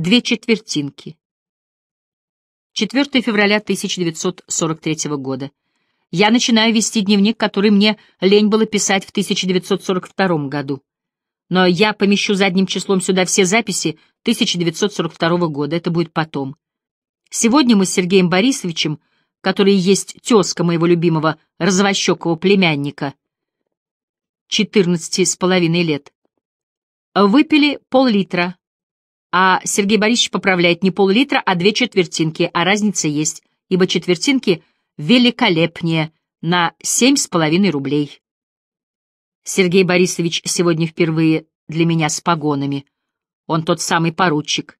Две четвертинки. 4 февраля 1943 года. Я начинаю вести дневник, который мне лень было писать в 1942 году. Но я помещу задним числом сюда все записи 1942 года, это будет потом. Сегодня мы с Сергеем Борисовичем, который есть тезка моего любимого развощекого племянника, 14 с половиной лет, выпили пол-литра а Сергей Борисович поправляет не пол-литра, а две четвертинки, а разница есть, ибо четвертинки великолепнее на семь с половиной рублей. Сергей Борисович сегодня впервые для меня с погонами. Он тот самый поручик.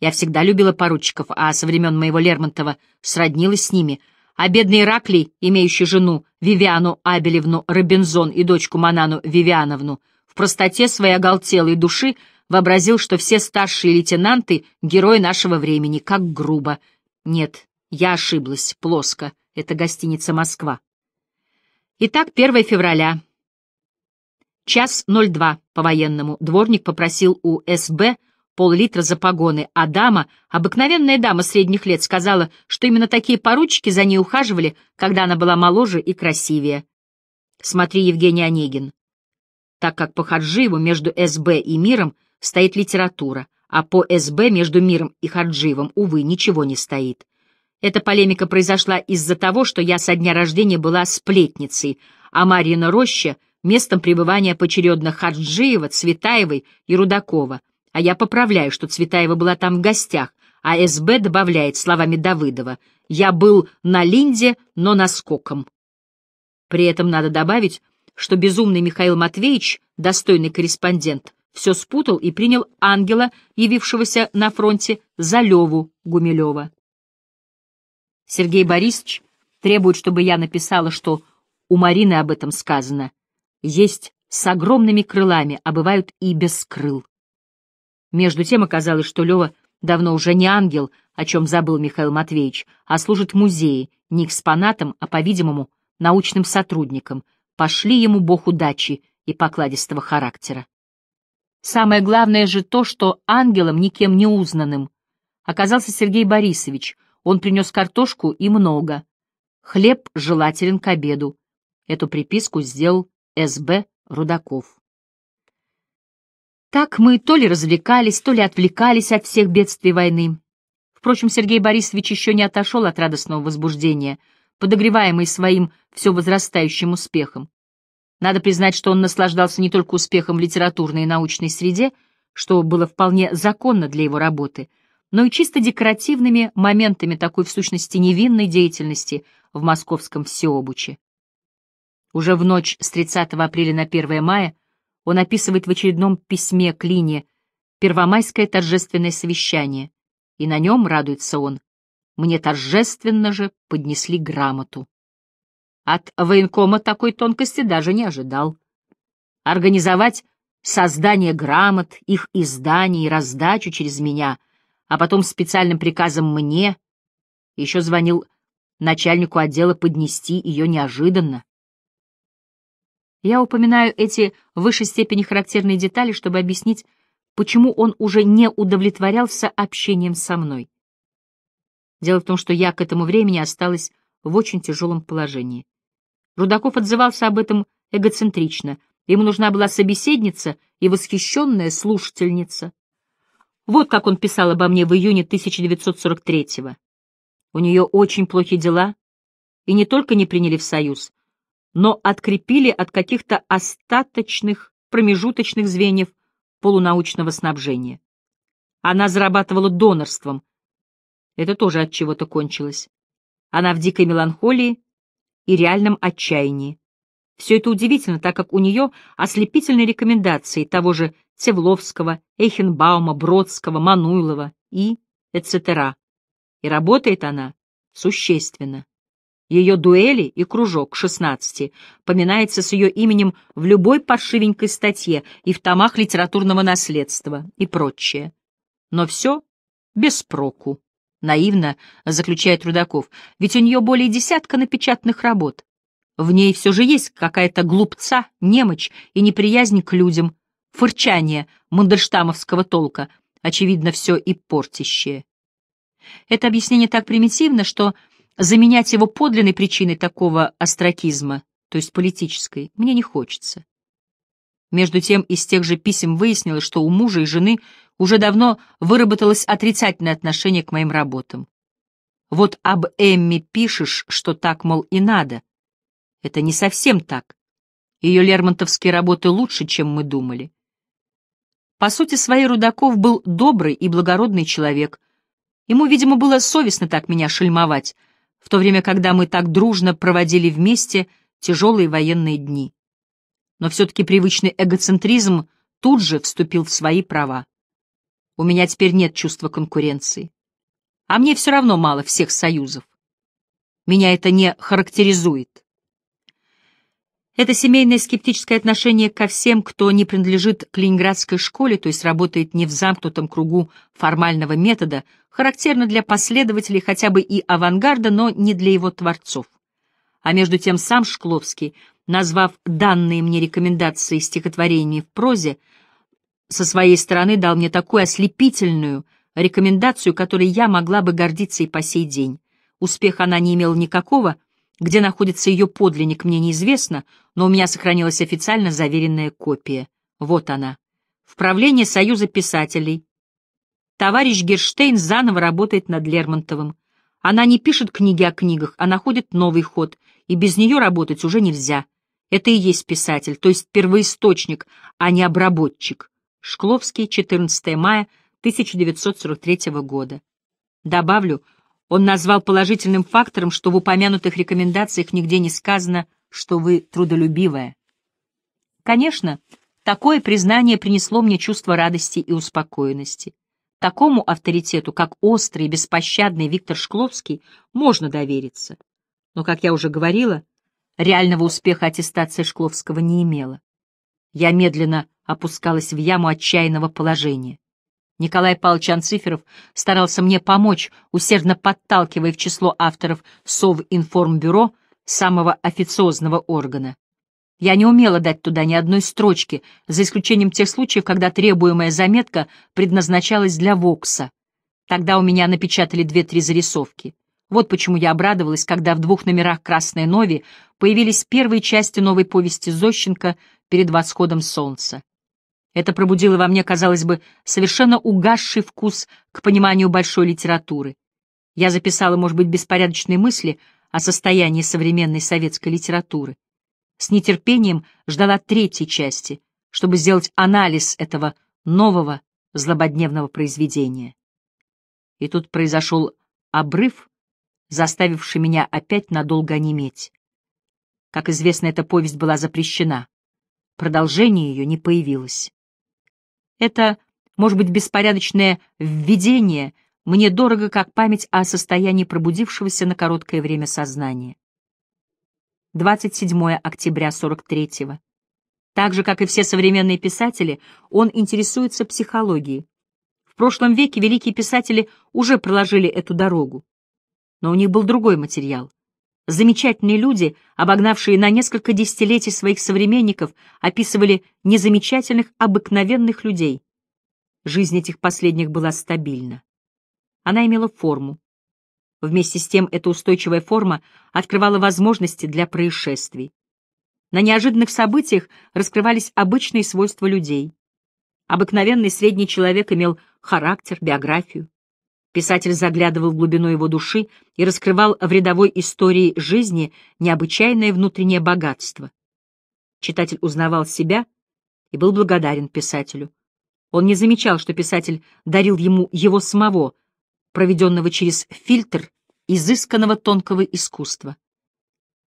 Я всегда любила поручиков, а со времен моего Лермонтова сроднилась с ними. А бедный Ираклий, имеющий жену Вивиану Абелевну Робинзон и дочку Манану Вивиановну, в простоте своей оголтелой души — вообразил, что все старшие лейтенанты — герои нашего времени. Как грубо. Нет, я ошиблась. Плоско. Это гостиница «Москва». Итак, 1 февраля. Час 02 по-военному. Дворник попросил у СБ пол-литра за погоны, а дама, обыкновенная дама средних лет, сказала, что именно такие поручики за ней ухаживали, когда она была моложе и красивее. Смотри, Евгений Онегин. Так как по Хаджиеву между СБ и миром стоит литература, а по СБ между миром и Хаджиевым, увы, ничего не стоит. Эта полемика произошла из-за того, что я со дня рождения была сплетницей, а Марьина Роща — местом пребывания поочередно Хаджиева, Цветаевой и Рудакова. А я поправляю, что Цветаева была там в гостях, а СБ добавляет словами Давыдова «Я был на Линде, но наскоком». При этом надо добавить, что безумный Михаил Матвеевич, достойный корреспондент, все спутал и принял ангела, явившегося на фронте, за Леву Гумилева. Сергей Борисович требует, чтобы я написала, что у Марины об этом сказано. Есть с огромными крылами, а бывают и без крыл. Между тем оказалось, что Лева давно уже не ангел, о чем забыл Михаил Матвеевич, а служит в музее, не экспонатом, а, по-видимому, научным сотрудником. Пошли ему бог удачи и покладистого характера. Самое главное же то, что ангелом, никем не узнанным, оказался Сергей Борисович. Он принес картошку и много. Хлеб желателен к обеду. Эту приписку сделал СБ Рудаков. Так мы то ли развлекались, то ли отвлекались от всех бедствий войны. Впрочем, Сергей Борисович еще не отошел от радостного возбуждения, подогреваемый своим все возрастающим успехом. Надо признать, что он наслаждался не только успехом в литературной и научной среде, что было вполне законно для его работы, но и чисто декоративными моментами такой в сущности невинной деятельности в московском всеобуче. Уже в ночь с 30 апреля на 1 мая он описывает в очередном письме к Лине «Первомайское торжественное совещание», и на нем, радуется он, «мне торжественно же поднесли грамоту». От военкома такой тонкости даже не ожидал. Организовать создание грамот, их издание и раздачу через меня, а потом специальным приказом мне, еще звонил начальнику отдела поднести ее неожиданно. Я упоминаю эти в высшей степени характерные детали, чтобы объяснить, почему он уже не удовлетворялся общением со мной. Дело в том, что я к этому времени осталась в очень тяжелом положении. Рудаков отзывался об этом эгоцентрично. Ему нужна была собеседница и восхищенная слушательница. Вот как он писал обо мне в июне 1943-го. У нее очень плохие дела, и не только не приняли в союз, но открепили от каких-то остаточных, промежуточных звеньев полунаучного снабжения. Она зарабатывала донорством. Это тоже от чего-то кончилось. Она в дикой меланхолии, и реальном отчаянии. Все это удивительно, так как у нее ослепительные рекомендации того же Цевловского, Эйхенбаума, Бродского, Мануйлова и etc. И работает она существенно. Ее дуэли и кружок 16 поминается с ее именем в любой паршивенькой статье и в томах литературного наследства и прочее. Но все без проку. Наивно, заключает Рудаков, ведь у нее более десятка напечатанных работ. В ней все же есть какая-то глупца, немочь и неприязнь к людям, фырчание мандельштамовского толка, очевидно, все и портящее. Это объяснение так примитивно, что заменять его подлинной причиной такого остракизма, то есть политической, мне не хочется. Между тем из тех же писем выяснилось, что у мужа и жены уже давно выработалось отрицательное отношение к моим работам. Вот об Эмми пишешь, что так, мол, и надо. Это не совсем так. Ее лермонтовские работы лучше, чем мы думали. По сути своей Рудаков был добрый и благородный человек. Ему, видимо, было совестно так меня шельмовать, в то время, когда мы так дружно проводили вместе тяжелые военные дни. Но все-таки привычный эгоцентризм тут же вступил в свои права. У меня теперь нет чувства конкуренции. А мне все равно мало всех союзов. Меня это не характеризует. Это семейное скептическое отношение ко всем, кто не принадлежит к ленинградской школе, то есть работает не в замкнутом кругу формального метода, характерно для последователей хотя бы и авангарда, но не для его творцов. А между тем сам Шкловский, назвав данные мне рекомендации стихотворениями в прозе, со своей стороны дал мне такую ослепительную рекомендацию, которой я могла бы гордиться и по сей день. Успех она не имела никакого, где находится ее подлинник, мне неизвестно, но у меня сохранилась официально заверенная копия. Вот она. В правлении Союза писателей. Товарищ Герштейн заново работает над Лермонтовым. Она не пишет книги о книгах, а находит новый ход, и без нее работать уже нельзя. Это и есть писатель, то есть первоисточник, а не обработчик. Шкловский, 14 мая 1943 года. Добавлю, он назвал положительным фактором, что в упомянутых рекомендациях нигде не сказано, что вы трудолюбивая. Конечно, такое признание принесло мне чувство радости и успокоенности. Такому авторитету, как острый и беспощадный Виктор Шкловский, можно довериться. Но, как я уже говорила, реального успеха аттестация Шкловского не имела. Я медленно опускалась в яму отчаянного положения. Николай Павлович Анциферов старался мне помочь, усердно подталкивая в число авторов Совинформбюро, самого официозного органа. Я не умела дать туда ни одной строчки, за исключением тех случаев, когда требуемая заметка предназначалась для Вокса. Тогда у меня напечатали две-три зарисовки. Вот почему я обрадовалась, когда в двух номерах «Красной Нови» появились первые части новой повести Зощенко перед восходом солнца. Это пробудило во мне, казалось бы, совершенно угасший вкус к пониманию большой литературы. Я записала, может быть, беспорядочные мысли о состоянии современной советской литературы. С нетерпением ждала третьей части, чтобы сделать анализ этого нового злободневного произведения. И тут произошел обрыв, заставивший меня опять надолго онеметь. Как известно, эта повесть была запрещена продолжение ее не появилось. Это, может быть, беспорядочное введение мне дорого как память о состоянии пробудившегося на короткое время сознания. 27 октября 43 -го. Так же, как и все современные писатели, он интересуется психологией. В прошлом веке великие писатели уже проложили эту дорогу. Но у них был другой материал — Замечательные люди, обогнавшие на несколько десятилетий своих современников, описывали незамечательных обыкновенных людей. Жизнь этих последних была стабильна. Она имела форму. Вместе с тем эта устойчивая форма открывала возможности для происшествий. На неожиданных событиях раскрывались обычные свойства людей. Обыкновенный средний человек имел характер, биографию. Писатель заглядывал в глубину его души и раскрывал в рядовой истории жизни необычайное внутреннее богатство. Читатель узнавал себя и был благодарен писателю. Он не замечал, что писатель дарил ему его самого, проведенного через фильтр изысканного тонкого искусства.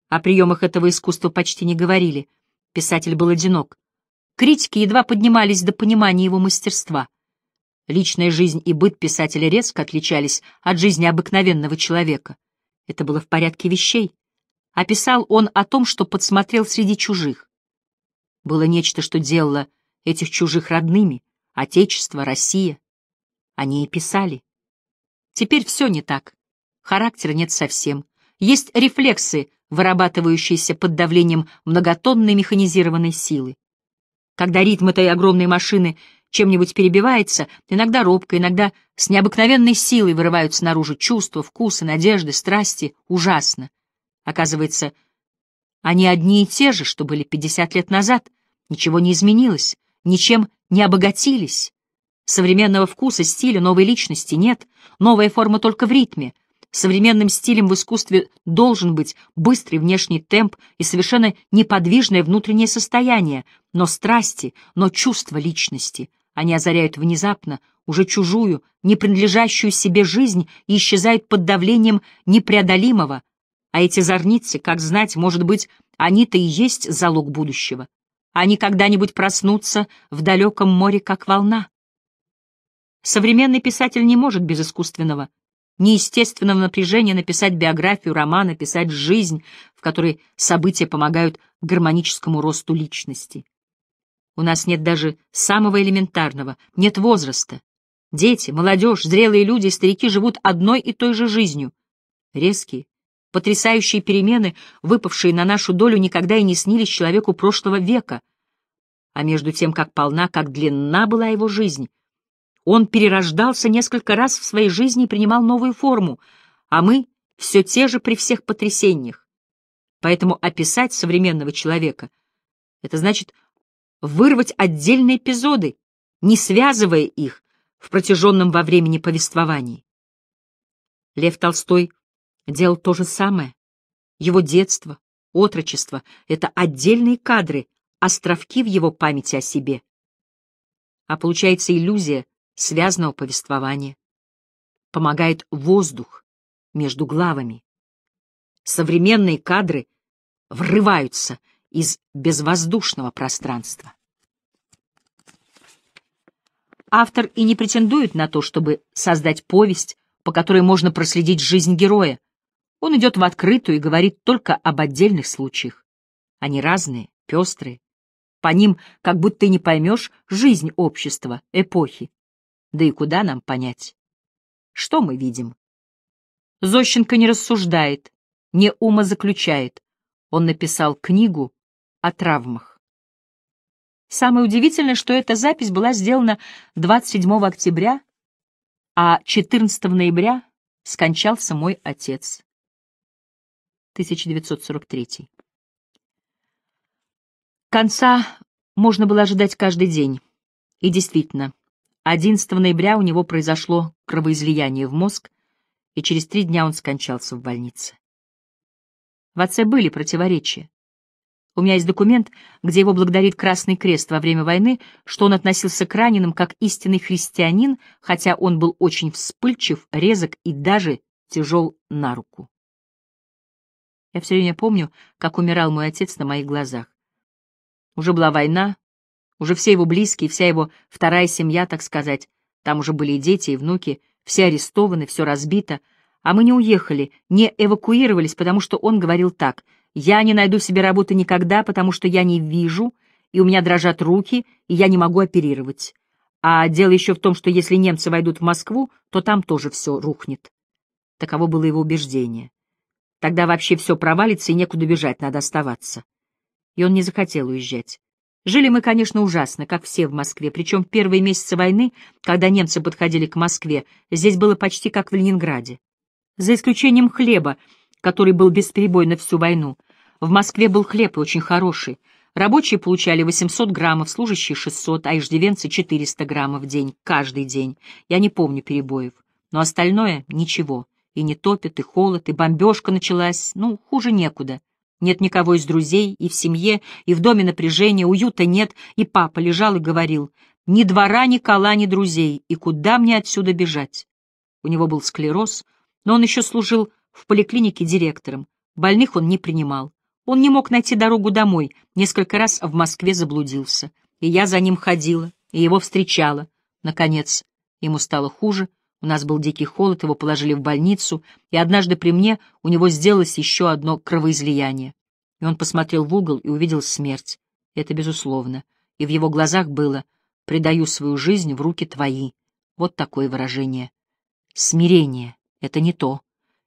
О приемах этого искусства почти не говорили, писатель был одинок. Критики едва поднимались до понимания его мастерства. Личная жизнь и быт писателя резко отличались от жизни обыкновенного человека. Это было в порядке вещей. Описал он о том, что подсмотрел среди чужих. Было нечто, что делало этих чужих родными, Отечество, Россия. Они и писали. Теперь все не так. Характера нет совсем. Есть рефлексы, вырабатывающиеся под давлением многотонной механизированной силы. Когда ритм этой огромной машины чем-нибудь перебивается, иногда робко, иногда с необыкновенной силой вырываются наружу чувства, вкусы, надежды, страсти. Ужасно. Оказывается, они одни и те же, что были 50 лет назад. Ничего не изменилось, ничем не обогатились. Современного вкуса, стиля, новой личности нет. Новая форма только в ритме. Современным стилем в искусстве должен быть быстрый внешний темп и совершенно неподвижное внутреннее состояние, но страсти, но чувство личности — они озаряют внезапно, уже чужую, не принадлежащую себе жизнь и исчезают под давлением непреодолимого. А эти зорницы, как знать, может быть, они-то и есть залог будущего. Они когда-нибудь проснутся в далеком море, как волна. Современный писатель не может без искусственного, неестественного напряжения написать биографию, романа, писать жизнь, в которой события помогают гармоническому росту личности. У нас нет даже самого элементарного, нет возраста. Дети, молодежь, зрелые люди и старики живут одной и той же жизнью. Резкие, потрясающие перемены, выпавшие на нашу долю, никогда и не снились человеку прошлого века. А между тем, как полна, как длинна была его жизнь. Он перерождался несколько раз в своей жизни и принимал новую форму, а мы все те же при всех потрясениях. Поэтому описать современного человека — это значит вырвать отдельные эпизоды, не связывая их в протяженном во времени повествовании. Лев Толстой делал то же самое. Его детство, отрочество — это отдельные кадры, островки в его памяти о себе. А получается иллюзия связанного повествования. Помогает воздух между главами. Современные кадры врываются из безвоздушного пространства автор и не претендует на то, чтобы создать повесть, по которой можно проследить жизнь героя. Он идет в открытую и говорит только об отдельных случаях. Они разные, пестрые. По ним, как будто ты не поймешь, жизнь общества, эпохи. Да и куда нам понять? Что мы видим? Зощенко не рассуждает, не умозаключает. Он написал книгу о травмах. Самое удивительное, что эта запись была сделана 27 октября, а 14 ноября скончался мой отец. 1943. Конца можно было ожидать каждый день. И действительно, 11 ноября у него произошло кровоизлияние в мозг, и через три дня он скончался в больнице. В отце были противоречия. У меня есть документ, где его благодарит Красный Крест во время войны, что он относился к раненым как истинный христианин, хотя он был очень вспыльчив, резок и даже тяжел на руку. Я все время помню, как умирал мой отец на моих глазах. Уже была война, уже все его близкие, вся его вторая семья, так сказать. Там уже были и дети, и внуки, все арестованы, все разбито. А мы не уехали, не эвакуировались, потому что он говорил так — я не найду себе работы никогда, потому что я не вижу, и у меня дрожат руки, и я не могу оперировать. А дело еще в том, что если немцы войдут в Москву, то там тоже все рухнет. Таково было его убеждение. Тогда вообще все провалится, и некуда бежать, надо оставаться. И он не захотел уезжать. Жили мы, конечно, ужасно, как все в Москве, причем в первые месяцы войны, когда немцы подходили к Москве, здесь было почти как в Ленинграде. За исключением хлеба — который был бесперебойно всю войну. В Москве был хлеб и очень хороший. Рабочие получали 800 граммов, служащие 600, а иждивенцы 400 граммов в день, каждый день. Я не помню перебоев. Но остальное — ничего. И не топит, и холод, и бомбежка началась. Ну, хуже некуда. Нет никого из друзей, и в семье, и в доме напряжения, уюта нет. И папа лежал и говорил, ни двора, ни кола, ни друзей, и куда мне отсюда бежать? У него был склероз, но он еще служил в поликлинике директором. Больных он не принимал. Он не мог найти дорогу домой, несколько раз в Москве заблудился. И я за ним ходила, и его встречала. Наконец, ему стало хуже, у нас был дикий холод, его положили в больницу, и однажды при мне у него сделалось еще одно кровоизлияние. И он посмотрел в угол и увидел смерть. Это безусловно. И в его глазах было «предаю свою жизнь в руки твои». Вот такое выражение. Смирение — это не то.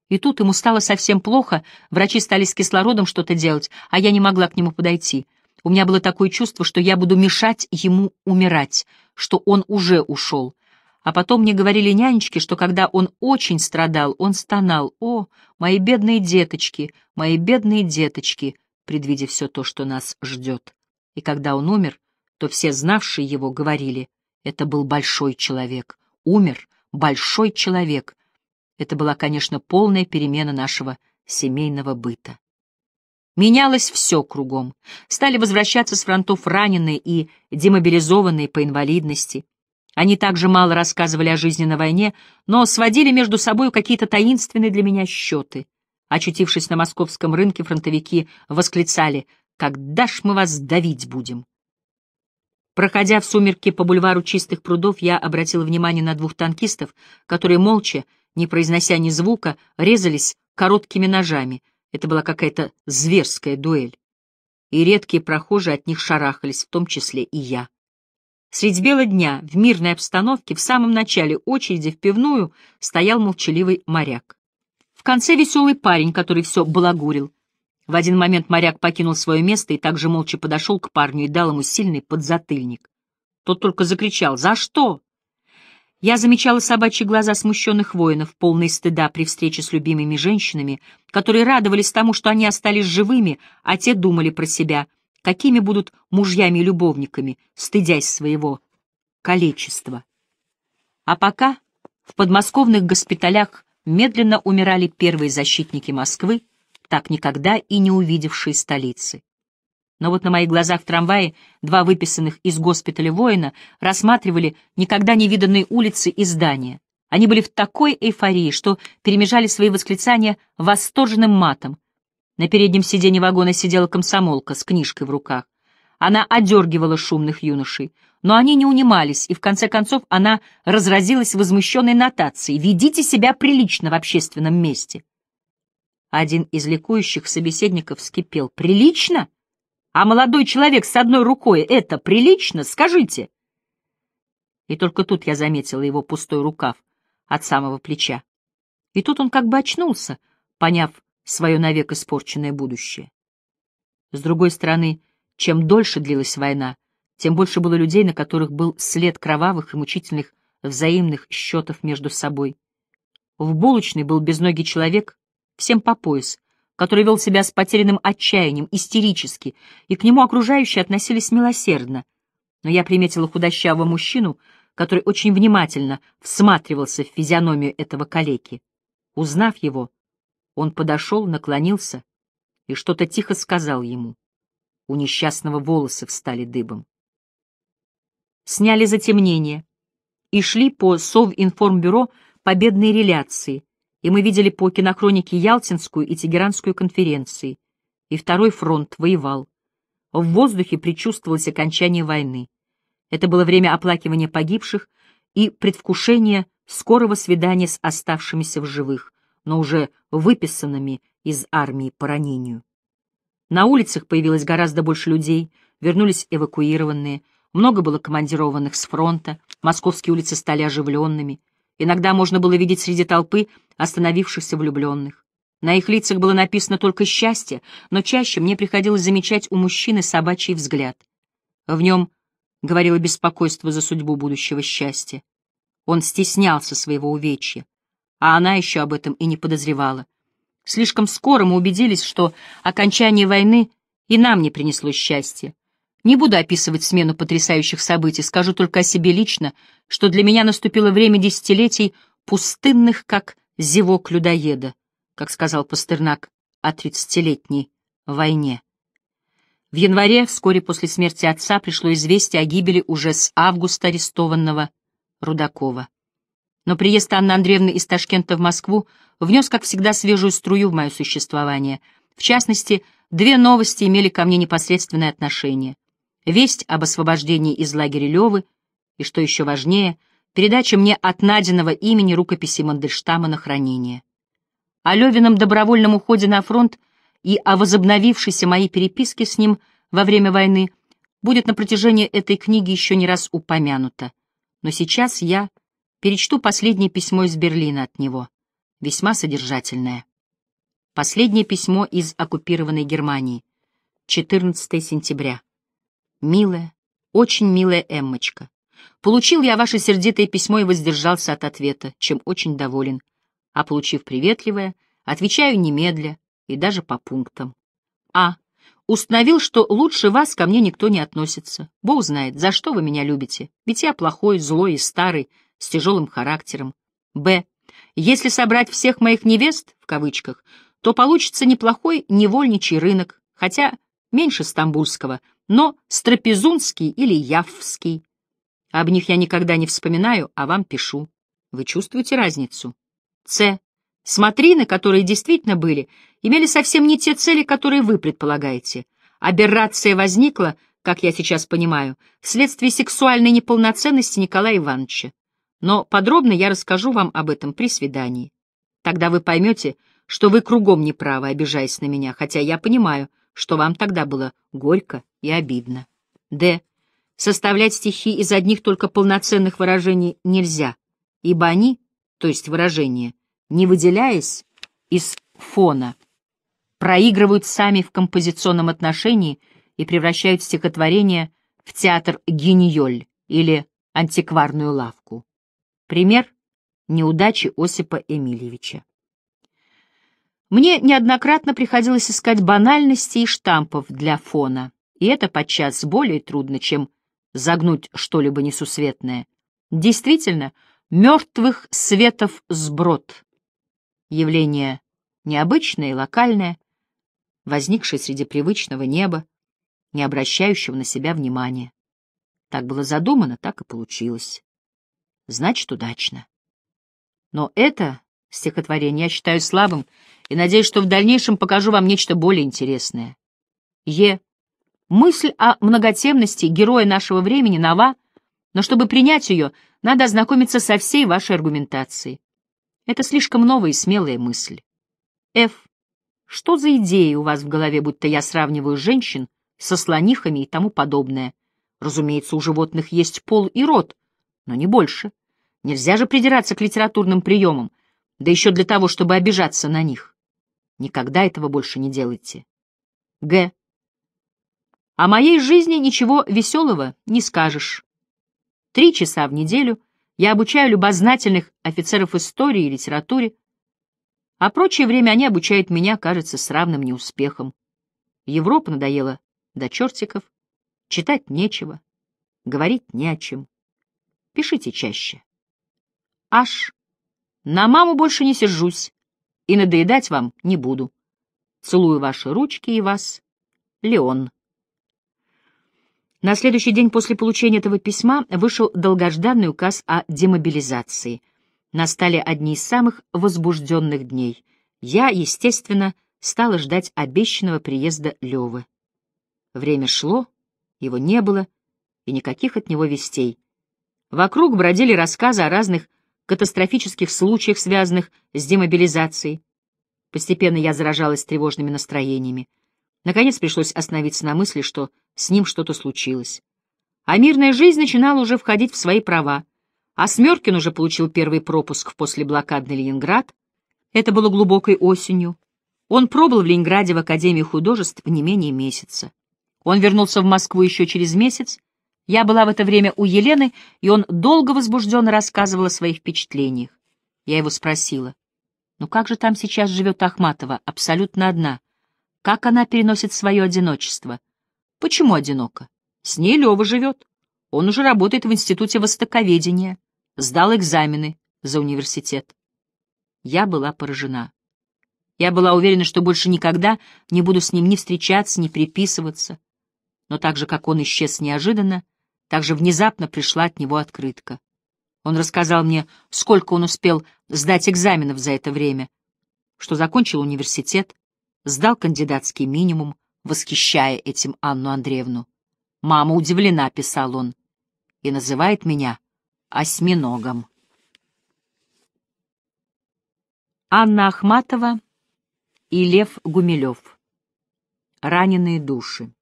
И тут ему стало совсем плохо, врачи стали с кислородом что-то делать, а я не могла к нему подойти. У меня было такое чувство, что я буду мешать ему умирать, что он уже ушел. А потом мне говорили нянечки, что когда он очень страдал, он стонал. «О, мои бедные деточки, мои бедные деточки», предвидя все то, что нас ждет. И когда он умер, то все знавшие его говорили, это был большой человек, умер большой человек, это была, конечно, полная перемена нашего семейного быта. Менялось все кругом. Стали возвращаться с фронтов раненые и демобилизованные по инвалидности. Они также мало рассказывали о жизни на войне, но сводили между собой какие-то таинственные для меня счеты. Очутившись на московском рынке, фронтовики восклицали «Когда ж мы вас давить будем?» Проходя в сумерки по бульвару Чистых прудов, я обратил внимание на двух танкистов, которые молча, не произнося ни звука, резались короткими ножами. Это была какая-то зверская дуэль. И редкие прохожие от них шарахались, в том числе и я. Средь бела дня, в мирной обстановке, в самом начале очереди в пивную стоял молчаливый моряк. В конце веселый парень, который все балагурил. В один момент моряк покинул свое место и также молча подошел к парню и дал ему сильный подзатыльник. Тот только закричал «За что?» Я замечала собачьи глаза смущенных воинов, полные стыда при встрече с любимыми женщинами, которые радовались тому, что они остались живыми, а те думали про себя, какими будут мужьями и любовниками, стыдясь своего количества. А пока в подмосковных госпиталях медленно умирали первые защитники Москвы, так никогда и не увидевшие столицы. Но вот на моих глазах в трамвае два выписанных из госпиталя воина рассматривали никогда не виданные улицы и здания. Они были в такой эйфории, что перемежали свои восклицания восторженным матом. На переднем сиденье вагона сидела комсомолка с книжкой в руках. Она одергивала шумных юношей, но они не унимались, и в конце концов она разразилась возмущенной нотацией «Ведите себя прилично в общественном месте». Один из ликующих собеседников вскипел «Прилично?» а молодой человек с одной рукой — это прилично, скажите?» И только тут я заметила его пустой рукав от самого плеча. И тут он как бы очнулся, поняв свое навек испорченное будущее. С другой стороны, чем дольше длилась война, тем больше было людей, на которых был след кровавых и мучительных взаимных счетов между собой. В булочной был безногий человек, всем по пояс, который вел себя с потерянным отчаянием, истерически, и к нему окружающие относились милосердно. Но я приметила худощавого мужчину, который очень внимательно всматривался в физиономию этого калеки. Узнав его, он подошел, наклонился и что-то тихо сказал ему. У несчастного волосы встали дыбом. Сняли затемнение и шли по Совинформбюро победной реляции, и мы видели по кинохронике Ялтинскую и Тегеранскую конференции. И Второй фронт воевал. В воздухе предчувствовалось окончание войны. Это было время оплакивания погибших и предвкушения скорого свидания с оставшимися в живых, но уже выписанными из армии по ранению. На улицах появилось гораздо больше людей, вернулись эвакуированные, много было командированных с фронта, московские улицы стали оживленными — Иногда можно было видеть среди толпы остановившихся влюбленных. На их лицах было написано только счастье, но чаще мне приходилось замечать у мужчины собачий взгляд. В нем говорило беспокойство за судьбу будущего счастья. Он стеснялся своего увечья, а она еще об этом и не подозревала. Слишком скоро мы убедились, что окончание войны и нам не принесло счастья. Не буду описывать смену потрясающих событий, скажу только о себе лично, что для меня наступило время десятилетий пустынных, как зевок людоеда, как сказал Пастернак о тридцатилетней войне. В январе, вскоре после смерти отца, пришло известие о гибели уже с августа арестованного Рудакова. Но приезд Анны Андреевны из Ташкента в Москву внес, как всегда, свежую струю в мое существование. В частности, две новости имели ко мне непосредственное отношение — весть об освобождении из лагеря Левы и, что еще важнее, передача мне от найденного имени рукописи Мандельштама на хранение. О Левином добровольном уходе на фронт и о возобновившейся моей переписке с ним во время войны будет на протяжении этой книги еще не раз упомянуто, но сейчас я перечту последнее письмо из Берлина от него, весьма содержательное. Последнее письмо из оккупированной Германии. 14 сентября милая, очень милая Эммочка. Получил я ваше сердитое письмо и воздержался от ответа, чем очень доволен. А получив приветливое, отвечаю немедля и даже по пунктам. А. Установил, что лучше вас ко мне никто не относится. Бог знает, за что вы меня любите. Ведь я плохой, злой и старый, с тяжелым характером. Б. Если собрать всех моих невест, в кавычках, то получится неплохой невольничий рынок, хотя меньше стамбульского, но страпезунский или явский. Об них я никогда не вспоминаю, а вам пишу. Вы чувствуете разницу? С. Смотрины, которые действительно были, имели совсем не те цели, которые вы предполагаете. Аберрация возникла, как я сейчас понимаю, вследствие сексуальной неполноценности Николая Ивановича. Но подробно я расскажу вам об этом при свидании. Тогда вы поймете, что вы кругом неправы, обижаясь на меня, хотя я понимаю, что вам тогда было горько и обидно. Д. Составлять стихи из одних только полноценных выражений нельзя, ибо они, то есть выражения, не выделяясь из фона, проигрывают сами в композиционном отношении и превращают стихотворение в театр гениёль или антикварную лавку. Пример неудачи Осипа Эмильевича. Мне неоднократно приходилось искать банальности и штампов для фона, и это подчас более трудно, чем загнуть что-либо несусветное. Действительно, мертвых светов сброд. Явление необычное и локальное, возникшее среди привычного неба, не обращающего на себя внимания. Так было задумано, так и получилось. Значит, удачно. Но это стихотворение я считаю слабым и надеюсь, что в дальнейшем покажу вам нечто более интересное. Е. Мысль о многотемности героя нашего времени нова, но чтобы принять ее, надо ознакомиться со всей вашей аргументацией. Это слишком новая и смелая мысль. Ф. Что за идеи у вас в голове, будто я сравниваю женщин со слонихами и тому подобное? Разумеется, у животных есть пол и рот, но не больше. Нельзя же придираться к литературным приемам, да еще для того, чтобы обижаться на них. Никогда этого больше не делайте. Г. О моей жизни ничего веселого не скажешь. Три часа в неделю я обучаю любознательных офицеров истории и литературе, а прочее время они обучают меня, кажется, с равным неуспехом. Европа надоела до чертиков, читать нечего, говорить не о чем. Пишите чаще. Аж. На маму больше не сержусь и надоедать вам не буду. Целую ваши ручки и вас, Леон. На следующий день после получения этого письма вышел долгожданный указ о демобилизации. Настали одни из самых возбужденных дней. Я, естественно, стала ждать обещанного приезда Левы. Время шло, его не было, и никаких от него вестей. Вокруг бродили рассказы о разных катастрофических случаях, связанных с демобилизацией. Постепенно я заражалась тревожными настроениями. Наконец пришлось остановиться на мысли, что с ним что-то случилось. А мирная жизнь начинала уже входить в свои права. А Смеркин уже получил первый пропуск в послеблокадный Ленинград. Это было глубокой осенью. Он пробыл в Ленинграде в Академии художеств не менее месяца. Он вернулся в Москву еще через месяц я была в это время у Елены, и он долго возбужденно рассказывал о своих впечатлениях. Я его спросила, «Ну как же там сейчас живет Ахматова, абсолютно одна? Как она переносит свое одиночество? Почему одиноко? С ней Лева живет. Он уже работает в Институте Востоковедения, сдал экзамены за университет». Я была поражена. Я была уверена, что больше никогда не буду с ним ни встречаться, ни приписываться. Но так же, как он исчез неожиданно, также внезапно пришла от него открытка. Он рассказал мне, сколько он успел сдать экзаменов за это время, что закончил университет, сдал кандидатский минимум, восхищая этим Анну Андреевну. «Мама удивлена», — писал он, — «и называет меня осьминогом». Анна Ахматова и Лев Гумилев. «Раненые души».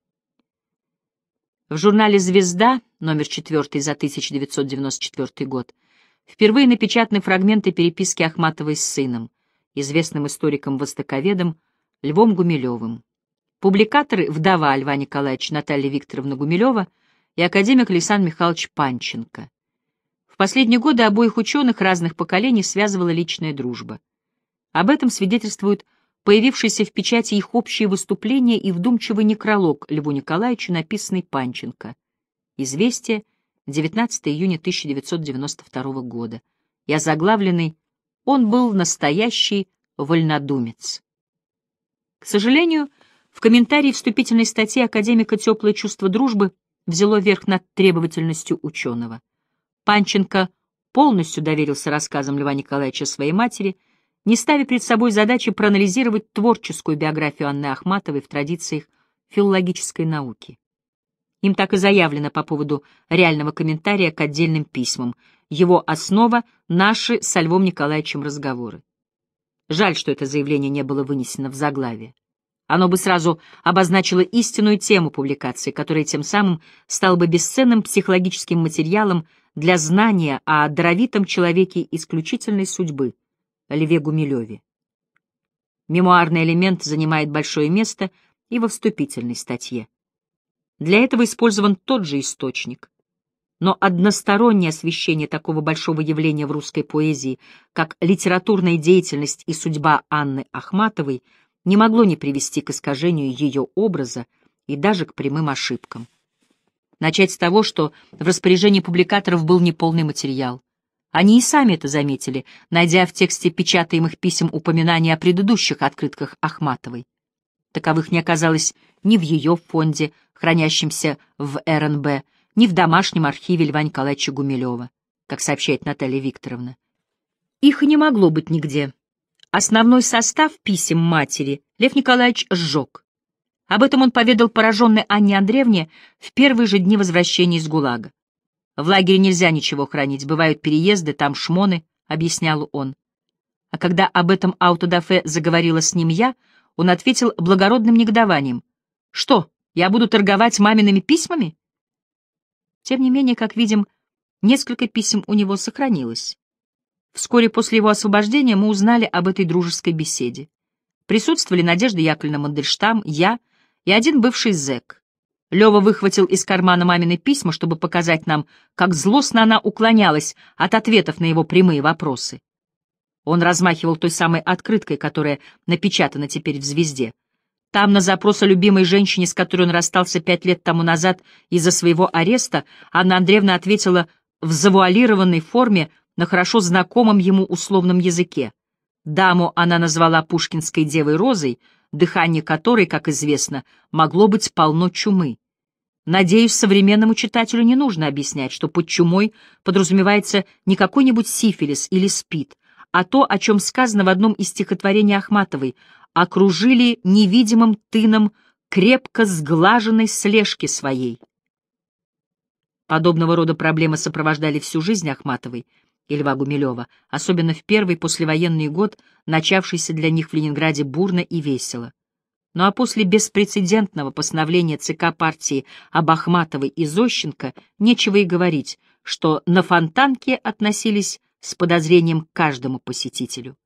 В журнале «Звезда» номер 4 за 1994 год, впервые напечатаны фрагменты переписки Ахматовой с сыном, известным историком-востоковедом Львом Гумилевым. Публикаторы вдова Льва Николаевича Наталья Викторовна Гумилева и академик Лисан Михайлович Панченко. В последние годы обоих ученых разных поколений связывала личная дружба. Об этом свидетельствуют появившиеся в печати их общие выступления и вдумчивый некролог Льву Николаевичу, написанный Панченко. Известие, 19 июня 1992 года. Я заглавленный. «Он был настоящий вольнодумец». К сожалению, в комментарии вступительной статьи академика «Теплое чувство дружбы» взяло верх над требовательностью ученого. Панченко полностью доверился рассказам Льва Николаевича своей матери, не ставя перед собой задачи проанализировать творческую биографию Анны Ахматовой в традициях филологической науки. Им так и заявлено по поводу реального комментария к отдельным письмам. Его основа — наши со Львом Николаевичем разговоры. Жаль, что это заявление не было вынесено в заглавие. Оно бы сразу обозначило истинную тему публикации, которая тем самым стала бы бесценным психологическим материалом для знания о даровитом человеке исключительной судьбы — Льве Гумилеве. Мемуарный элемент занимает большое место и во вступительной статье. Для этого использован тот же источник. Но одностороннее освещение такого большого явления в русской поэзии, как литературная деятельность и судьба Анны Ахматовой, не могло не привести к искажению ее образа и даже к прямым ошибкам. Начать с того, что в распоряжении публикаторов был неполный материал. Они и сами это заметили, найдя в тексте печатаемых писем упоминания о предыдущих открытках Ахматовой. Таковых не оказалось ни в ее фонде, хранящемся в РНБ, ни в домашнем архиве Льва Николаевича Гумилева, как сообщает Наталья Викторовна. Их и не могло быть нигде. Основной состав писем матери Лев Николаевич сжег. Об этом он поведал пораженной Анне Андреевне в первые же дни возвращения из ГУЛАГа. «В лагере нельзя ничего хранить, бывают переезды, там шмоны», — объяснял он. А когда об этом аутодафе заговорила с ним я, он ответил благородным негодованием. «Что, я буду торговать мамиными письмами? Тем не менее, как видим, несколько писем у него сохранилось. Вскоре после его освобождения мы узнали об этой дружеской беседе. Присутствовали Надежда Яковлевна Мандельштам, я и один бывший зэк. Лева выхватил из кармана мамины письма, чтобы показать нам, как злостно она уклонялась от ответов на его прямые вопросы. Он размахивал той самой открыткой, которая напечатана теперь в «Звезде», там на запрос о любимой женщине, с которой он расстался пять лет тому назад из-за своего ареста, Анна Андреевна ответила в завуалированной форме на хорошо знакомом ему условном языке. Даму она назвала пушкинской девой Розой, дыхание которой, как известно, могло быть полно чумы. Надеюсь, современному читателю не нужно объяснять, что под чумой подразумевается не какой-нибудь сифилис или спид, а то, о чем сказано в одном из стихотворений Ахматовой, окружили невидимым тыном крепко сглаженной слежки своей. Подобного рода проблемы сопровождали всю жизнь Ахматовой и Льва Гумилева, особенно в первый послевоенный год, начавшийся для них в Ленинграде бурно и весело. Ну а после беспрецедентного постановления ЦК партии об Ахматовой и Зощенко нечего и говорить, что на Фонтанке относились с подозрением к каждому посетителю.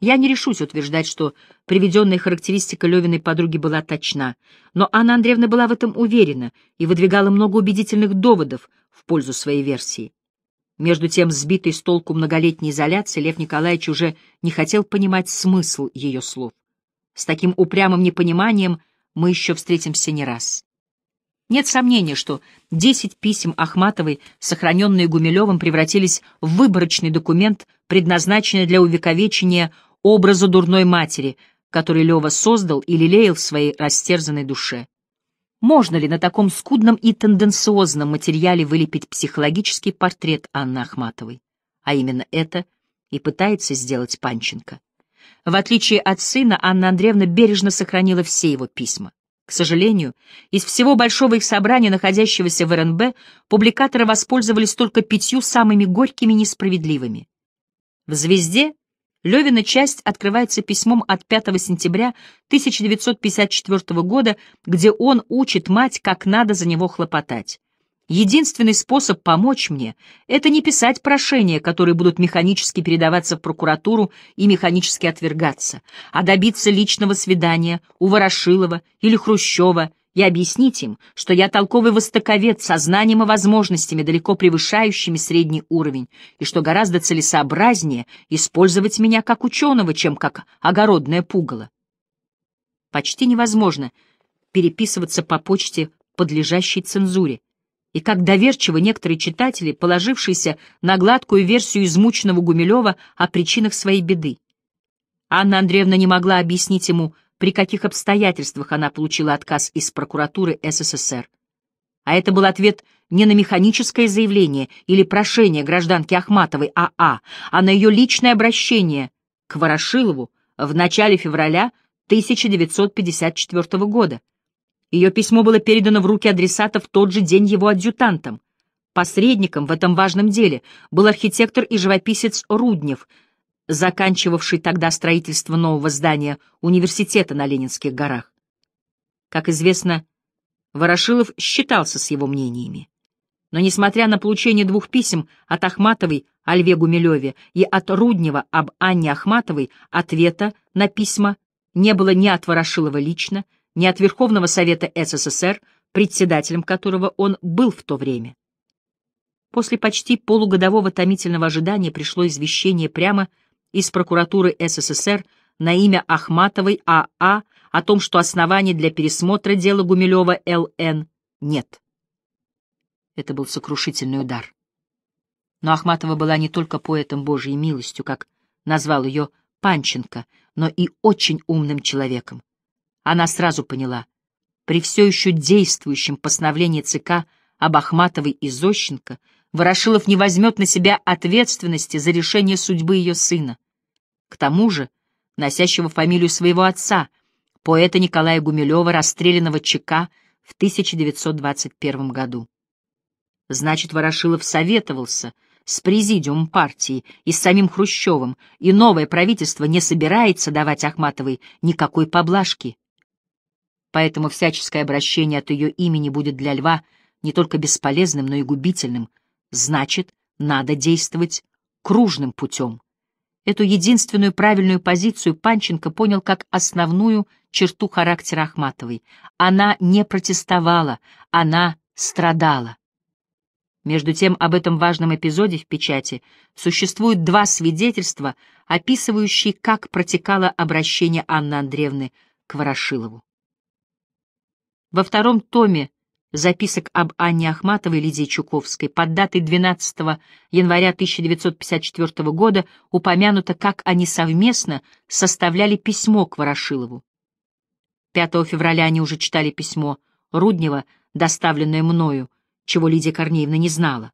Я не решусь утверждать, что приведенная характеристика Левиной подруги была точна, но Анна Андреевна была в этом уверена и выдвигала много убедительных доводов в пользу своей версии. Между тем, сбитый с толку многолетней изоляции, Лев Николаевич уже не хотел понимать смысл ее слов. С таким упрямым непониманием мы еще встретимся не раз. Нет сомнения, что десять писем Ахматовой, сохраненные Гумилевым, превратились в выборочный документ, предназначенный для увековечения образу дурной матери, который Лева создал и лелеял в своей растерзанной душе. Можно ли на таком скудном и тенденциозном материале вылепить психологический портрет Анны Ахматовой? А именно это и пытается сделать Панченко. В отличие от сына, Анна Андреевна бережно сохранила все его письма. К сожалению, из всего большого их собрания, находящегося в РНБ, публикаторы воспользовались только пятью самыми горькими несправедливыми. В «Звезде» Левина часть открывается письмом от 5 сентября 1954 года, где он учит мать, как надо за него хлопотать. Единственный способ помочь мне — это не писать прошения, которые будут механически передаваться в прокуратуру и механически отвергаться, а добиться личного свидания у Ворошилова или Хрущева и объяснить им, что я толковый востоковед со знанием и возможностями, далеко превышающими средний уровень, и что гораздо целесообразнее использовать меня как ученого, чем как огородное пугало. Почти невозможно переписываться по почте подлежащей цензуре, и как доверчиво некоторые читатели, положившиеся на гладкую версию измученного Гумилева о причинах своей беды. Анна Андреевна не могла объяснить ему, при каких обстоятельствах она получила отказ из прокуратуры СССР. А это был ответ не на механическое заявление или прошение гражданки Ахматовой АА, а, а на ее личное обращение к Ворошилову в начале февраля 1954 года. Ее письмо было передано в руки адресата в тот же день его адъютантом. Посредником в этом важном деле был архитектор и живописец Руднев — заканчивавший тогда строительство нового здания университета на Ленинских горах. Как известно, Ворошилов считался с его мнениями. Но, несмотря на получение двух писем от Ахматовой о Льве Гумилеве и от Руднева об Анне Ахматовой, ответа на письма не было ни от Ворошилова лично, ни от Верховного Совета СССР, председателем которого он был в то время. После почти полугодового томительного ожидания пришло извещение прямо из прокуратуры СССР на имя Ахматовой А.А. А о том, что оснований для пересмотра дела Гумилева Л.Н. нет. Это был сокрушительный удар. Но Ахматова была не только поэтом Божьей милостью, как назвал ее Панченко, но и очень умным человеком. Она сразу поняла, при все еще действующем постановлении ЦК об Ахматовой и Зощенко — Ворошилов не возьмет на себя ответственности за решение судьбы ее сына. К тому же, носящего фамилию своего отца, поэта Николая Гумилева, расстрелянного ЧК в 1921 году. Значит, Ворошилов советовался с президиумом партии и с самим Хрущевым, и новое правительство не собирается давать Ахматовой никакой поблажки. Поэтому всяческое обращение от ее имени будет для Льва не только бесполезным, но и губительным — Значит, надо действовать кружным путем. Эту единственную правильную позицию Панченко понял как основную черту характера Ахматовой. Она не протестовала, она страдала. Между тем, об этом важном эпизоде в печати существуют два свидетельства, описывающие, как протекало обращение Анны Андреевны к Ворошилову. Во втором томе записок об Анне Ахматовой и Лидии Чуковской под датой 12 января 1954 года упомянуто, как они совместно составляли письмо к Ворошилову. 5 февраля они уже читали письмо Руднева, доставленное мною, чего Лидия Корнеевна не знала.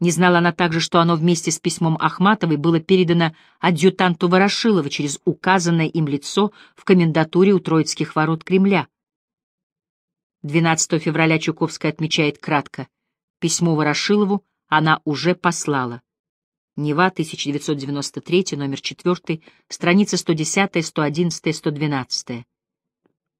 Не знала она также, что оно вместе с письмом Ахматовой было передано адъютанту Ворошилова через указанное им лицо в комендатуре у Троицких ворот Кремля. 12 февраля Чуковская отмечает кратко. Письмо Ворошилову она уже послала. Нева, 1993, номер 4, страница 110, 111, 112.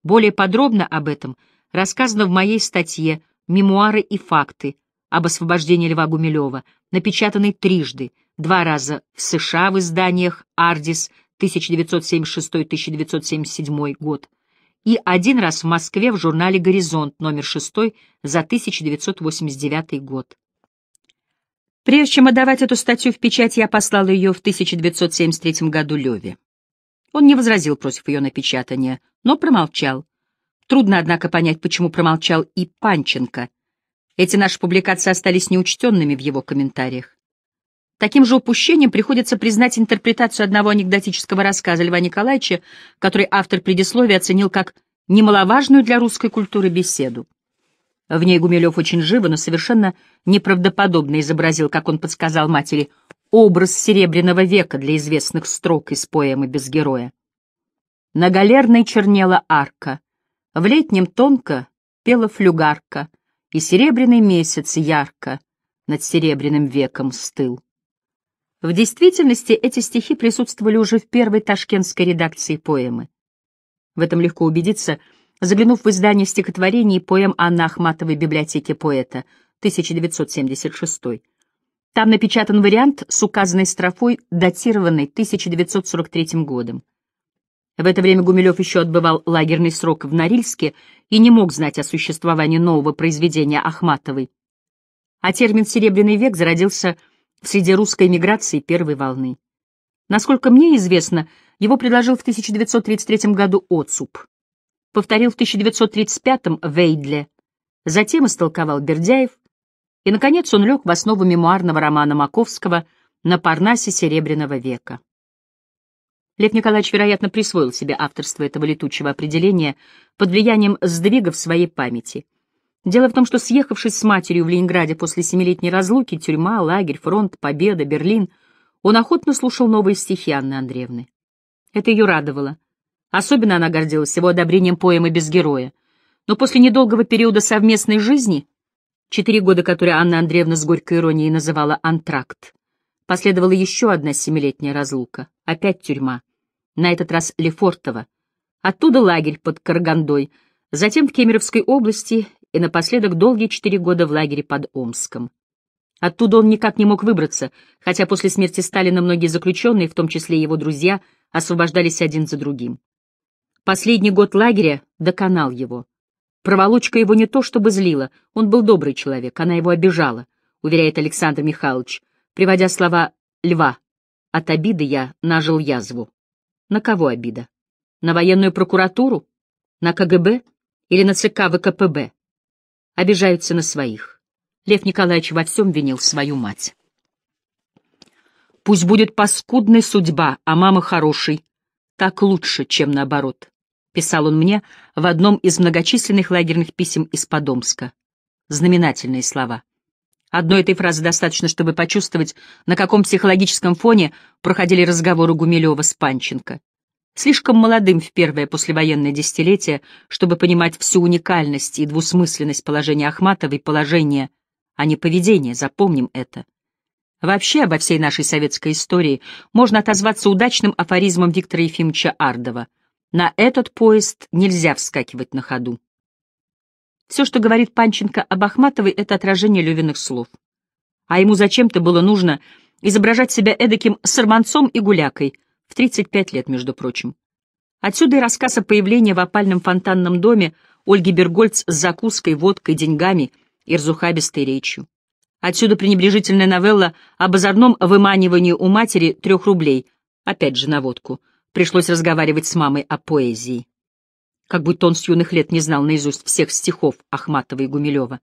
Более подробно об этом рассказано в моей статье «Мемуары и факты» об освобождении Льва Гумилева, напечатанной трижды, два раза в США в изданиях «Ардис» 1976-1977 год, и один раз в Москве в журнале «Горизонт» номер 6 за 1989 год. Прежде чем отдавать эту статью в печать, я послал ее в 1973 году Леве. Он не возразил против ее напечатания, но промолчал. Трудно, однако, понять, почему промолчал и Панченко. Эти наши публикации остались неучтенными в его комментариях. Таким же упущением приходится признать интерпретацию одного анекдотического рассказа Льва Николаевича, который автор предисловия оценил как немаловажную для русской культуры беседу. В ней Гумилев очень живо, но совершенно неправдоподобно изобразил, как он подсказал матери, образ Серебряного века для известных строк из поэмы «Без героя». На галерной чернела арка, в летнем тонко пела флюгарка, и серебряный месяц ярко над серебряным веком стыл. В действительности эти стихи присутствовали уже в первой ташкентской редакции поэмы. В этом легко убедиться, заглянув в издание стихотворений поэм Анны Ахматовой библиотеке поэта, 1976. Там напечатан вариант с указанной строфой, датированной 1943 годом. В это время Гумилев еще отбывал лагерный срок в Норильске и не мог знать о существовании нового произведения Ахматовой. А термин «серебряный век» зародился в среди русской эмиграции первой волны. Насколько мне известно, его предложил в 1933 году Отсуп. Повторил в 1935 Вейдле. Затем истолковал Бердяев. И, наконец, он лег в основу мемуарного романа Маковского «На Парнасе Серебряного века». Лев Николаевич, вероятно, присвоил себе авторство этого летучего определения под влиянием сдвигов своей памяти — Дело в том, что съехавшись с матерью в Ленинграде после семилетней разлуки, тюрьма, лагерь, фронт, победа, Берлин, он охотно слушал новые стихи Анны Андреевны. Это ее радовало. Особенно она гордилась его одобрением поэмы «Без героя». Но после недолгого периода совместной жизни, четыре года, которые Анна Андреевна с горькой иронией называла «антракт», последовала еще одна семилетняя разлука, опять тюрьма, на этот раз Лефортово, оттуда лагерь под Карагандой, затем в Кемеровской области и напоследок долгие четыре года в лагере под Омском. Оттуда он никак не мог выбраться, хотя после смерти Сталина многие заключенные, в том числе его друзья, освобождались один за другим. Последний год лагеря доконал его. Проволочка его не то чтобы злила, он был добрый человек, она его обижала, уверяет Александр Михайлович, приводя слова «Льва». От обиды я нажил язву. На кого обида? На военную прокуратуру? На КГБ? Или на ЦК ВКПБ? обижаются на своих. Лев Николаевич во всем винил свою мать. «Пусть будет паскудной судьба, а мама хорошей. Так лучше, чем наоборот», — писал он мне в одном из многочисленных лагерных писем из Подомска. Знаменательные слова. Одной этой фразы достаточно, чтобы почувствовать, на каком психологическом фоне проходили разговоры Гумилева с Панченко слишком молодым в первое послевоенное десятилетие, чтобы понимать всю уникальность и двусмысленность положения Ахматовой, положения, а не поведения, запомним это. Вообще обо всей нашей советской истории можно отозваться удачным афоризмом Виктора Ефимовича Ардова. На этот поезд нельзя вскакивать на ходу. Все, что говорит Панченко об Ахматовой, это отражение Левиных слов. А ему зачем-то было нужно изображать себя эдаким сорванцом и гулякой, в 35 лет, между прочим. Отсюда и рассказ о появлении в опальном фонтанном доме Ольги Бергольц с закуской, водкой, деньгами и разухабистой речью. Отсюда пренебрежительная новелла об озорном выманивании у матери трех рублей, опять же на водку. Пришлось разговаривать с мамой о поэзии. Как будто он с юных лет не знал наизусть всех стихов Ахматова и Гумилева.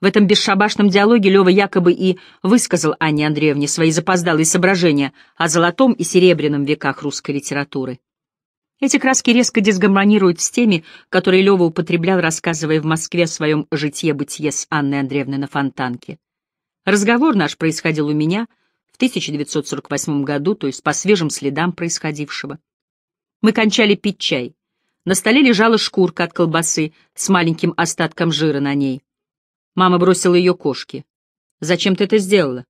В этом бесшабашном диалоге Лева якобы и высказал Анне Андреевне свои запоздалые соображения о золотом и серебряном веках русской литературы. Эти краски резко дисгармонируют с теми, которые Лева употреблял, рассказывая в Москве о своем житье-бытие с Анной Андреевной на Фонтанке. Разговор наш происходил у меня в 1948 году, то есть по свежим следам происходившего. Мы кончали пить чай. На столе лежала шкурка от колбасы с маленьким остатком жира на ней. Мама бросила ее кошке. «Зачем ты это сделала?»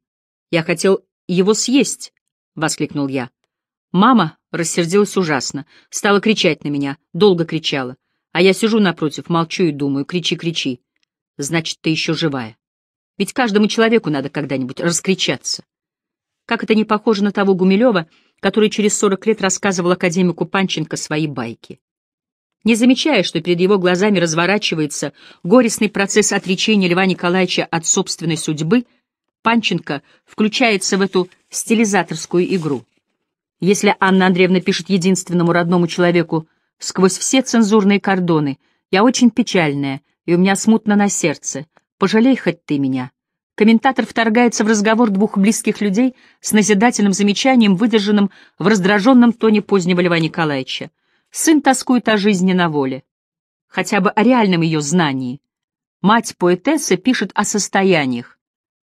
«Я хотел его съесть», — воскликнул я. Мама рассердилась ужасно, стала кричать на меня, долго кричала. А я сижу напротив, молчу и думаю, кричи, кричи. Значит, ты еще живая. Ведь каждому человеку надо когда-нибудь раскричаться. Как это не похоже на того Гумилева, который через сорок лет рассказывал академику Панченко свои байки не замечая, что перед его глазами разворачивается горестный процесс отречения Льва Николаевича от собственной судьбы, Панченко включается в эту стилизаторскую игру. Если Анна Андреевна пишет единственному родному человеку сквозь все цензурные кордоны «Я очень печальная, и у меня смутно на сердце, пожалей хоть ты меня», комментатор вторгается в разговор двух близких людей с назидательным замечанием, выдержанным в раздраженном тоне позднего Льва Николаевича. Сын тоскует о жизни на воле, хотя бы о реальном ее знании. Мать-поэтесса пишет о состояниях.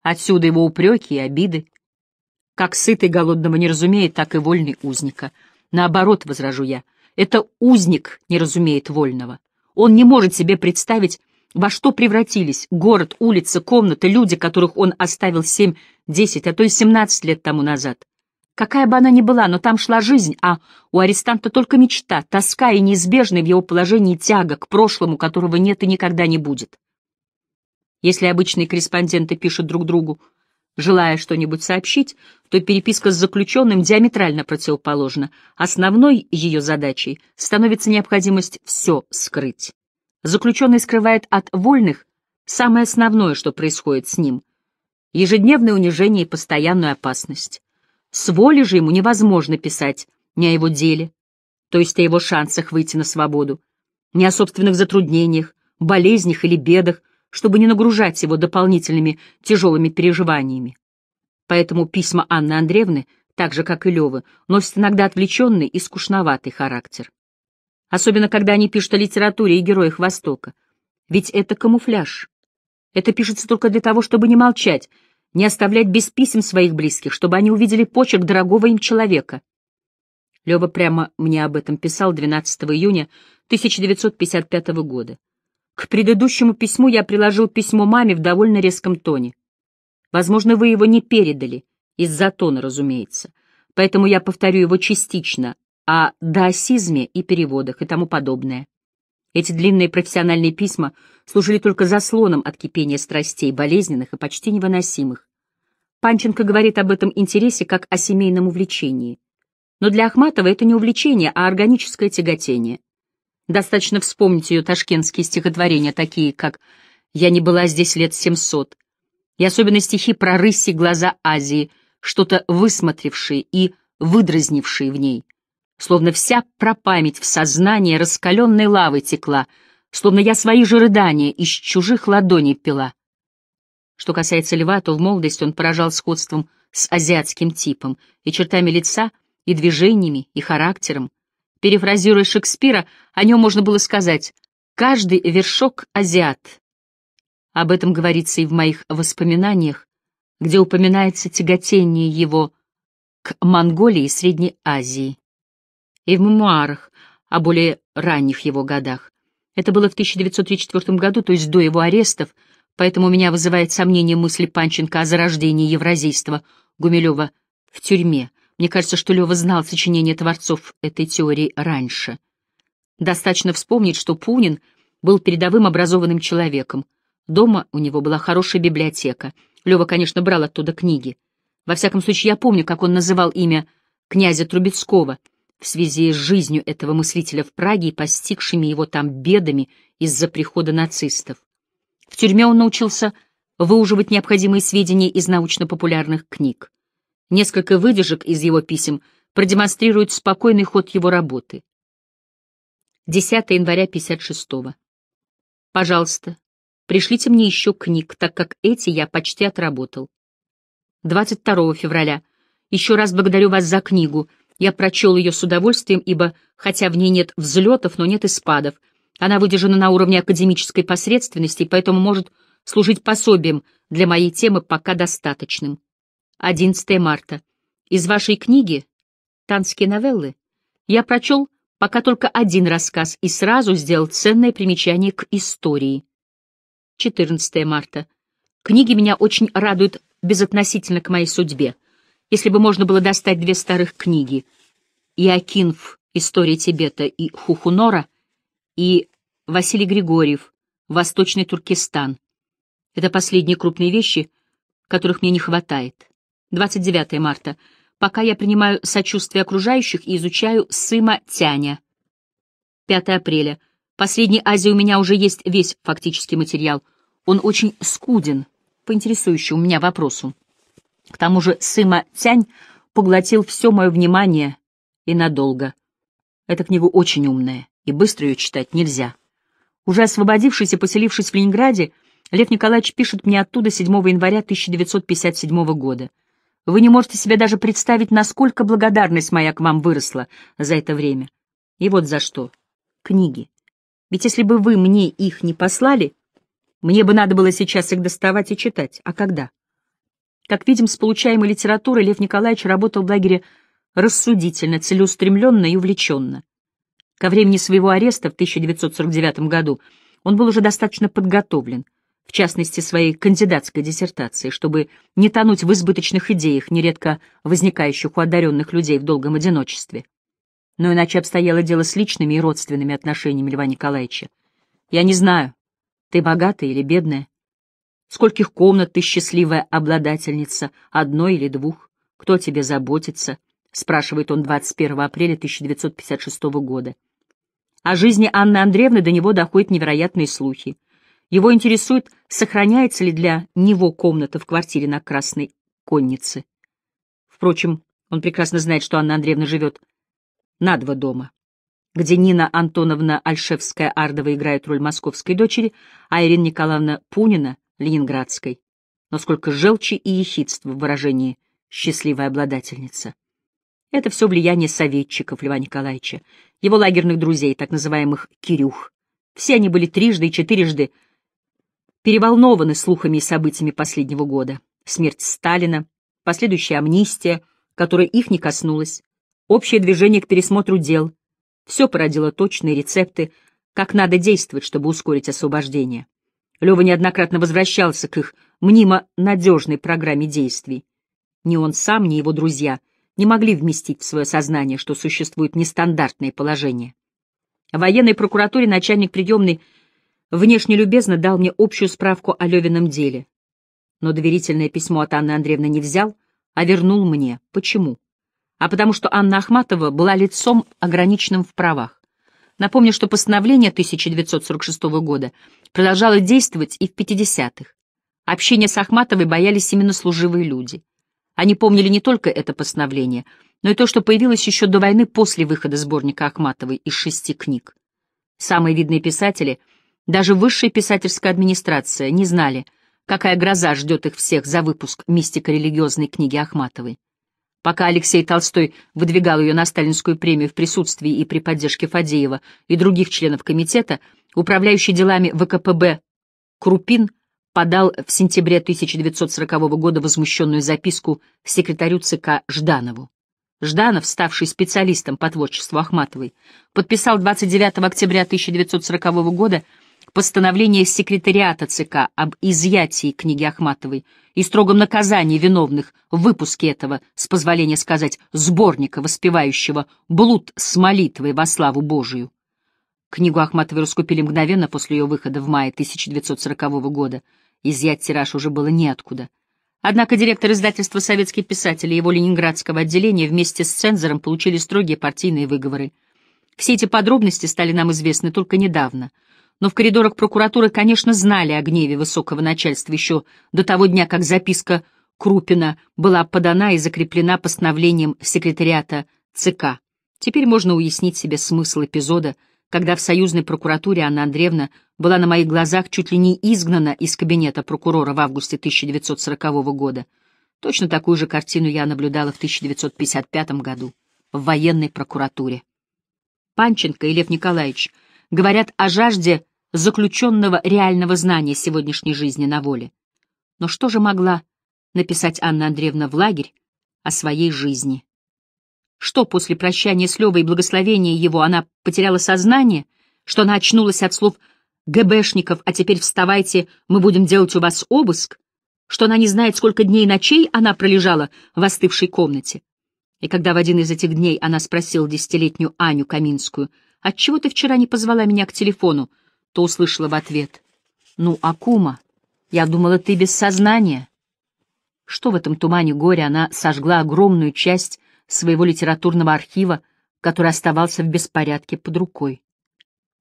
Отсюда его упреки и обиды. Как сытый голодного не разумеет, так и вольный узника. Наоборот, возражу я, это узник не разумеет вольного. Он не может себе представить, во что превратились город, улица, комната, люди, которых он оставил семь, десять, а то и семнадцать лет тому назад. Какая бы она ни была, но там шла жизнь, а у арестанта только мечта, тоска и неизбежная в его положении тяга к прошлому, которого нет и никогда не будет. Если обычные корреспонденты пишут друг другу, желая что-нибудь сообщить, то переписка с заключенным диаметрально противоположна. Основной ее задачей становится необходимость все скрыть. Заключенный скрывает от вольных самое основное, что происходит с ним — ежедневное унижение и постоянную опасность. С воли же ему невозможно писать ни о его деле, то есть о его шансах выйти на свободу, ни о собственных затруднениях, болезнях или бедах, чтобы не нагружать его дополнительными тяжелыми переживаниями. Поэтому письма Анны Андреевны, так же, как и Левы, носят иногда отвлеченный и скучноватый характер. Особенно, когда они пишут о литературе и героях Востока. Ведь это камуфляж. Это пишется только для того, чтобы не молчать, не оставлять без писем своих близких, чтобы они увидели почерк дорогого им человека. Лева прямо мне об этом писал 12 июня 1955 года. К предыдущему письму я приложил письмо маме в довольно резком тоне. Возможно, вы его не передали, из-за тона, разумеется. Поэтому я повторю его частично, о даосизме и переводах и тому подобное. Эти длинные профессиональные письма — служили только заслоном от кипения страстей, болезненных и почти невыносимых. Панченко говорит об этом интересе как о семейном увлечении. Но для Ахматова это не увлечение, а органическое тяготение. Достаточно вспомнить ее ташкентские стихотворения, такие как «Я не была здесь лет семьсот», и особенно стихи про рыси глаза Азии, что-то высмотревшие и выдразнившие в ней. Словно вся пропамять в сознание раскаленной лавы текла — словно я свои же рыдания из чужих ладоней пила. Что касается льва, то в молодости он поражал сходством с азиатским типом и чертами лица, и движениями, и характером. Перефразируя Шекспира, о нем можно было сказать «каждый вершок азиат». Об этом говорится и в моих воспоминаниях, где упоминается тяготение его к Монголии и Средней Азии, и в мемуарах о более ранних его годах, это было в 1934 году, то есть до его арестов, поэтому меня вызывает сомнение мысли Панченко о зарождении евразийства Гумилева в тюрьме. Мне кажется, что Лева знал сочинение творцов этой теории раньше. Достаточно вспомнить, что Пунин был передовым образованным человеком. Дома у него была хорошая библиотека. Лева, конечно, брал оттуда книги. Во всяком случае, я помню, как он называл имя князя Трубецкого, в связи с жизнью этого мыслителя в Праге и постигшими его там бедами из-за прихода нацистов. В тюрьме он научился выуживать необходимые сведения из научно-популярных книг. Несколько выдержек из его писем продемонстрируют спокойный ход его работы. 10 января 56 -го. «Пожалуйста, пришлите мне еще книг, так как эти я почти отработал. 22 февраля. Еще раз благодарю вас за книгу — я прочел ее с удовольствием, ибо, хотя в ней нет взлетов, но нет и спадов, она выдержана на уровне академической посредственности, и поэтому может служить пособием для моей темы пока достаточным. 11 марта. Из вашей книги «Танские новеллы» я прочел пока только один рассказ и сразу сделал ценное примечание к истории. 14 марта. Книги меня очень радуют безотносительно к моей судьбе. Если бы можно было достать две старых книги — Иокинф «История Тибета» и Хухунора, и Василий Григорьев «Восточный Туркестан». Это последние крупные вещи, которых мне не хватает. 29 марта. Пока я принимаю сочувствие окружающих и изучаю Сыма Тяня. 5 апреля. Последней Азии у меня уже есть весь фактический материал. Он очень скуден по интересующему меня вопросу. К тому же Сыма Тянь поглотил все мое внимание и надолго. Эта книга очень умная, и быстро ее читать нельзя. Уже освободившись и поселившись в Ленинграде, Лев Николаевич пишет мне оттуда 7 января 1957 года. «Вы не можете себе даже представить, насколько благодарность моя к вам выросла за это время. И вот за что. Книги. Ведь если бы вы мне их не послали, мне бы надо было сейчас их доставать и читать. А когда? Как видим, с получаемой литературой Лев Николаевич работал в лагере рассудительно, целеустремленно и увлеченно. Ко времени своего ареста в 1949 году он был уже достаточно подготовлен, в частности, своей кандидатской диссертации, чтобы не тонуть в избыточных идеях, нередко возникающих у одаренных людей в долгом одиночестве. Но иначе обстояло дело с личными и родственными отношениями Льва Николаевича. «Я не знаю, ты богатая или бедная, Скольких комнат ты счастливая обладательница, одной или двух? Кто тебе заботится? Спрашивает он 21 апреля 1956 года. О жизни Анны Андреевны до него доходят невероятные слухи. Его интересует, сохраняется ли для него комната в квартире на Красной Коннице. Впрочем, он прекрасно знает, что Анна Андреевна живет на два дома, где Нина Антоновна Альшевская-Ардова играет роль московской дочери, а Ирина Николаевна Пунина — ленинградской, но сколько желчи и ехидства в выражении «счастливая обладательница». Это все влияние советчиков Льва Николаевича, его лагерных друзей, так называемых «кирюх». Все они были трижды и четырежды переволнованы слухами и событиями последнего года. Смерть Сталина, последующая амнистия, которая их не коснулась, общее движение к пересмотру дел. Все породило точные рецепты, как надо действовать, чтобы ускорить освобождение. Лева неоднократно возвращался к их мнимо надежной программе действий. Ни он сам, ни его друзья не могли вместить в свое сознание, что существует нестандартное положение. В военной прокуратуре начальник приемной внешне любезно дал мне общую справку о Левином деле. Но доверительное письмо от Анны Андреевны не взял, а вернул мне. Почему? А потому что Анна Ахматова была лицом, ограниченным в правах. Напомню, что постановление 1946 года продолжало действовать и в 50-х. Общение с Ахматовой боялись именно служивые люди. Они помнили не только это постановление, но и то, что появилось еще до войны после выхода сборника Ахматовой из шести книг. Самые видные писатели, даже высшая писательская администрация, не знали, какая гроза ждет их всех за выпуск мистико-религиозной книги Ахматовой. Пока Алексей Толстой выдвигал ее на сталинскую премию в присутствии и при поддержке Фадеева и других членов комитета, управляющий делами ВКПБ Крупин подал в сентябре 1940 года возмущенную записку секретарю ЦК Жданову. Жданов, ставший специалистом по творчеству Ахматовой, подписал 29 октября 1940 года постановление секретариата ЦК об изъятии книги Ахматовой и строгом наказании виновных в выпуске этого, с позволения сказать, сборника, воспевающего блуд с молитвой во славу Божию. Книгу Ахматовой раскупили мгновенно после ее выхода в мае 1940 года. Изъять тираж уже было неоткуда. Однако директор издательства «Советские писатели» и его ленинградского отделения вместе с цензором получили строгие партийные выговоры. Все эти подробности стали нам известны только недавно — но в коридорах прокуратуры, конечно, знали о гневе высокого начальства еще до того дня, как записка Крупина была подана и закреплена постановлением секретариата ЦК. Теперь можно уяснить себе смысл эпизода, когда в союзной прокуратуре Анна Андреевна была на моих глазах чуть ли не изгнана из кабинета прокурора в августе 1940 года. Точно такую же картину я наблюдала в 1955 году в военной прокуратуре. Панченко и Лев Николаевич говорят о жажде заключенного реального знания сегодняшней жизни на воле. Но что же могла написать Анна Андреевна в лагерь о своей жизни? Что после прощания с Левой и благословения его она потеряла сознание, что она очнулась от слов ГБшников «А теперь вставайте, мы будем делать у вас обыск», что она не знает, сколько дней и ночей она пролежала в остывшей комнате. И когда в один из этих дней она спросила десятилетнюю Аню Каминскую, «Отчего ты вчера не позвала меня к телефону?» то услышала в ответ. «Ну, Акума, я думала, ты без сознания». Что в этом тумане горя она сожгла огромную часть своего литературного архива, который оставался в беспорядке под рукой.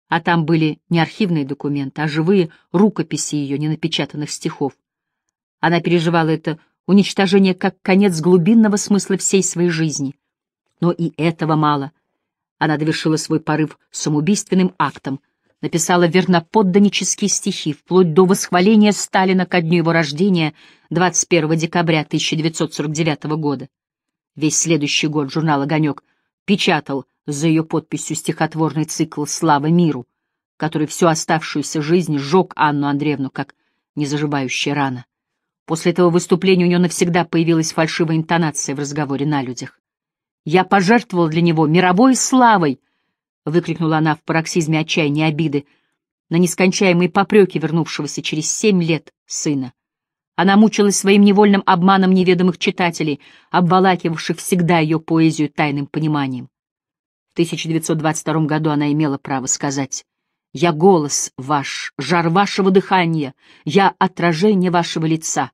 А там были не архивные документы, а живые рукописи ее ненапечатанных стихов. Она переживала это уничтожение как конец глубинного смысла всей своей жизни. Но и этого мало. Она довершила свой порыв самоубийственным актом, написала верноподданические стихи вплоть до восхваления Сталина ко дню его рождения 21 декабря 1949 года. Весь следующий год журнал «Огонек» печатал за ее подписью стихотворный цикл «Слава миру», который всю оставшуюся жизнь сжег Анну Андреевну как незаживающая рана. После этого выступления у нее навсегда появилась фальшивая интонация в разговоре на людях. «Я пожертвовал для него мировой славой», выкрикнула она в пароксизме отчаяния обиды на нескончаемые попреки вернувшегося через семь лет сына. Она мучилась своим невольным обманом неведомых читателей, обволакивавших всегда ее поэзию тайным пониманием. В 1922 году она имела право сказать «Я голос ваш, жар вашего дыхания, я отражение вашего лица»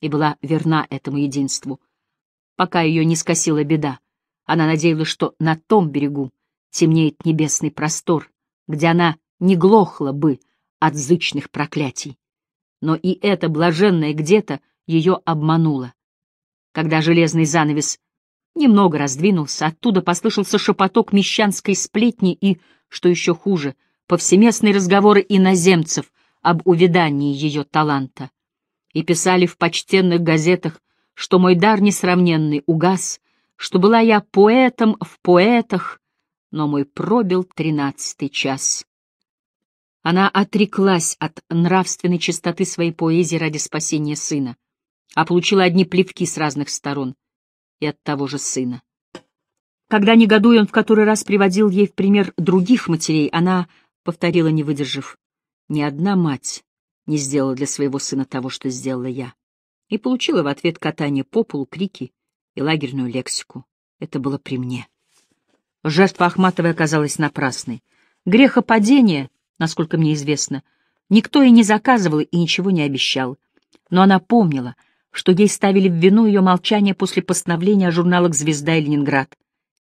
и была верна этому единству. Пока ее не скосила беда, она надеялась, что на том берегу темнеет небесный простор, где она не глохла бы от зычных проклятий. Но и это блаженное где-то ее обмануло. Когда железный занавес немного раздвинулся, оттуда послышался шепоток мещанской сплетни и, что еще хуже, повсеместные разговоры иноземцев об увидании ее таланта. И писали в почтенных газетах, что мой дар несравненный угас, что была я поэтом в поэтах, но мой пробил тринадцатый час. Она отреклась от нравственной чистоты своей поэзии ради спасения сына, а получила одни плевки с разных сторон и от того же сына. Когда, негодуя, он в который раз приводил ей в пример других матерей, она повторила, не выдержав, «Ни одна мать не сделала для своего сына того, что сделала я», и получила в ответ катание по полу, крики и лагерную лексику. Это было при мне. Жертва Ахматовой оказалась напрасной. Грехопадение, насколько мне известно, никто и не заказывал и ничего не обещал. Но она помнила, что ей ставили в вину ее молчание после постановления о журналах «Звезда» и «Ленинград»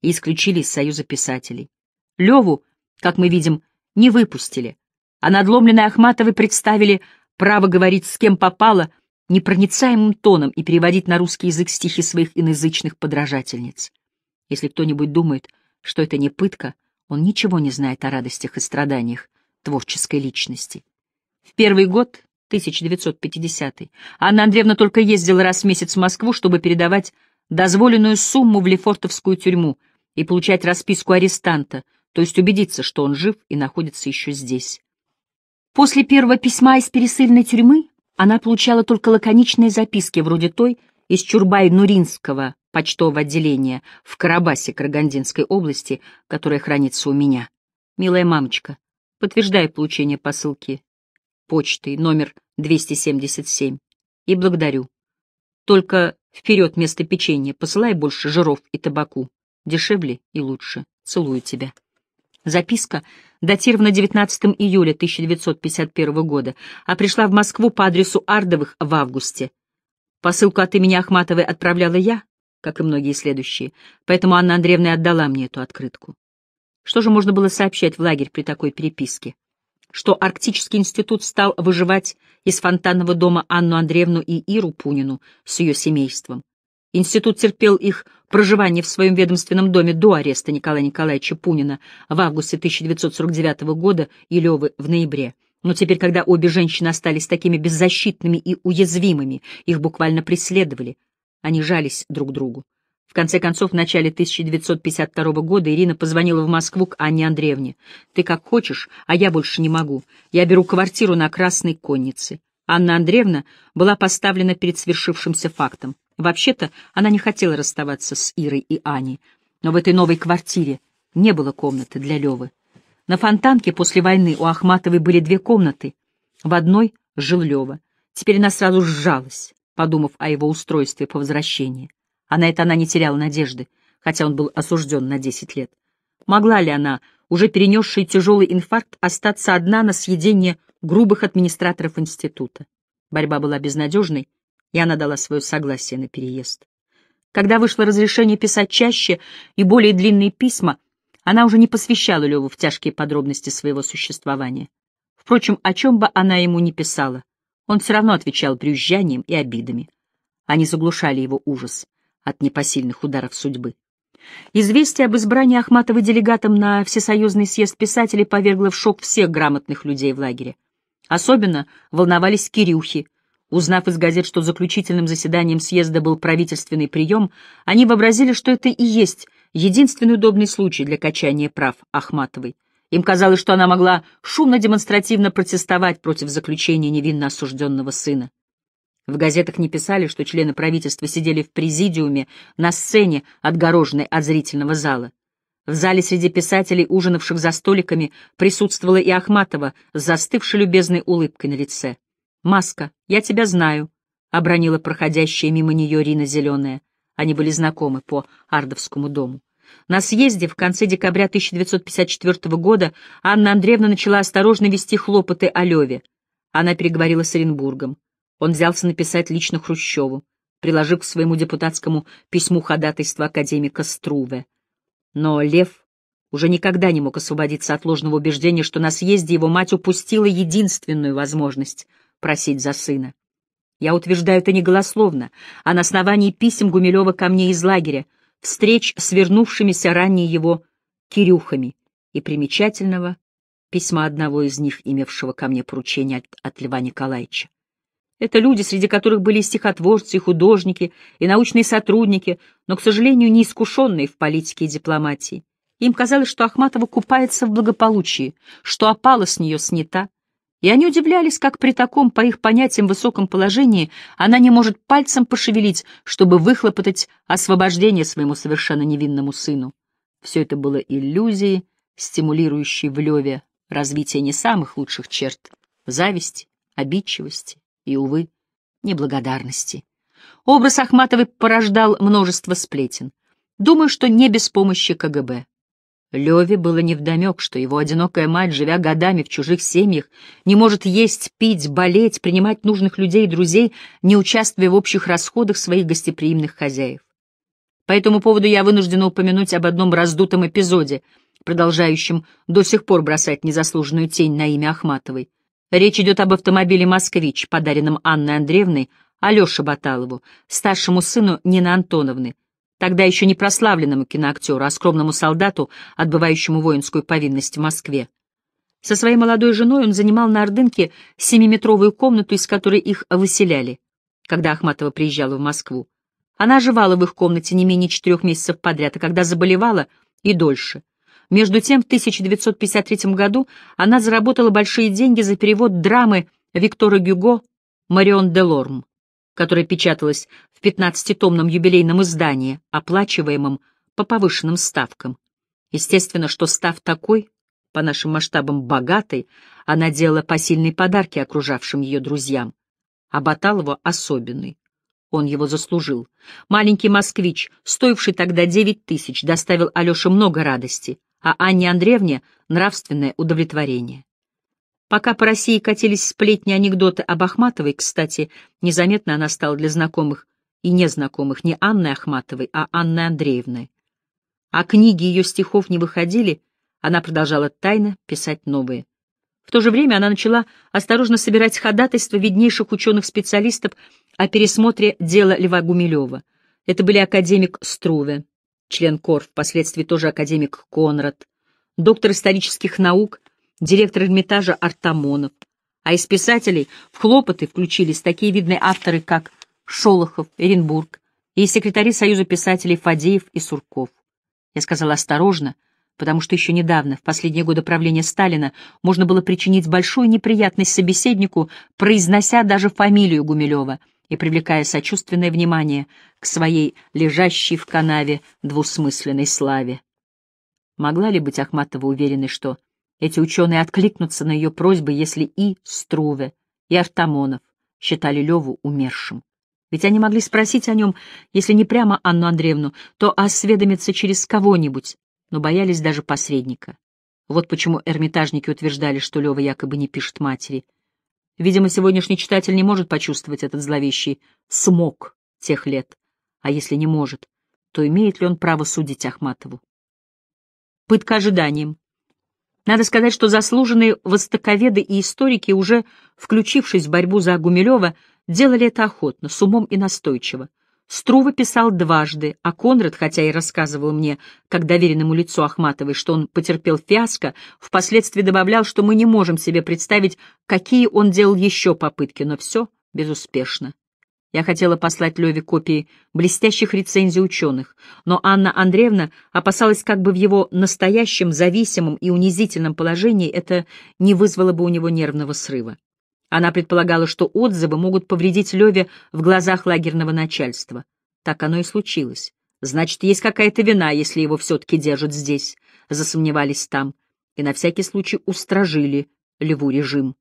и исключили из Союза писателей. Леву, как мы видим, не выпустили, а надломленной Ахматовой представили право говорить с кем попало непроницаемым тоном и переводить на русский язык стихи своих иноязычных подражательниц. Если кто-нибудь думает, что это не пытка, он ничего не знает о радостях и страданиях творческой личности. В первый год, 1950 й Анна Андреевна только ездила раз в месяц в Москву, чтобы передавать дозволенную сумму в Лефортовскую тюрьму и получать расписку арестанта, то есть убедиться, что он жив и находится еще здесь. После первого письма из пересыльной тюрьмы она получала только лаконичные записки вроде той из Чурбай-Нуринского почтового отделения в Карабасе Карагандинской области, которое хранится у меня. Милая мамочка, подтверждаю получение посылки почтой номер 277 и благодарю. Только вперед вместо печенья посылай больше жиров и табаку. Дешевле и лучше. Целую тебя. Записка датирована 19 июля 1951 года, а пришла в Москву по адресу Ардовых в августе. Посылку от имени Ахматовой отправляла я, как и многие следующие, поэтому Анна Андреевна отдала мне эту открытку. Что же можно было сообщать в лагерь при такой переписке? Что Арктический институт стал выживать из фонтанного дома Анну Андреевну и Иру Пунину с ее семейством. Институт терпел их проживание в своем ведомственном доме до ареста Николая Николаевича Пунина в августе 1949 года и Левы в ноябре. Но теперь, когда обе женщины остались такими беззащитными и уязвимыми, их буквально преследовали, они жались друг другу. В конце концов, в начале 1952 года Ирина позвонила в Москву к Анне Андреевне. «Ты как хочешь, а я больше не могу. Я беру квартиру на Красной Коннице». Анна Андреевна была поставлена перед свершившимся фактом. Вообще-то она не хотела расставаться с Ирой и Аней, но в этой новой квартире не было комнаты для Левы. На Фонтанке после войны у Ахматовой были две комнаты. В одной жил Лева. Теперь она сразу сжалась подумав о его устройстве по возвращении. А на это она не теряла надежды, хотя он был осужден на десять лет. Могла ли она, уже перенесшая тяжелый инфаркт, остаться одна на съедение грубых администраторов института? Борьба была безнадежной, и она дала свое согласие на переезд. Когда вышло разрешение писать чаще и более длинные письма, она уже не посвящала Леву в тяжкие подробности своего существования. Впрочем, о чем бы она ему не писала, он все равно отвечал брюзжанием и обидами. Они заглушали его ужас от непосильных ударов судьбы. Известие об избрании Ахматовой делегатом на Всесоюзный съезд писателей повергло в шок всех грамотных людей в лагере. Особенно волновались кирюхи. Узнав из газет, что заключительным заседанием съезда был правительственный прием, они вообразили, что это и есть единственный удобный случай для качания прав Ахматовой. Им казалось, что она могла шумно-демонстративно протестовать против заключения невинно осужденного сына. В газетах не писали, что члены правительства сидели в президиуме на сцене, отгороженной от зрительного зала. В зале среди писателей, ужинавших за столиками, присутствовала и Ахматова с застывшей любезной улыбкой на лице. «Маска, я тебя знаю», — обронила проходящая мимо нее Рина Зеленая. Они были знакомы по Ардовскому дому. На съезде в конце декабря 1954 года Анна Андреевна начала осторожно вести хлопоты о Леве. Она переговорила с Оренбургом. Он взялся написать лично Хрущеву, приложив к своему депутатскому письму ходатайство академика Струве. Но Лев уже никогда не мог освободиться от ложного убеждения, что на съезде его мать упустила единственную возможность просить за сына. Я утверждаю это не голословно, а на основании писем Гумилева ко мне из лагеря — встреч с вернувшимися ранее его Кирюхами и примечательного письма одного из них, имевшего ко мне поручение от, от Льва Николаевича. Это люди, среди которых были и стихотворцы, и художники, и научные сотрудники, но, к сожалению, не искушенные в политике и дипломатии. Им казалось, что Ахматова купается в благополучии, что опала с нее снята, и они удивлялись, как при таком, по их понятиям, высоком положении она не может пальцем пошевелить, чтобы выхлопотать освобождение своему совершенно невинному сыну. Все это было иллюзией, стимулирующей в Леве развитие не самых лучших черт — зависти, обидчивости и, увы, неблагодарности. Образ Ахматовой порождал множество сплетен. Думаю, что не без помощи КГБ. Леве было невдомек, что его одинокая мать, живя годами в чужих семьях, не может есть, пить, болеть, принимать нужных людей и друзей, не участвуя в общих расходах своих гостеприимных хозяев. По этому поводу я вынуждена упомянуть об одном раздутом эпизоде, продолжающем до сих пор бросать незаслуженную тень на имя Ахматовой. Речь идет об автомобиле «Москвич», подаренном Анной Андреевной Алёше Баталову, старшему сыну Нины Антоновны, тогда еще не прославленному киноактеру, а скромному солдату, отбывающему воинскую повинность в Москве. Со своей молодой женой он занимал на Ордынке семиметровую комнату, из которой их выселяли, когда Ахматова приезжала в Москву. Она оживала в их комнате не менее четырех месяцев подряд, а когда заболевала, и дольше. Между тем, в 1953 году она заработала большие деньги за перевод драмы Виктора Гюго «Марион де Лорм», которая печаталась в 15-томном юбилейном издании, оплачиваемом по повышенным ставкам. Естественно, что став такой, по нашим масштабам богатой, она делала посильные подарки окружавшим ее друзьям, а Баталову особенный. Он его заслужил. Маленький москвич, стоивший тогда девять тысяч, доставил Алёше много радости, а Анне Андреевне — нравственное удовлетворение. Пока по России катились сплетни анекдоты об Ахматовой, кстати, незаметно она стала для знакомых и незнакомых не Анны Ахматовой, а Анны Андреевны. А книги ее стихов не выходили, она продолжала тайно писать новые. В то же время она начала осторожно собирать ходатайства виднейших ученых-специалистов о пересмотре дела Льва Гумилева. Это были академик Струве, член КОР, впоследствии тоже академик Конрад, доктор исторических наук, директор Эрмитажа Артамонов. А из писателей в хлопоты включились такие видные авторы, как Шолохов, Эренбург и секретари Союза писателей Фадеев и Сурков. Я сказала осторожно, потому что еще недавно, в последние годы правления Сталина, можно было причинить большую неприятность собеседнику, произнося даже фамилию Гумилева и привлекая сочувственное внимание к своей лежащей в канаве двусмысленной славе. Могла ли быть Ахматова уверенной, что эти ученые откликнутся на ее просьбы, если и Струве, и Артамонов считали Леву умершим? Ведь они могли спросить о нем, если не прямо Анну Андреевну, то осведомиться через кого-нибудь, но боялись даже посредника. Вот почему эрмитажники утверждали, что Лева якобы не пишет матери. Видимо, сегодняшний читатель не может почувствовать этот зловещий смог тех лет. А если не может, то имеет ли он право судить Ахматову? Пытка ожиданием. Надо сказать, что заслуженные востоковеды и историки, уже включившись в борьбу за Гумилева, Делали это охотно, с умом и настойчиво. Струва писал дважды, а Конрад, хотя и рассказывал мне, как доверенному лицу Ахматовой, что он потерпел фиаско, впоследствии добавлял, что мы не можем себе представить, какие он делал еще попытки, но все безуспешно. Я хотела послать Леве копии блестящих рецензий ученых, но Анна Андреевна опасалась, как бы в его настоящем зависимом и унизительном положении это не вызвало бы у него нервного срыва. Она предполагала, что отзывы могут повредить Леве в глазах лагерного начальства. Так оно и случилось. Значит, есть какая-то вина, если его все-таки держат здесь. Засомневались там. И на всякий случай устражили Льву режим.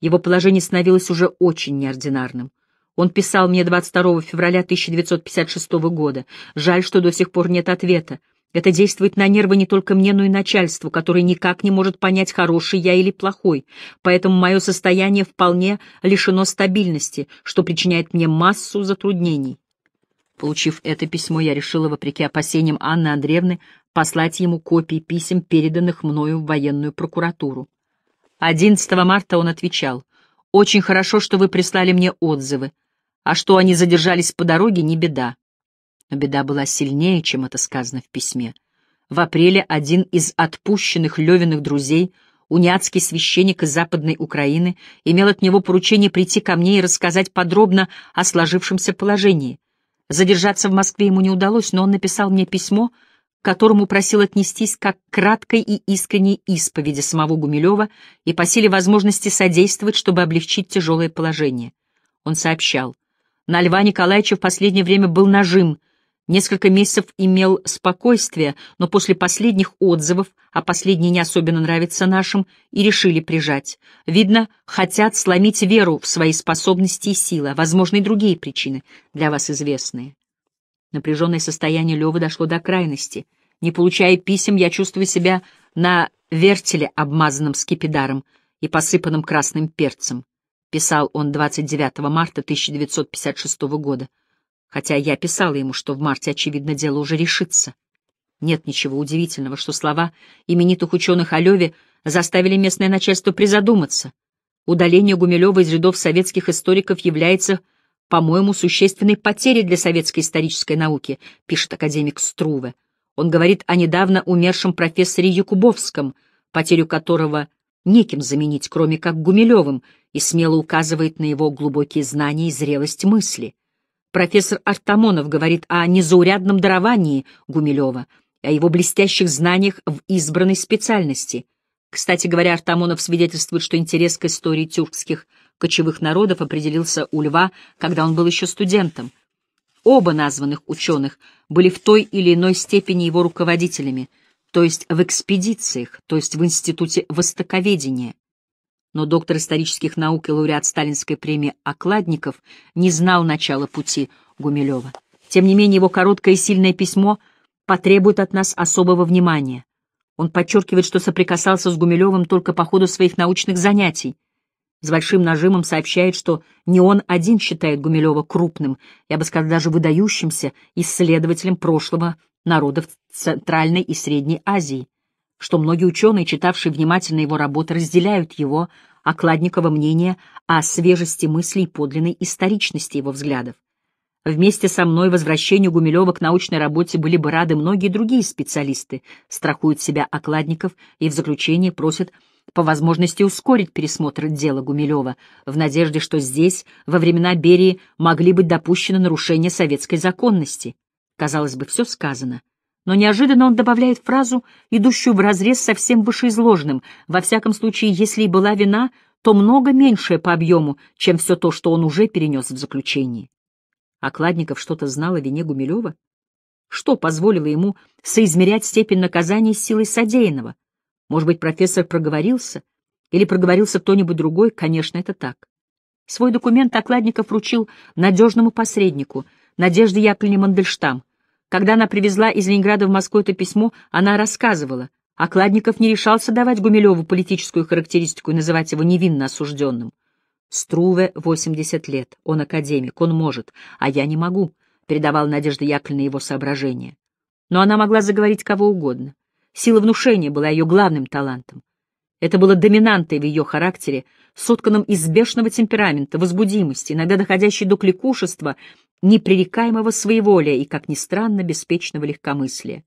Его положение становилось уже очень неординарным. Он писал мне 22 февраля 1956 года. Жаль, что до сих пор нет ответа. Это действует на нервы не только мне, но и начальству, которое никак не может понять, хороший я или плохой. Поэтому мое состояние вполне лишено стабильности, что причиняет мне массу затруднений. Получив это письмо, я решила, вопреки опасениям Анны Андреевны, послать ему копии писем, переданных мною в военную прокуратуру. 11 марта он отвечал, «Очень хорошо, что вы прислали мне отзывы, а что они задержались по дороге, не беда. Но беда была сильнее, чем это сказано в письме. В апреле один из отпущенных Левиных друзей, уняцкий священник из Западной Украины, имел от него поручение прийти ко мне и рассказать подробно о сложившемся положении. Задержаться в Москве ему не удалось, но он написал мне письмо, к которому просил отнестись как к краткой и искренней исповеди самого Гумилева и по силе возможности содействовать, чтобы облегчить тяжелое положение. Он сообщал, «На Льва Николаевича в последнее время был нажим, Несколько месяцев имел спокойствие, но после последних отзывов, а последние не особенно нравятся нашим, и решили прижать. Видно, хотят сломить веру в свои способности и силы, а, возможно, и другие причины, для вас известные. Напряженное состояние Левы дошло до крайности. Не получая писем, я чувствую себя на вертеле, обмазанном скипидаром и посыпанным красным перцем. Писал он 29 марта 1956 года хотя я писала ему, что в марте, очевидно, дело уже решится. Нет ничего удивительного, что слова именитых ученых о Леве заставили местное начальство призадуматься. Удаление Гумилева из рядов советских историков является, по-моему, существенной потерей для советской исторической науки, пишет академик Струве. Он говорит о недавно умершем профессоре Якубовском, потерю которого неким заменить, кроме как Гумилевым, и смело указывает на его глубокие знания и зрелость мысли. Профессор Артамонов говорит о незаурядном даровании Гумилева, о его блестящих знаниях в избранной специальности. Кстати говоря, Артамонов свидетельствует, что интерес к истории тюркских кочевых народов определился у Льва, когда он был еще студентом. Оба названных ученых были в той или иной степени его руководителями, то есть в экспедициях, то есть в Институте Востоковедения но доктор исторических наук и лауреат Сталинской премии Окладников не знал начала пути Гумилева. Тем не менее, его короткое и сильное письмо потребует от нас особого внимания. Он подчеркивает, что соприкасался с Гумилевым только по ходу своих научных занятий. С большим нажимом сообщает, что не он один считает Гумилева крупным, я бы сказал, даже выдающимся исследователем прошлого народов Центральной и Средней Азии что многие ученые, читавшие внимательно его работы, разделяют его, окладникова мнение о свежести мыслей и подлинной историчности его взглядов. Вместе со мной возвращению Гумилева к научной работе были бы рады многие другие специалисты, страхуют себя окладников и в заключение просят по возможности ускорить пересмотр дела Гумилева, в надежде, что здесь, во времена Берии, могли быть допущены нарушения советской законности. Казалось бы, все сказано но неожиданно он добавляет фразу, идущую вразрез со всем вышеизложенным. Во всяком случае, если и была вина, то много меньшее по объему, чем все то, что он уже перенес в заключении. Окладников что-то знал о вине Гумилева? Что позволило ему соизмерять степень наказания с силой содеянного? Может быть, профессор проговорился? Или проговорился кто-нибудь другой? Конечно, это так. Свой документ Окладников вручил надежному посреднику, Надежде Яковлевне Мандельштам — когда она привезла из Ленинграда в Москву это письмо, она рассказывала. Окладников а не решался давать Гумилеву политическую характеристику и называть его невинно осужденным. «Струве 80 лет, он академик, он может, а я не могу», — передавал Надежда Яковлевна его соображения. Но она могла заговорить кого угодно. Сила внушения была ее главным талантом. Это было доминантой в ее характере, сотканном из бешеного темперамента, возбудимости, иногда доходящей до кликушества, непререкаемого своеволия и, как ни странно, беспечного легкомыслия.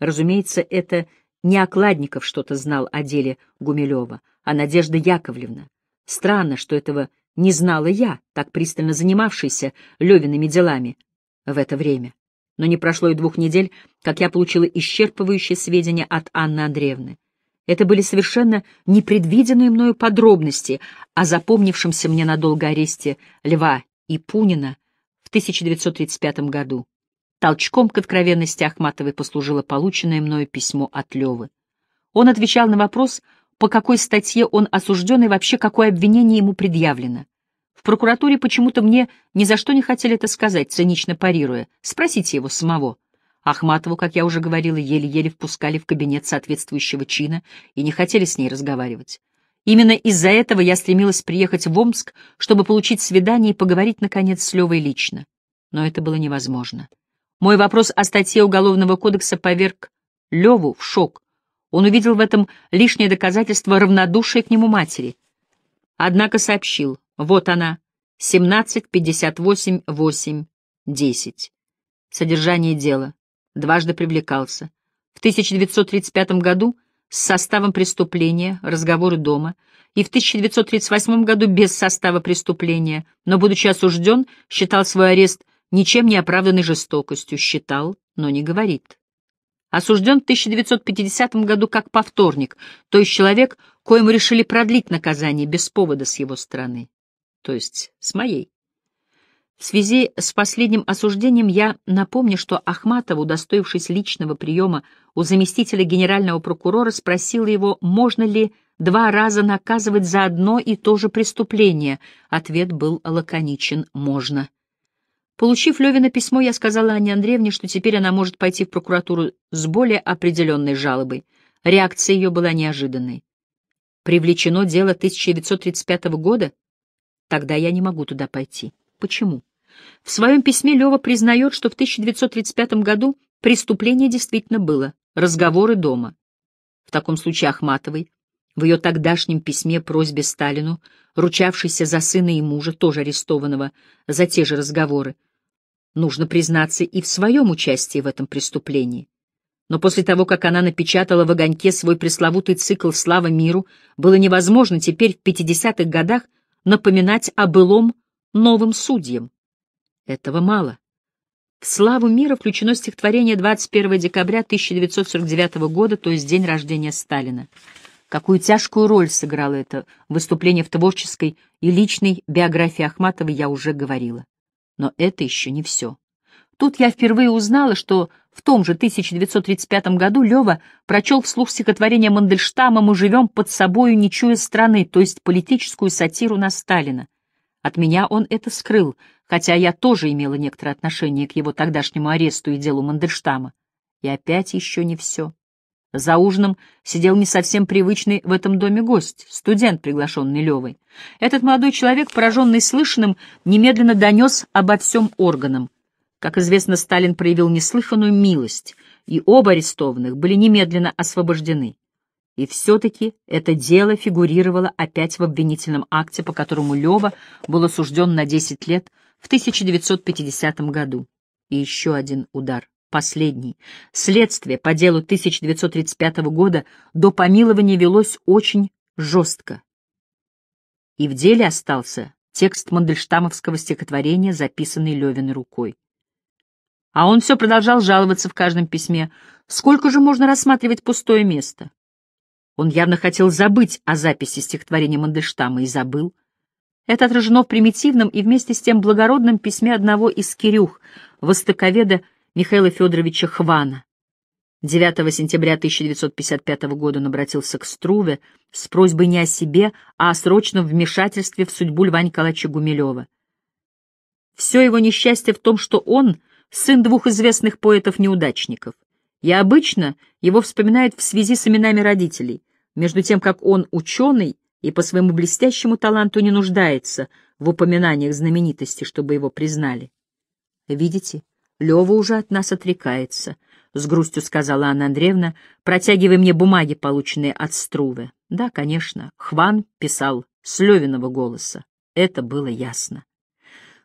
Разумеется, это не Окладников что-то знал о деле Гумилева, а Надежда Яковлевна. Странно, что этого не знала я, так пристально занимавшаяся Левиными делами в это время. Но не прошло и двух недель, как я получила исчерпывающие сведения от Анны Андреевны. Это были совершенно непредвиденные мною подробности о запомнившемся мне надолго аресте Льва и Пунина 1935 году. Толчком к откровенности Ахматовой послужило полученное мною письмо от Левы. Он отвечал на вопрос, по какой статье он осужден и вообще какое обвинение ему предъявлено. В прокуратуре почему-то мне ни за что не хотели это сказать, цинично парируя. Спросите его самого. Ахматову, как я уже говорила, еле-еле впускали в кабинет соответствующего чина и не хотели с ней разговаривать. Именно из-за этого я стремилась приехать в Омск, чтобы получить свидание и поговорить, наконец, с Левой лично. Но это было невозможно. Мой вопрос о статье Уголовного кодекса поверг Леву в шок. Он увидел в этом лишнее доказательство равнодушия к нему матери. Однако сообщил, вот она, 17.58.8.10. Содержание дела. Дважды привлекался. В 1935 году с составом преступления, разговоры дома, и в 1938 году без состава преступления, но, будучи осужден, считал свой арест ничем не оправданной жестокостью, считал, но не говорит. Осужден в 1950 году как повторник, то есть человек, коему решили продлить наказание без повода с его стороны, то есть с моей. В связи с последним осуждением я напомню, что Ахматова, удостоившись личного приема у заместителя генерального прокурора, спросила его, можно ли два раза наказывать за одно и то же преступление. Ответ был лаконичен «можно». Получив Левина письмо, я сказала Анне Андреевне, что теперь она может пойти в прокуратуру с более определенной жалобой. Реакция ее была неожиданной. «Привлечено дело 1935 года? Тогда я не могу туда пойти. Почему?» В своем письме Лева признает, что в 1935 году преступление действительно было, разговоры дома. В таком случае Ахматовой, в ее тогдашнем письме просьбе Сталину, ручавшейся за сына и мужа, тоже арестованного, за те же разговоры, нужно признаться и в своем участии в этом преступлении. Но после того, как она напечатала в «Огоньке» свой пресловутый цикл «Слава миру», было невозможно теперь в 50-х годах напоминать о былом новым судьям. Этого мало. В славу мира включено стихотворение 21 декабря 1949 года, то есть день рождения Сталина. Какую тяжкую роль сыграло это выступление в творческой и личной биографии Ахматовой, я уже говорила. Но это еще не все. Тут я впервые узнала, что в том же 1935 году Лева прочел вслух стихотворение Мандельштама «Мы живем под собою, не чуя страны», то есть политическую сатиру на Сталина. От меня он это скрыл, хотя я тоже имела некоторое отношение к его тогдашнему аресту и делу Мандельштама. И опять еще не все. За ужином сидел не совсем привычный в этом доме гость, студент, приглашенный Левой. Этот молодой человек, пораженный слышанным, немедленно донес обо всем органам. Как известно, Сталин проявил неслыханную милость, и оба арестованных были немедленно освобождены. И все-таки это дело фигурировало опять в обвинительном акте, по которому Лева был осужден на 10 лет в 1950 году. И еще один удар, последний. Следствие по делу 1935 года до помилования велось очень жестко. И в деле остался текст мандельштамовского стихотворения, записанный Левиной рукой. А он все продолжал жаловаться в каждом письме. Сколько же можно рассматривать пустое место? Он явно хотел забыть о записи стихотворения Мандельштама и забыл. Это отражено в примитивном и вместе с тем благородном письме одного из кирюх, востоковеда Михаила Федоровича Хвана. 9 сентября 1955 года он обратился к Струве с просьбой не о себе, а о срочном вмешательстве в судьбу Льва Николаевича Гумилева. «Все его несчастье в том, что он — сын двух известных поэтов-неудачников. Я обычно его вспоминают в связи с именами родителей, между тем, как он ученый и по своему блестящему таланту не нуждается в упоминаниях знаменитости, чтобы его признали. Видите, Лева уже от нас отрекается, — с грустью сказала Анна Андреевна, протягивая мне бумаги, полученные от Струве. Да, конечно, Хван писал с Левиного голоса. Это было ясно.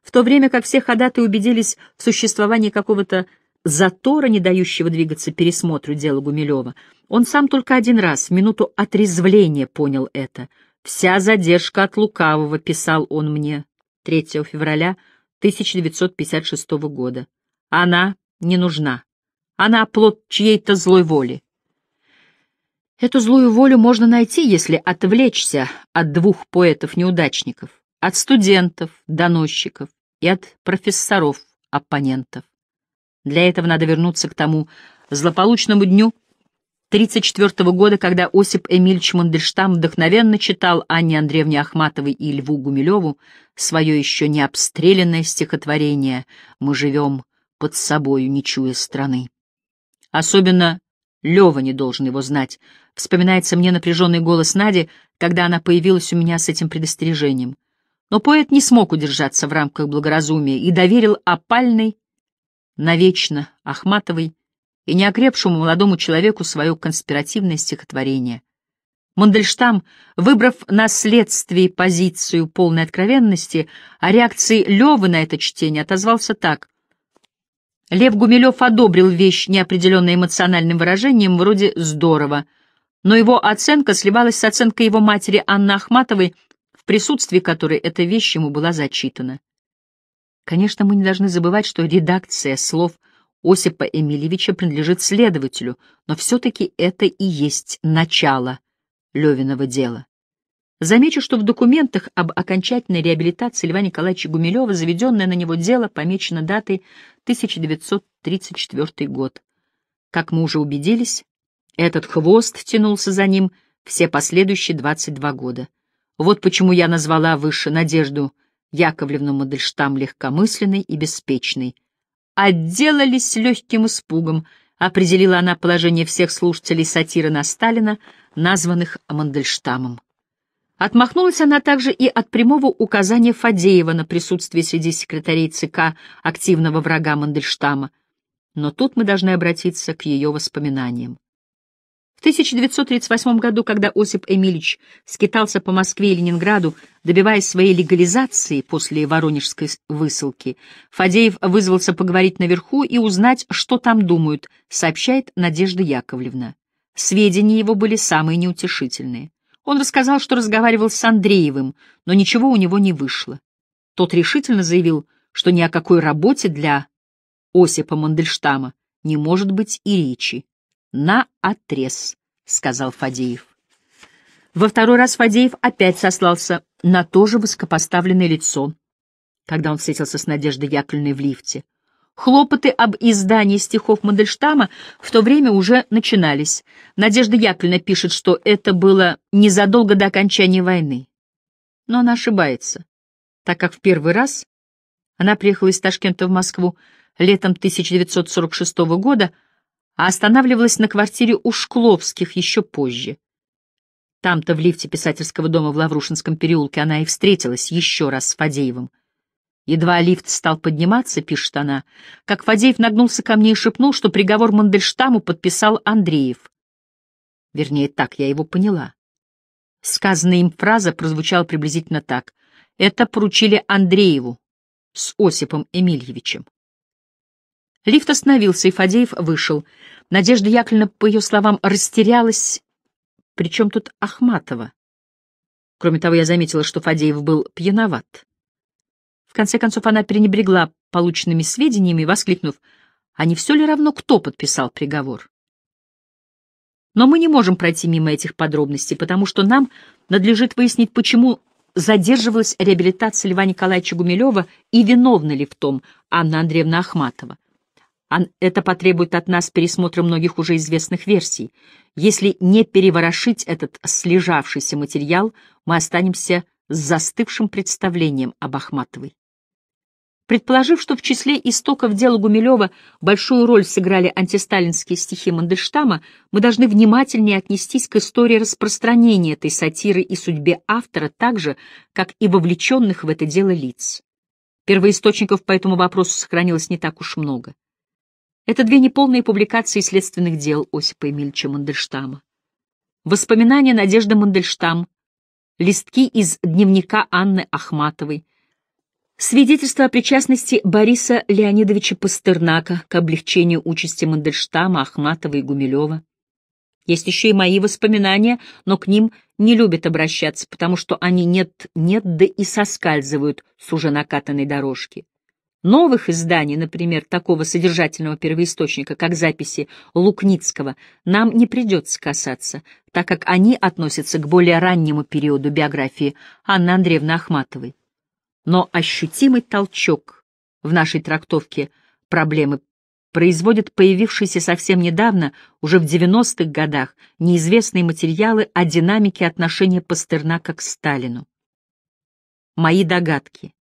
В то время как все ходаты убедились в существовании какого-то затора, не дающего двигаться пересмотру дела Гумилева. Он сам только один раз, минуту отрезвления, понял это. Вся задержка от лукавого, писал он мне 3 февраля 1956 года. Она не нужна. Она плод чьей-то злой воли. Эту злую волю можно найти, если отвлечься от двух поэтов-неудачников, от студентов, доносчиков и от профессоров, оппонентов. Для этого надо вернуться к тому злополучному дню, 1934 года, когда Осип Эмильевич Мандельштам вдохновенно читал Анне Андреевне Ахматовой и Льву Гумилеву свое еще не обстрелянное стихотворение «Мы живем под собою, не чуя страны». Особенно Лева не должен его знать. Вспоминается мне напряженный голос Нади, когда она появилась у меня с этим предостережением. Но поэт не смог удержаться в рамках благоразумия и доверил опальной, навечно Ахматовой, и неокрепшему молодому человеку свое конспиративное стихотворение. Мандельштам, выбрав на следствии позицию полной откровенности, о реакции Левы на это чтение отозвался так. Лев Гумилев одобрил вещь неопределенно эмоциональным выражением, вроде «здорово», но его оценка сливалась с оценкой его матери Анны Ахматовой, в присутствии которой эта вещь ему была зачитана. Конечно, мы не должны забывать, что редакция слов Осипа Эмильевича принадлежит следователю, но все-таки это и есть начало Левиного дела. Замечу, что в документах об окончательной реабилитации Льва Николаевича Гумилева заведенное на него дело помечено датой 1934 год. Как мы уже убедились, этот хвост тянулся за ним все последующие 22 года. Вот почему я назвала выше Надежду Яковлевну Мандельштам легкомысленной и беспечной — отделались легким испугом, определила она положение всех слушателей сатиры на Сталина, названных Мандельштамом. Отмахнулась она также и от прямого указания Фадеева на присутствие среди секретарей ЦК активного врага Мандельштама. Но тут мы должны обратиться к ее воспоминаниям. В 1938 году, когда Осип Эмильевич скитался по Москве и Ленинграду, добиваясь своей легализации после воронежской высылки, Фадеев вызвался поговорить наверху и узнать, что там думают, сообщает Надежда Яковлевна. Сведения его были самые неутешительные. Он рассказал, что разговаривал с Андреевым, но ничего у него не вышло. Тот решительно заявил, что ни о какой работе для Осипа Мандельштама не может быть и речи. «На отрез», — сказал Фадеев. Во второй раз Фадеев опять сослался на то же высокопоставленное лицо, когда он встретился с Надеждой Яковлевной в лифте. Хлопоты об издании стихов Мандельштама в то время уже начинались. Надежда Яковлевна пишет, что это было незадолго до окончания войны. Но она ошибается, так как в первый раз она приехала из Ташкента в Москву летом 1946 года, а останавливалась на квартире у Шкловских еще позже. Там-то в лифте писательского дома в Лаврушинском переулке она и встретилась еще раз с Фадеевым. Едва лифт стал подниматься, пишет она, как Фадеев нагнулся ко мне и шепнул, что приговор Мандельштаму подписал Андреев. Вернее, так я его поняла. Сказанная им фраза прозвучала приблизительно так. Это поручили Андрееву с Осипом Эмильевичем. Лифт остановился, и Фадеев вышел. Надежда Яковлевна, по ее словам, растерялась. Причем тут Ахматова? Кроме того, я заметила, что Фадеев был пьяноват. В конце концов, она пренебрегла полученными сведениями, воскликнув, «А не все ли равно, кто подписал приговор?» Но мы не можем пройти мимо этих подробностей, потому что нам надлежит выяснить, почему задерживалась реабилитация Льва Николаевича Гумилева и виновна ли в том Анна Андреевна Ахматова. Это потребует от нас пересмотра многих уже известных версий. Если не переворошить этот слежавшийся материал, мы останемся с застывшим представлением об Ахматовой. Предположив, что в числе истоков дела Гумилева большую роль сыграли антисталинские стихи Мандельштама, мы должны внимательнее отнестись к истории распространения этой сатиры и судьбе автора так же, как и вовлеченных в это дело лиц. Первоисточников по этому вопросу сохранилось не так уж много. Это две неполные публикации следственных дел Осипа Эмильевича Мандельштама. Воспоминания Надежды Мандельштам, листки из дневника Анны Ахматовой, свидетельство о причастности Бориса Леонидовича Пастернака к облегчению участи Мандельштама, Ахматова и Гумилева. Есть еще и мои воспоминания, но к ним не любят обращаться, потому что они нет-нет, да и соскальзывают с уже накатанной дорожки. Новых изданий, например, такого содержательного первоисточника, как записи Лукницкого, нам не придется касаться, так как они относятся к более раннему периоду биографии Анны Андреевны Ахматовой. Но ощутимый толчок в нашей трактовке проблемы производят появившиеся совсем недавно, уже в 90-х годах, неизвестные материалы о динамике отношения Пастернака к Сталину. Мои догадки.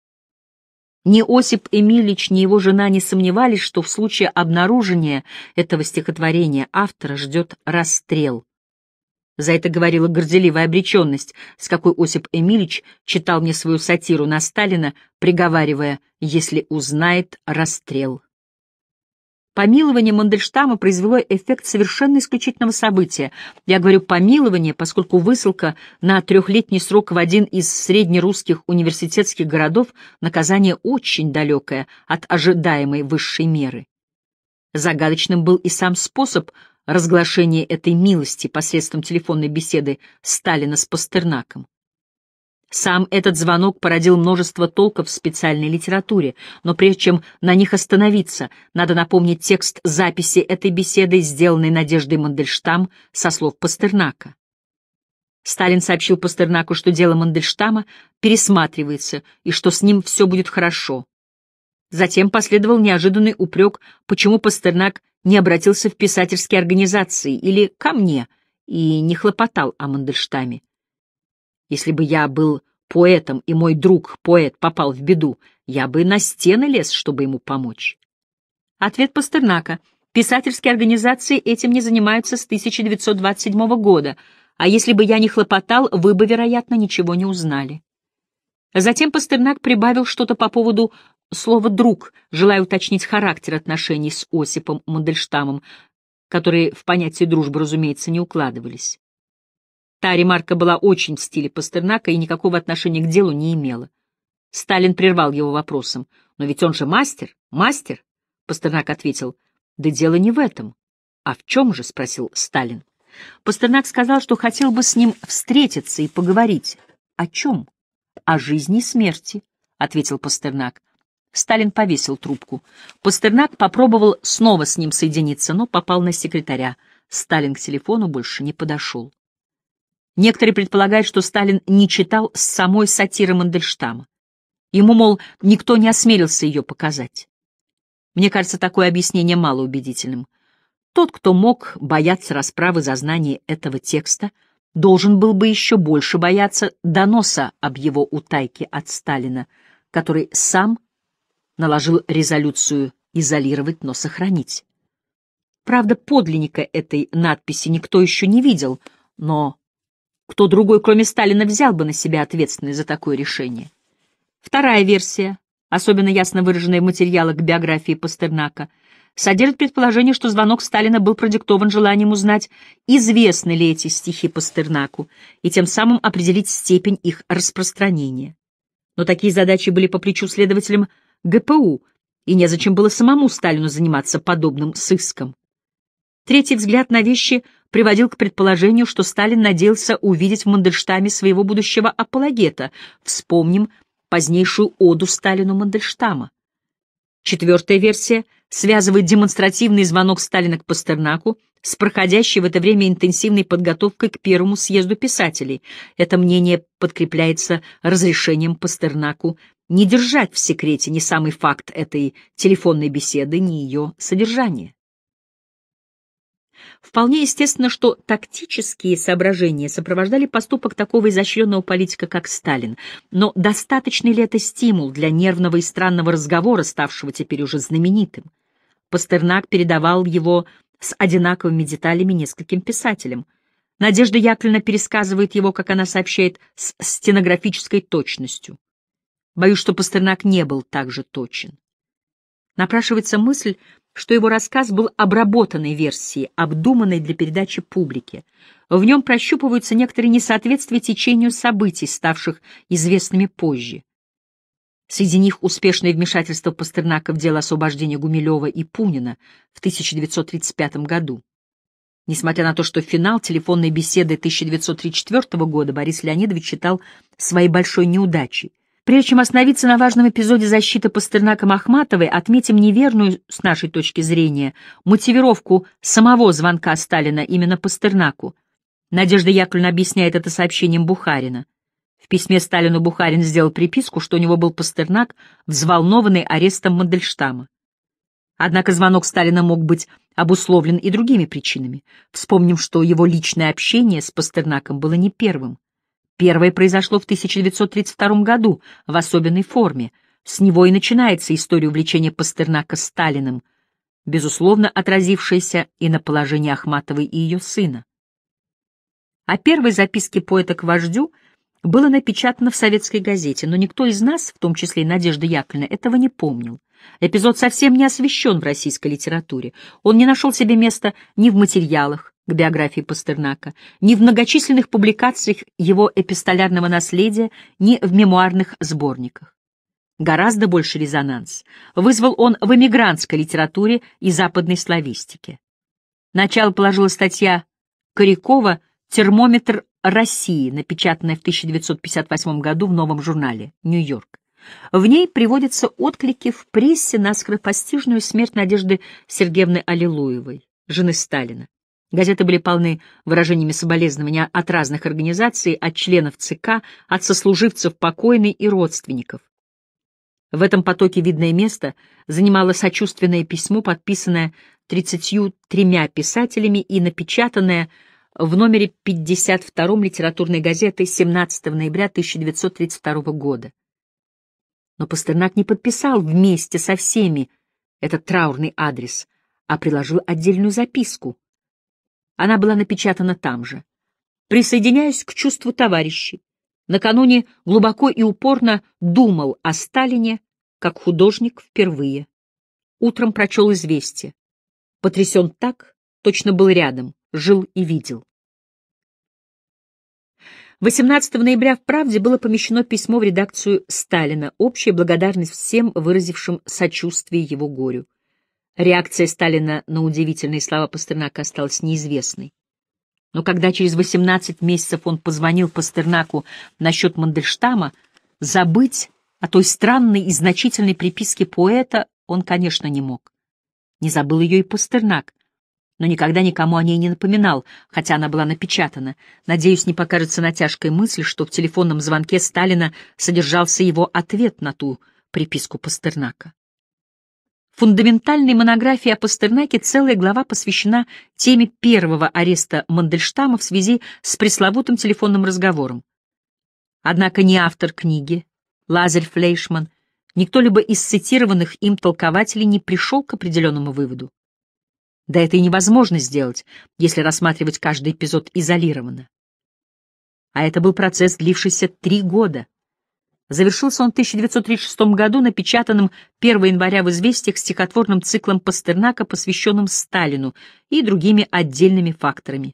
Ни Осип Эмилич, ни его жена не сомневались, что в случае обнаружения этого стихотворения автора ждет расстрел. За это говорила горделивая обреченность, с какой Осип Эмилич читал мне свою сатиру на Сталина, приговаривая «Если узнает, расстрел». Помилование Мандельштама произвело эффект совершенно исключительного события. Я говорю «помилование», поскольку высылка на трехлетний срок в один из среднерусских университетских городов наказание очень далекое от ожидаемой высшей меры. Загадочным был и сам способ разглашения этой милости посредством телефонной беседы Сталина с Пастернаком. Сам этот звонок породил множество толков в специальной литературе, но прежде чем на них остановиться, надо напомнить текст записи этой беседы, сделанной Надеждой Мандельштам со слов Пастернака. Сталин сообщил Пастернаку, что дело Мандельштама пересматривается и что с ним все будет хорошо. Затем последовал неожиданный упрек, почему Пастернак не обратился в писательские организации или ко мне и не хлопотал о Мандельштаме. Если бы я был поэтом, и мой друг, поэт, попал в беду, я бы на стены лез, чтобы ему помочь. Ответ Пастернака. Писательские организации этим не занимаются с 1927 года, а если бы я не хлопотал, вы бы, вероятно, ничего не узнали. Затем Пастернак прибавил что-то по поводу слова «друг», желая уточнить характер отношений с Осипом Мандельштамом, которые в понятие дружбы, разумеется, не укладывались. Та ремарка была очень в стиле Пастернака и никакого отношения к делу не имела. Сталин прервал его вопросом. «Но ведь он же мастер, мастер!» Пастернак ответил. «Да дело не в этом». «А в чем же?» — спросил Сталин. Пастернак сказал, что хотел бы с ним встретиться и поговорить. «О чем?» «О жизни и смерти», — ответил Пастернак. Сталин повесил трубку. Пастернак попробовал снова с ним соединиться, но попал на секретаря. Сталин к телефону больше не подошел. Некоторые предполагают, что Сталин не читал самой сатиры Мандельштама. Ему, мол, никто не осмелился ее показать. Мне кажется, такое объяснение малоубедительным. Тот, кто мог бояться расправы за знание этого текста, должен был бы еще больше бояться доноса об его утайке от Сталина, который сам наложил резолюцию изолировать, но сохранить. Правда, подлинника этой надписи никто еще не видел, но кто другой, кроме Сталина, взял бы на себя ответственность за такое решение? Вторая версия, особенно ясно выраженная в материалах к биографии Пастернака, содержит предположение, что звонок Сталина был продиктован желанием узнать, известны ли эти стихи Пастернаку, и тем самым определить степень их распространения. Но такие задачи были по плечу следователям ГПУ, и незачем было самому Сталину заниматься подобным сыском. Третий взгляд на вещи приводил к предположению, что Сталин надеялся увидеть в Мандельштаме своего будущего апологета. Вспомним позднейшую оду Сталину Мандельштама. Четвертая версия связывает демонстративный звонок Сталина к Пастернаку с проходящей в это время интенсивной подготовкой к первому съезду писателей. Это мнение подкрепляется разрешением Пастернаку не держать в секрете ни самый факт этой телефонной беседы, ни ее содержание. Вполне естественно, что тактические соображения сопровождали поступок такого изощренного политика, как Сталин. Но достаточный ли это стимул для нервного и странного разговора, ставшего теперь уже знаменитым? Пастернак передавал его с одинаковыми деталями нескольким писателям. Надежда Яковлевна пересказывает его, как она сообщает, с стенографической точностью. Боюсь, что Пастернак не был так же точен. Напрашивается мысль, что его рассказ был обработанной версией, обдуманной для передачи публике. В нем прощупываются некоторые несоответствия течению событий, ставших известными позже. Среди них успешное вмешательство Пастернака в дело освобождения Гумилева и Пунина в 1935 году. Несмотря на то, что финал телефонной беседы 1934 года Борис Леонидович считал своей большой неудачей, Прежде чем остановиться на важном эпизоде защиты Пастернака Махматовой, отметим неверную, с нашей точки зрения, мотивировку самого звонка Сталина именно Пастернаку. Надежда Яковлевна объясняет это сообщением Бухарина. В письме Сталину Бухарин сделал приписку, что у него был Пастернак, взволнованный арестом Мандельштама. Однако звонок Сталина мог быть обусловлен и другими причинами. Вспомним, что его личное общение с Пастернаком было не первым. Первое произошло в 1932 году в особенной форме. С него и начинается история увлечения Пастернака Сталиным, безусловно, отразившаяся и на положении Ахматовой и ее сына. О первой записке поэта к вождю было напечатано в советской газете, но никто из нас, в том числе и Надежда Яковлевна, этого не помнил. Эпизод совсем не освещен в российской литературе. Он не нашел себе места ни в материалах, к биографии Пастернака, ни в многочисленных публикациях его эпистолярного наследия, ни в мемуарных сборниках. Гораздо больше резонанс вызвал он в эмигрантской литературе и западной славистике. Начало положила статья Корякова «Термометр России», напечатанная в 1958 году в новом журнале «Нью-Йорк». В ней приводятся отклики в прессе на скоропостижную смерть Надежды Сергеевны Аллилуевой, жены Сталина. Газеты были полны выражениями соболезнования от разных организаций, от членов ЦК, от сослуживцев покойной и родственников. В этом потоке видное место занимало сочувственное письмо, подписанное 33 писателями и напечатанное в номере 52 литературной газеты 17 ноября 1932 года. Но Пастернак не подписал вместе со всеми этот траурный адрес, а приложил отдельную записку — она была напечатана там же. Присоединяюсь к чувству товарищей. Накануне глубоко и упорно думал о Сталине, как художник впервые. Утром прочел известие. Потрясен так, точно был рядом, жил и видел. 18 ноября в «Правде» было помещено письмо в редакцию Сталина, общая благодарность всем, выразившим сочувствие его горю. Реакция Сталина на удивительные слова Пастернака осталась неизвестной. Но когда через 18 месяцев он позвонил Пастернаку насчет Мандельштама, забыть о той странной и значительной приписке поэта он, конечно, не мог. Не забыл ее и Пастернак, но никогда никому о ней не напоминал, хотя она была напечатана. Надеюсь, не покажется натяжкой мысль, что в телефонном звонке Сталина содержался его ответ на ту приписку Пастернака фундаментальной монографии о Пастернаке целая глава посвящена теме первого ареста Мандельштама в связи с пресловутым телефонным разговором. Однако ни автор книги, Лазарь Флейшман, ни кто-либо из цитированных им толкователей не пришел к определенному выводу. Да это и невозможно сделать, если рассматривать каждый эпизод изолированно. А это был процесс, длившийся три года. Завершился он в 1936 году напечатанным 1 января в «Известиях» стихотворным циклом Пастернака, посвященным Сталину и другими отдельными факторами.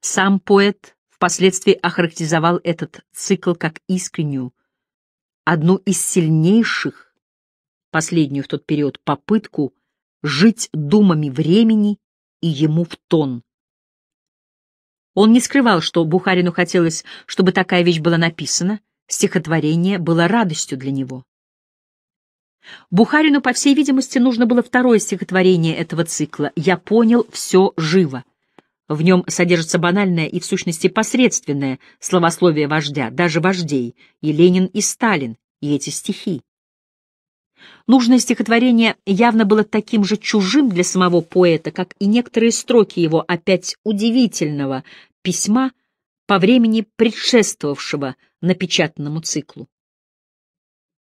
Сам поэт впоследствии охарактеризовал этот цикл как искреннюю, одну из сильнейших, последнюю в тот период, попытку жить думами времени и ему в тон. Он не скрывал, что Бухарину хотелось, чтобы такая вещь была написана, Стихотворение было радостью для него. Бухарину, по всей видимости, нужно было второе стихотворение этого цикла «Я понял, все живо». В нем содержится банальное и, в сущности, посредственное словословие вождя, даже вождей, и Ленин, и Сталин, и эти стихи. Нужное стихотворение явно было таким же чужим для самого поэта, как и некоторые строки его опять удивительного письма по времени предшествовавшего напечатанному циклу.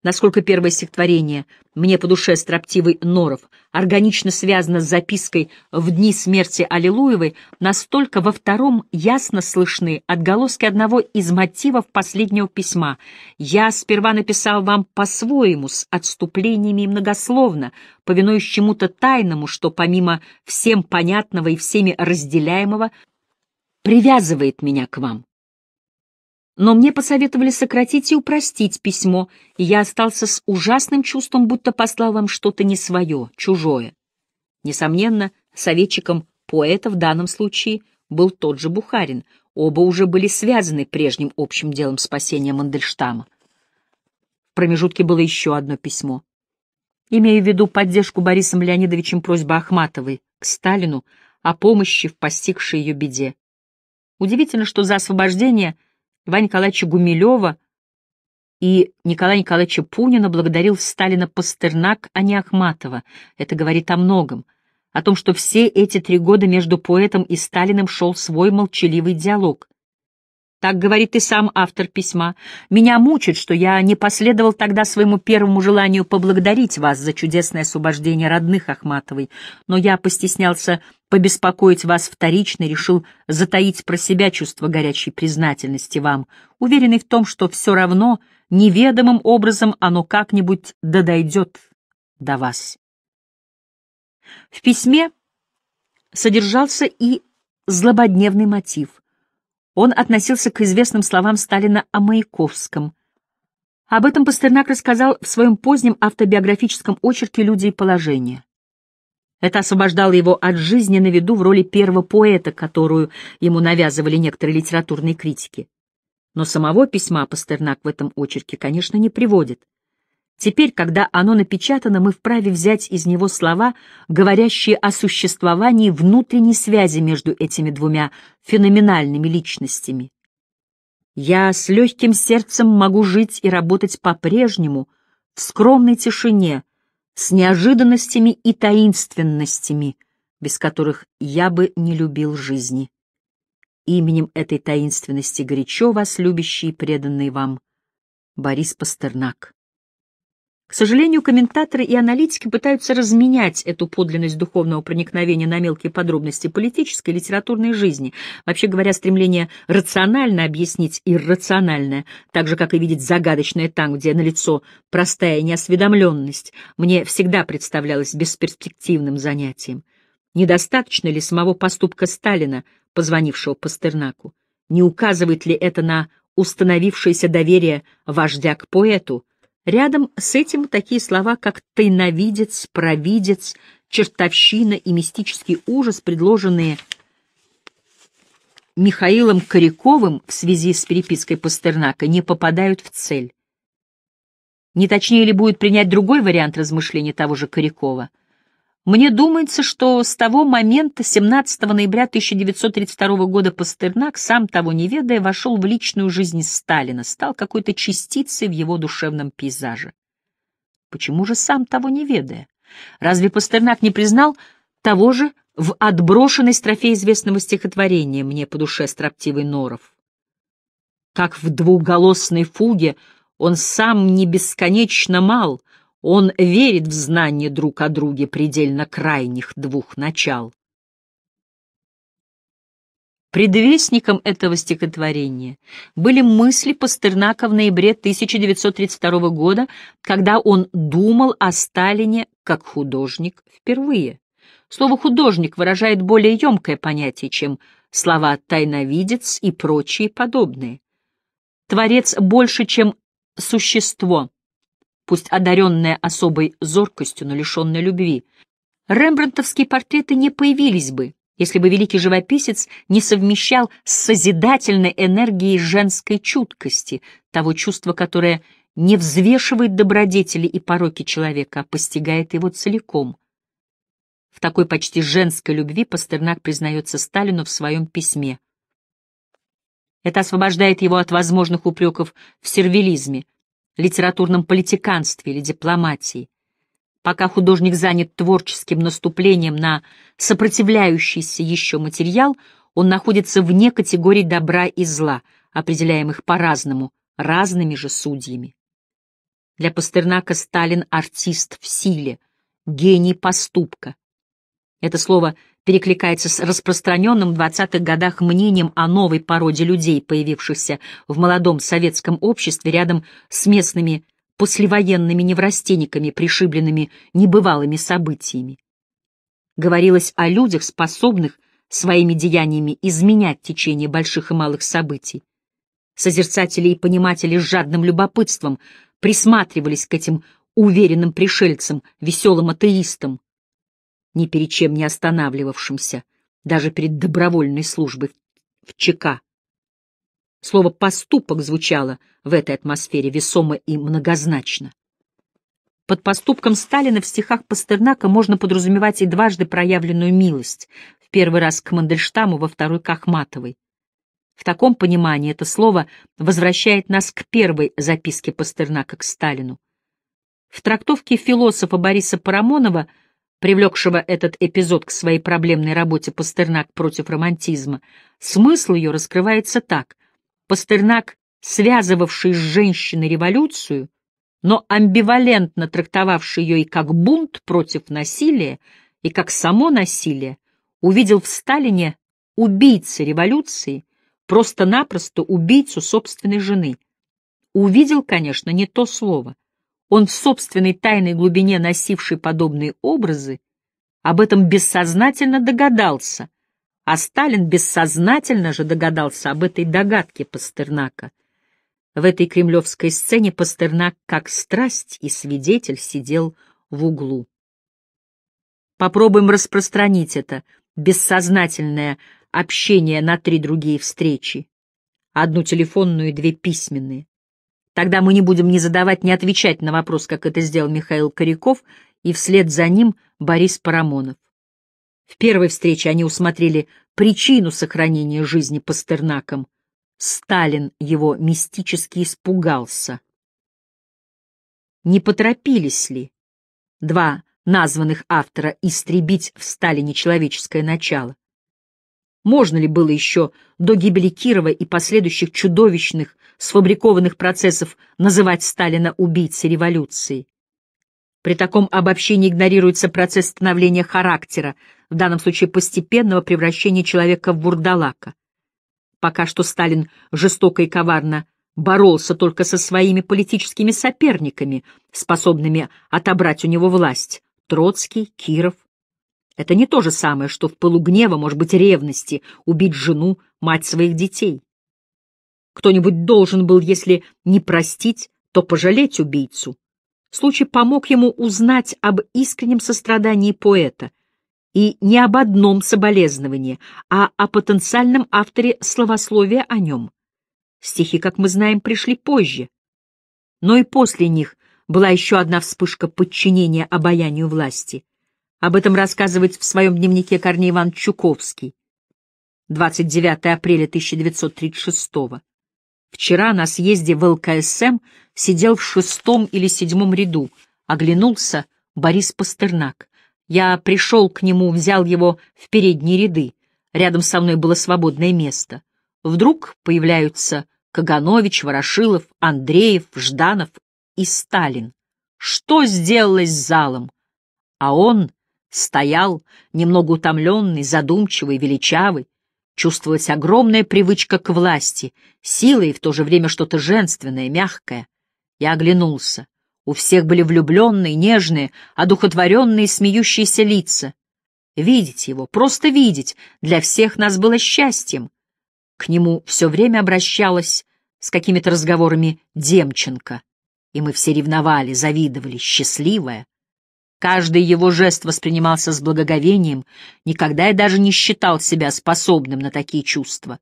Насколько первое стихотворение «Мне по душе строптивый Норов» органично связано с запиской «В дни смерти Аллилуевой», настолько во втором ясно слышны отголоски одного из мотивов последнего письма. «Я сперва написал вам по-своему, с отступлениями и многословно, повинуясь чему-то тайному, что помимо всем понятного и всеми разделяемого, привязывает меня к вам но мне посоветовали сократить и упростить письмо, и я остался с ужасным чувством, будто послал вам что-то не свое, чужое. Несомненно, советчиком поэта в данном случае был тот же Бухарин. Оба уже были связаны прежним общим делом спасения Мандельштама. В промежутке было еще одно письмо. Имею в виду поддержку Борисом Леонидовичем просьбы Ахматовой к Сталину о помощи в постигшей ее беде. Удивительно, что за освобождение – Ивана Николаевича Гумилева и Николая Николаевича Пунина благодарил Сталина Пастернак, а не Ахматова. Это говорит о многом. О том, что все эти три года между поэтом и Сталиным шел свой молчаливый диалог. Так говорит и сам автор письма. «Меня мучит, что я не последовал тогда своему первому желанию поблагодарить вас за чудесное освобождение родных Ахматовой, но я постеснялся побеспокоить вас вторично, решил затаить про себя чувство горячей признательности вам, уверенный в том, что все равно неведомым образом оно как-нибудь додойдет до вас». В письме содержался и злободневный мотив — он относился к известным словам Сталина о Маяковском. Об этом Пастернак рассказал в своем позднем автобиографическом очерке «Люди и положение». Это освобождало его от жизни на виду в роли первого поэта, которую ему навязывали некоторые литературные критики. Но самого письма Пастернак в этом очерке, конечно, не приводит. Теперь, когда оно напечатано, мы вправе взять из него слова, говорящие о существовании внутренней связи между этими двумя феноменальными личностями. Я с легким сердцем могу жить и работать по-прежнему, в скромной тишине, с неожиданностями и таинственностями, без которых я бы не любил жизни. Именем этой таинственности горячо вас любящий и преданный вам Борис Пастернак. К сожалению, комментаторы и аналитики пытаются разменять эту подлинность духовного проникновения на мелкие подробности политической и литературной жизни. Вообще говоря, стремление рационально объяснить иррациональное, так же, как и видеть загадочное там, где налицо простая неосведомленность, мне всегда представлялось бесперспективным занятием. Недостаточно ли самого поступка Сталина, позвонившего Пастернаку? Не указывает ли это на установившееся доверие вождя к поэту, Рядом с этим такие слова, как «тайновидец», «провидец», «чертовщина» и «мистический ужас», предложенные Михаилом Коряковым в связи с перепиской Пастернака, не попадают в цель. Не точнее ли будет принять другой вариант размышления того же Корякова — мне думается, что с того момента, 17 ноября 1932 года, Пастернак, сам того не ведая, вошел в личную жизнь Сталина, стал какой-то частицей в его душевном пейзаже. Почему же сам того не ведая? Разве Пастернак не признал того же в отброшенной строфе известного стихотворения «Мне по душе строптивый норов»? Как в двухголосной фуге он сам не бесконечно мал, он верит в знание друг о друге предельно крайних двух начал. Предвестником этого стихотворения были мысли Пастернака в ноябре 1932 года, когда он думал о Сталине как художник впервые. Слово «художник» выражает более емкое понятие, чем слова «тайновидец» и прочие подобные. Творец больше, чем существо, пусть одаренная особой зоркостью, но лишенная любви. Рембрандтовские портреты не появились бы, если бы великий живописец не совмещал с созидательной энергией женской чуткости, того чувства, которое не взвешивает добродетели и пороки человека, а постигает его целиком. В такой почти женской любви Пастернак признается Сталину в своем письме. Это освобождает его от возможных упреков в сервилизме — литературном политиканстве или дипломатии. Пока художник занят творческим наступлением на сопротивляющийся еще материал, он находится вне категорий добра и зла, определяемых по-разному, разными же судьями. Для Пастернака Сталин — артист в силе, гений поступка. Это слово перекликается с распространенным в 20-х годах мнением о новой породе людей, появившихся в молодом советском обществе рядом с местными послевоенными неврастенниками, пришибленными небывалыми событиями. Говорилось о людях, способных своими деяниями изменять течение больших и малых событий. Созерцатели и пониматели с жадным любопытством присматривались к этим уверенным пришельцам, веселым атеистам, ни перед чем не останавливавшимся, даже перед добровольной службой в ЧК. Слово «поступок» звучало в этой атмосфере весомо и многозначно. Под поступком Сталина в стихах Пастернака можно подразумевать и дважды проявленную милость, в первый раз к Мандельштаму, во второй — к Ахматовой. В таком понимании это слово возвращает нас к первой записке Пастернака к Сталину. В трактовке философа Бориса Парамонова — привлекшего этот эпизод к своей проблемной работе Пастернак против романтизма, смысл ее раскрывается так. Пастернак, связывавший с женщиной революцию, но амбивалентно трактовавший ее и как бунт против насилия, и как само насилие, увидел в Сталине убийцы революции, просто-напросто убийцу собственной жены. Увидел, конечно, не то слово — он в собственной тайной глубине носивший подобные образы, об этом бессознательно догадался, а Сталин бессознательно же догадался об этой догадке Пастернака. В этой кремлевской сцене Пастернак как страсть и свидетель сидел в углу. Попробуем распространить это бессознательное общение на три другие встречи. Одну телефонную и две письменные. Тогда мы не будем ни задавать, ни отвечать на вопрос, как это сделал Михаил Коряков, и вслед за ним Борис Парамонов. В первой встрече они усмотрели причину сохранения жизни Пастернаком. Сталин его мистически испугался. Не поторопились ли два названных автора истребить в Сталине человеческое начало? Можно ли было еще до гибели Кирова и последующих чудовищных сфабрикованных процессов называть Сталина убийцей революции. При таком обобщении игнорируется процесс становления характера, в данном случае постепенного превращения человека в бурдалака. Пока что Сталин жестоко и коварно боролся только со своими политическими соперниками, способными отобрать у него власть — Троцкий, Киров. Это не то же самое, что в полугнева, может быть, ревности, убить жену, мать своих детей. Кто-нибудь должен был, если не простить, то пожалеть убийцу. Случай помог ему узнать об искреннем сострадании поэта и не об одном соболезновании, а о потенциальном авторе словословия о нем. Стихи, как мы знаем, пришли позже. Но и после них была еще одна вспышка подчинения обаянию власти. Об этом рассказывает в своем дневнике Корней Иван Чуковский. 29 апреля 1936 года. Вчера на съезде в ЛКСМ сидел в шестом или седьмом ряду. Оглянулся Борис Пастернак. Я пришел к нему, взял его в передние ряды. Рядом со мной было свободное место. Вдруг появляются Каганович, Ворошилов, Андреев, Жданов и Сталин. Что сделалось с залом? А он стоял, немного утомленный, задумчивый, величавый, Чувствовалась огромная привычка к власти, сила и в то же время что-то женственное, мягкое. Я оглянулся. У всех были влюбленные, нежные, одухотворенные, смеющиеся лица. Видеть его, просто видеть, для всех нас было счастьем. К нему все время обращалась с какими-то разговорами Демченко, и мы все ревновали, завидовали, счастливая. Каждый его жест воспринимался с благоговением, никогда и даже не считал себя способным на такие чувства.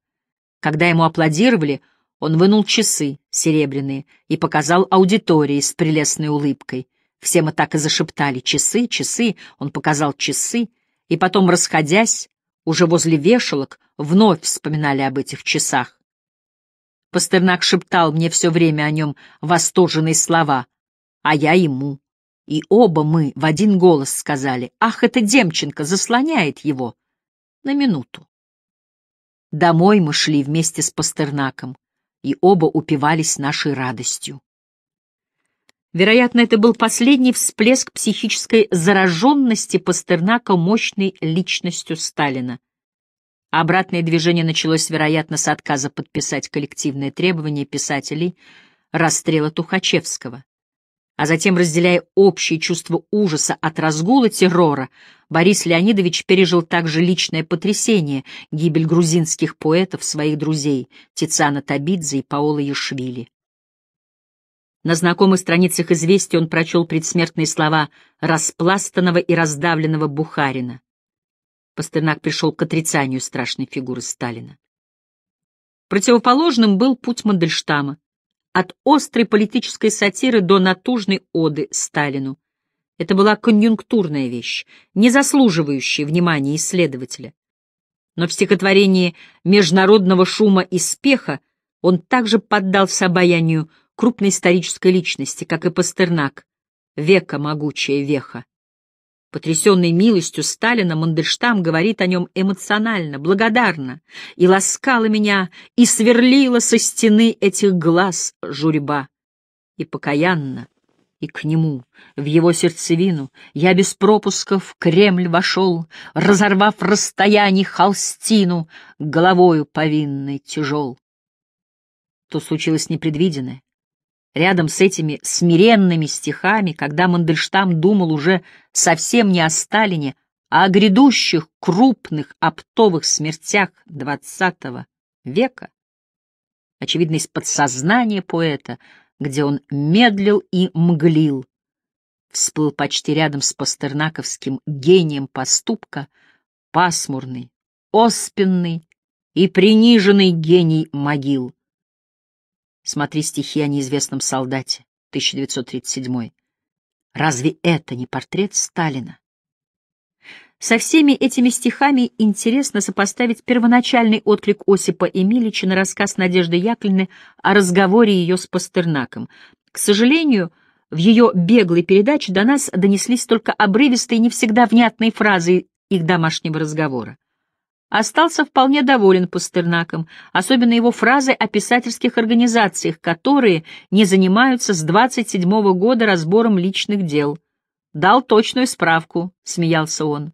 Когда ему аплодировали, он вынул часы, серебряные, и показал аудитории с прелестной улыбкой. Все мы так и зашептали «часы, часы», он показал «часы», и потом, расходясь, уже возле вешалок, вновь вспоминали об этих часах. Пастернак шептал мне все время о нем восторженные слова, а я ему. И оба мы в один голос сказали, «Ах, это Демченко заслоняет его!» На минуту. Домой мы шли вместе с Пастернаком, и оба упивались нашей радостью. Вероятно, это был последний всплеск психической зараженности Пастернака мощной личностью Сталина. обратное движение началось, вероятно, с отказа подписать коллективные требования писателей расстрела Тухачевского а затем, разделяя общее чувство ужаса от разгула террора, Борис Леонидович пережил также личное потрясение, гибель грузинских поэтов, своих друзей Тициана Табидзе и Паола Яшвили. На знакомых страницах «Известий» он прочел предсмертные слова распластанного и раздавленного Бухарина. Пастернак пришел к отрицанию страшной фигуры Сталина. Противоположным был путь Мандельштама, от острой политической сатиры до натужной оды Сталину. Это была конъюнктурная вещь, не заслуживающая внимания исследователя. Но в стихотворении «Международного шума и спеха» он также поддался обаянию крупной исторической личности, как и Пастернак, века могучая веха. Потрясенный милостью Сталина, Мандельштам говорит о нем эмоционально, благодарно, и ласкала меня, и сверлила со стены этих глаз журьба. И покаянно, и к нему, в его сердцевину, я без пропуска в Кремль вошел, разорвав расстояние холстину, головою повинной тяжел. То случилось непредвиденное. Рядом с этими смиренными стихами, когда Мандельштам думал уже совсем не о Сталине, а о грядущих крупных оптовых смертях XX века, очевидно, из подсознания поэта, где он медлил и мглил, всплыл почти рядом с пастернаковским гением поступка пасмурный, оспенный и приниженный гений могил. Смотри стихи о неизвестном солдате, 1937. Разве это не портрет Сталина? Со всеми этими стихами интересно сопоставить первоначальный отклик Осипа Эмилича на рассказ Надежды Яковлевны о разговоре ее с Пастернаком. К сожалению, в ее беглой передаче до нас донеслись только обрывистые, не всегда внятные фразы их домашнего разговора остался вполне доволен Пастернаком, особенно его фразой о писательских организациях, которые не занимаются с 27 -го года разбором личных дел. «Дал точную справку», — смеялся он.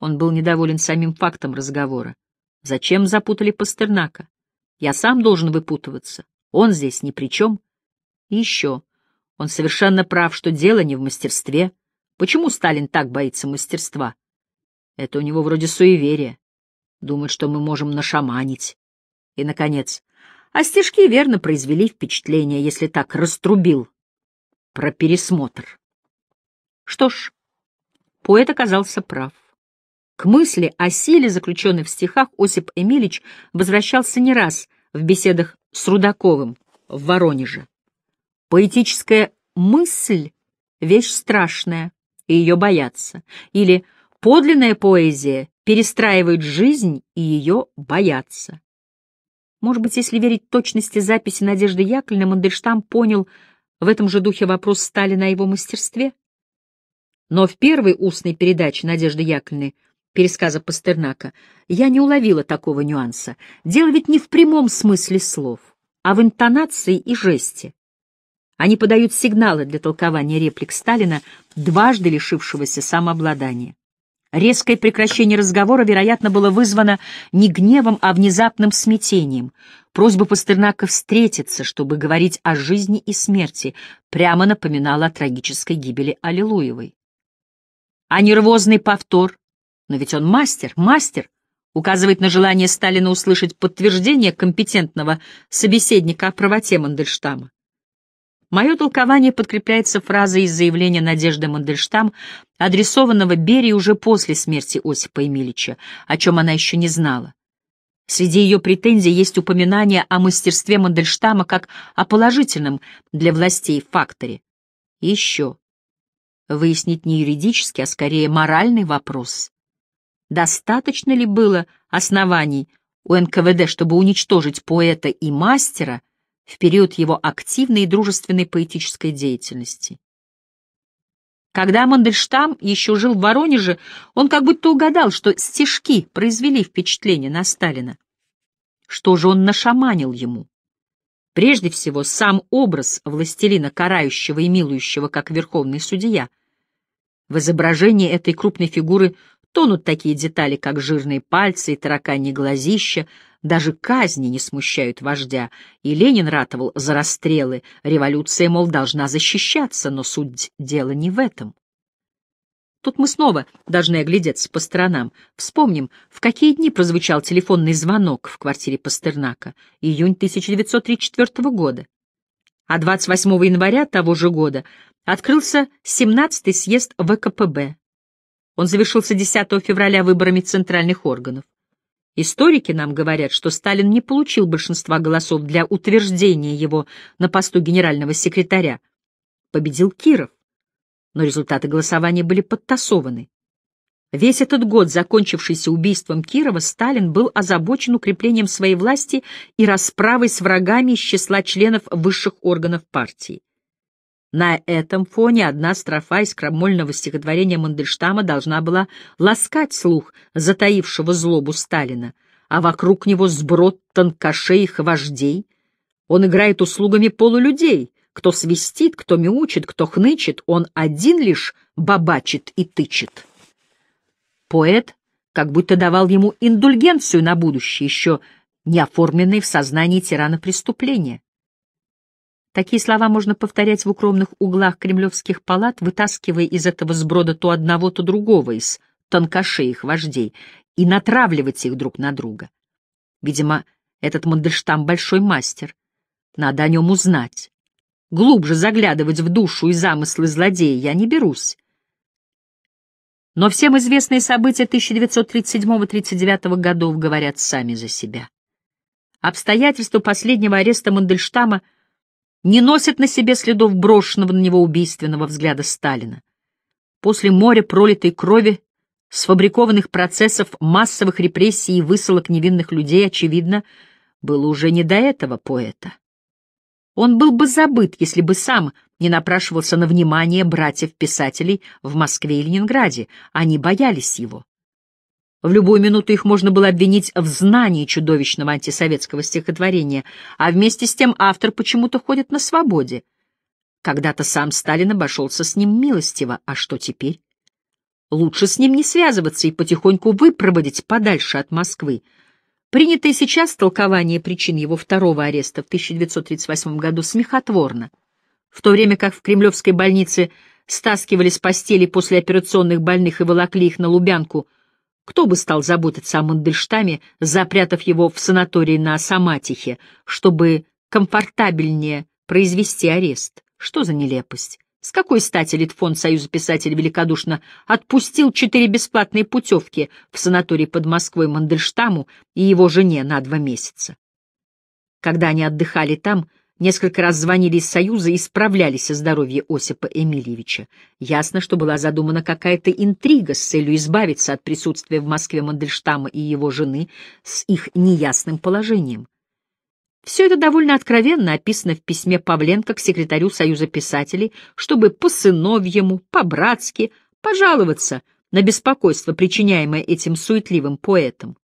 Он был недоволен самим фактом разговора. Зачем запутали Пастернака? Я сам должен выпутываться. Он здесь ни при чем. И еще. Он совершенно прав, что дело не в мастерстве. Почему Сталин так боится мастерства? Это у него вроде суеверие думают, что мы можем нашаманить. И, наконец, а стежки верно произвели впечатление, если так раструбил про пересмотр. Что ж, поэт оказался прав. К мысли о силе, заключенной в стихах, Осип Эмилич возвращался не раз в беседах с Рудаковым в Воронеже. Поэтическая мысль — вещь страшная, и ее боятся. Или подлинная поэзия перестраивают жизнь и ее боятся. Может быть, если верить точности записи Надежды Яковлевны, Мандельштам понял в этом же духе вопрос Сталина о его мастерстве? Но в первой устной передаче Надежды Яковлевны пересказа Пастернака, я не уловила такого нюанса. Дело ведь не в прямом смысле слов, а в интонации и жесте. Они подают сигналы для толкования реплик Сталина, дважды лишившегося самообладания. Резкое прекращение разговора, вероятно, было вызвано не гневом, а внезапным смятением. Просьба Пастернака встретиться, чтобы говорить о жизни и смерти, прямо напоминала о трагической гибели Аллилуевой. А нервозный повтор, но ведь он мастер, мастер, указывает на желание Сталина услышать подтверждение компетентного собеседника о правоте Мандельштама. Мое толкование подкрепляется фразой из заявления Надежды Мандельштам, адресованного Берии уже после смерти Осипа Эмилича, о чем она еще не знала. Среди ее претензий есть упоминание о мастерстве Мандельштама как о положительном для властей факторе. еще. Выяснить не юридический, а скорее моральный вопрос. Достаточно ли было оснований у НКВД, чтобы уничтожить поэта и мастера, в период его активной и дружественной поэтической деятельности. Когда Мандельштам еще жил в Воронеже, он как будто угадал, что стишки произвели впечатление на Сталина. Что же он нашаманил ему? Прежде всего, сам образ властелина, карающего и милующего, как верховный судья. В изображении этой крупной фигуры тонут такие детали, как жирные пальцы и тараканье глазища, даже казни не смущают вождя, и Ленин ратовал за расстрелы. Революция, мол, должна защищаться, но суть дела не в этом. Тут мы снова должны оглядеться по сторонам. Вспомним, в какие дни прозвучал телефонный звонок в квартире Пастернака. Июнь 1934 года. А 28 января того же года открылся 17-й съезд ВКПБ. Он завершился 10 февраля выборами центральных органов. Историки нам говорят, что Сталин не получил большинства голосов для утверждения его на посту генерального секретаря. Победил Киров, но результаты голосования были подтасованы. Весь этот год, закончившийся убийством Кирова, Сталин был озабочен укреплением своей власти и расправой с врагами из числа членов высших органов партии. На этом фоне одна строфа из крамольного стихотворения Мандельштама должна была ласкать слух затаившего злобу Сталина, а вокруг него сброд танкашей и хвождей. Он играет услугами полулюдей, кто свистит, кто мяучит, кто хнычет, он один лишь бабачит и тычет. Поэт как будто давал ему индульгенцию на будущее, еще не оформленной в сознании тирана преступления. Такие слова можно повторять в укромных углах кремлевских палат, вытаскивая из этого сброда то одного, то другого из их вождей и натравливать их друг на друга. Видимо, этот Мандельштам большой мастер. Надо о нем узнать. Глубже заглядывать в душу и замыслы злодея я не берусь. Но всем известные события 1937-39 годов говорят сами за себя. Обстоятельства последнего ареста Мандельштама — не носит на себе следов брошенного на него убийственного взгляда Сталина. После моря пролитой крови, сфабрикованных процессов, массовых репрессий и высылок невинных людей, очевидно, было уже не до этого поэта. Он был бы забыт, если бы сам не напрашивался на внимание братьев-писателей в Москве и Ленинграде. Они боялись его. В любую минуту их можно было обвинить в знании чудовищного антисоветского стихотворения, а вместе с тем автор почему-то ходит на свободе. Когда-то сам Сталин обошелся с ним милостиво, а что теперь? Лучше с ним не связываться и потихоньку выпроводить подальше от Москвы. Принятое сейчас толкование причин его второго ареста в 1938 году смехотворно. В то время как в кремлевской больнице стаскивали с постели после операционных больных и волокли их на Лубянку – кто бы стал заботиться о Мандельштаме, запрятав его в санатории на Саматихе, чтобы комфортабельнее произвести арест? Что за нелепость? С какой стати Литфонд Союза писателей великодушно отпустил четыре бесплатные путевки в санаторий под Москвой Мандельштаму и его жене на два месяца? Когда они отдыхали там, Несколько раз звонили из Союза и справлялись о здоровье Осипа Эмильевича. Ясно, что была задумана какая-то интрига с целью избавиться от присутствия в Москве Мандельштама и его жены с их неясным положением. Все это довольно откровенно описано в письме Павленко к секретарю Союза писателей, чтобы по-сыновьему, по-братски пожаловаться на беспокойство, причиняемое этим суетливым поэтом.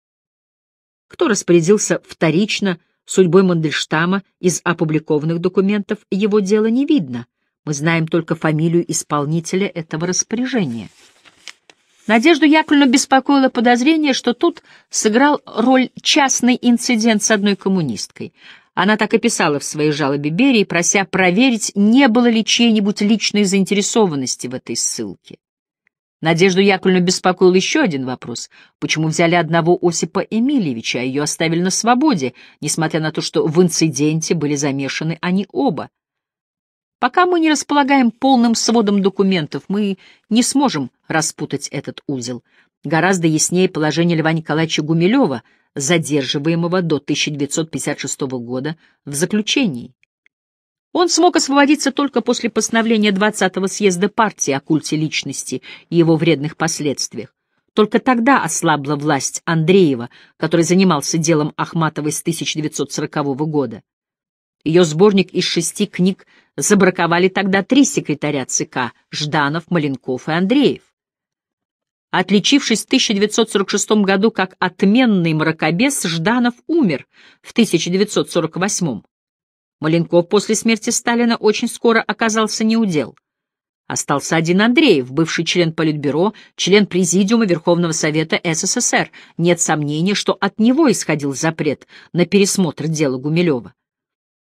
Кто распорядился вторично, Судьбой Мандельштама из опубликованных документов его дела не видно. Мы знаем только фамилию исполнителя этого распоряжения. Надежду Яковлевну беспокоило подозрение, что тут сыграл роль частный инцидент с одной коммунисткой. Она так и писала в своей жалобе Берии, прося проверить, не было ли чьей-нибудь личной заинтересованности в этой ссылке. Надежду Яковлевну беспокоил еще один вопрос. Почему взяли одного Осипа Эмильевича, а ее оставили на свободе, несмотря на то, что в инциденте были замешаны они оба? Пока мы не располагаем полным сводом документов, мы не сможем распутать этот узел. Гораздо яснее положение Льва Николаевича Гумилева, задерживаемого до 1956 года в заключении. Он смог освободиться только после постановления 20-го съезда партии о культе личности и его вредных последствиях. Только тогда ослабла власть Андреева, который занимался делом Ахматовой с 1940 года. Ее сборник из шести книг забраковали тогда три секретаря ЦК — Жданов, Маленков и Андреев. Отличившись в 1946 году как отменный мракобес, Жданов умер в 1948 году. Маленков после смерти Сталина очень скоро оказался неудел. Остался один Андреев, бывший член Политбюро, член Президиума Верховного Совета СССР. Нет сомнения, что от него исходил запрет на пересмотр дела Гумилева.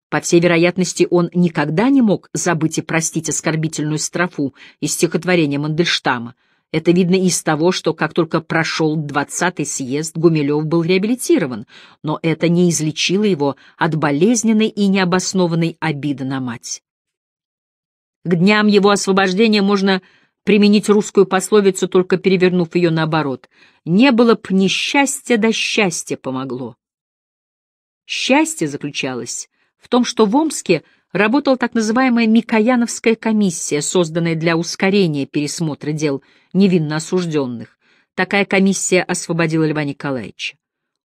По всей вероятности, он никогда не мог забыть и простить оскорбительную строфу из стихотворения Мандельштама — это видно из того, что как только прошел 20-й съезд, Гумилев был реабилитирован, но это не излечило его от болезненной и необоснованной обиды на мать. К дням его освобождения можно применить русскую пословицу, только перевернув ее наоборот. «Не было б несчастья, да счастье помогло». Счастье заключалось в том, что в Омске – работала так называемая Микояновская комиссия, созданная для ускорения пересмотра дел невинно осужденных. Такая комиссия освободила Льва Николаевича.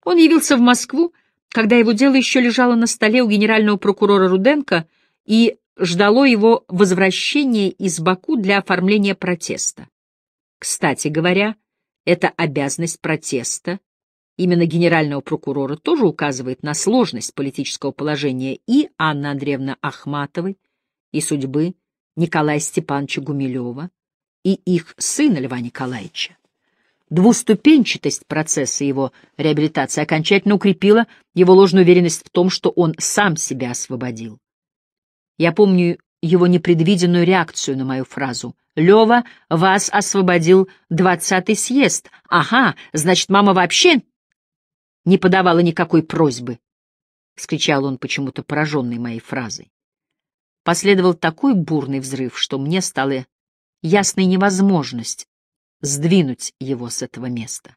Он явился в Москву, когда его дело еще лежало на столе у генерального прокурора Руденко и ждало его возвращения из Баку для оформления протеста. Кстати говоря, это обязанность протеста именно генерального прокурора, тоже указывает на сложность политического положения и Анны Андреевны Ахматовой, и судьбы Николая Степановича Гумилева, и их сына Льва Николаевича. Двуступенчатость процесса его реабилитации окончательно укрепила его ложную уверенность в том, что он сам себя освободил. Я помню его непредвиденную реакцию на мою фразу «Лева, вас освободил двадцатый съезд. Ага, значит, мама вообще не подавала никакой просьбы, — скричал он почему-то пораженный моей фразой. Последовал такой бурный взрыв, что мне стала ясной невозможность сдвинуть его с этого места.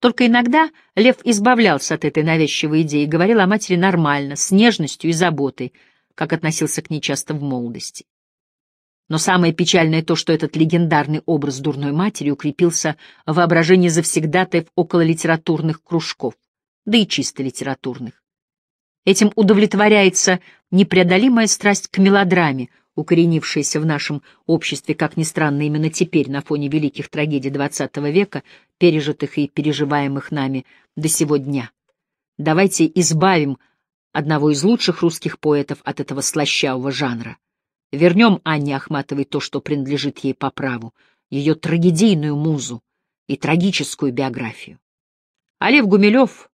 Только иногда Лев избавлялся от этой навязчивой идеи и говорил о матери нормально, с нежностью и заботой, как относился к ней часто в молодости. Но самое печальное то, что этот легендарный образ дурной матери укрепился в воображении завсегдатаев около литературных кружков, да и чисто литературных. Этим удовлетворяется непреодолимая страсть к мелодраме, укоренившаяся в нашем обществе, как ни странно, именно теперь, на фоне великих трагедий XX века, пережитых и переживаемых нами до сего дня. Давайте избавим одного из лучших русских поэтов от этого слащавого жанра. Вернем Анне Ахматовой то, что принадлежит ей по праву, ее трагедийную музу и трагическую биографию. А Гумилев,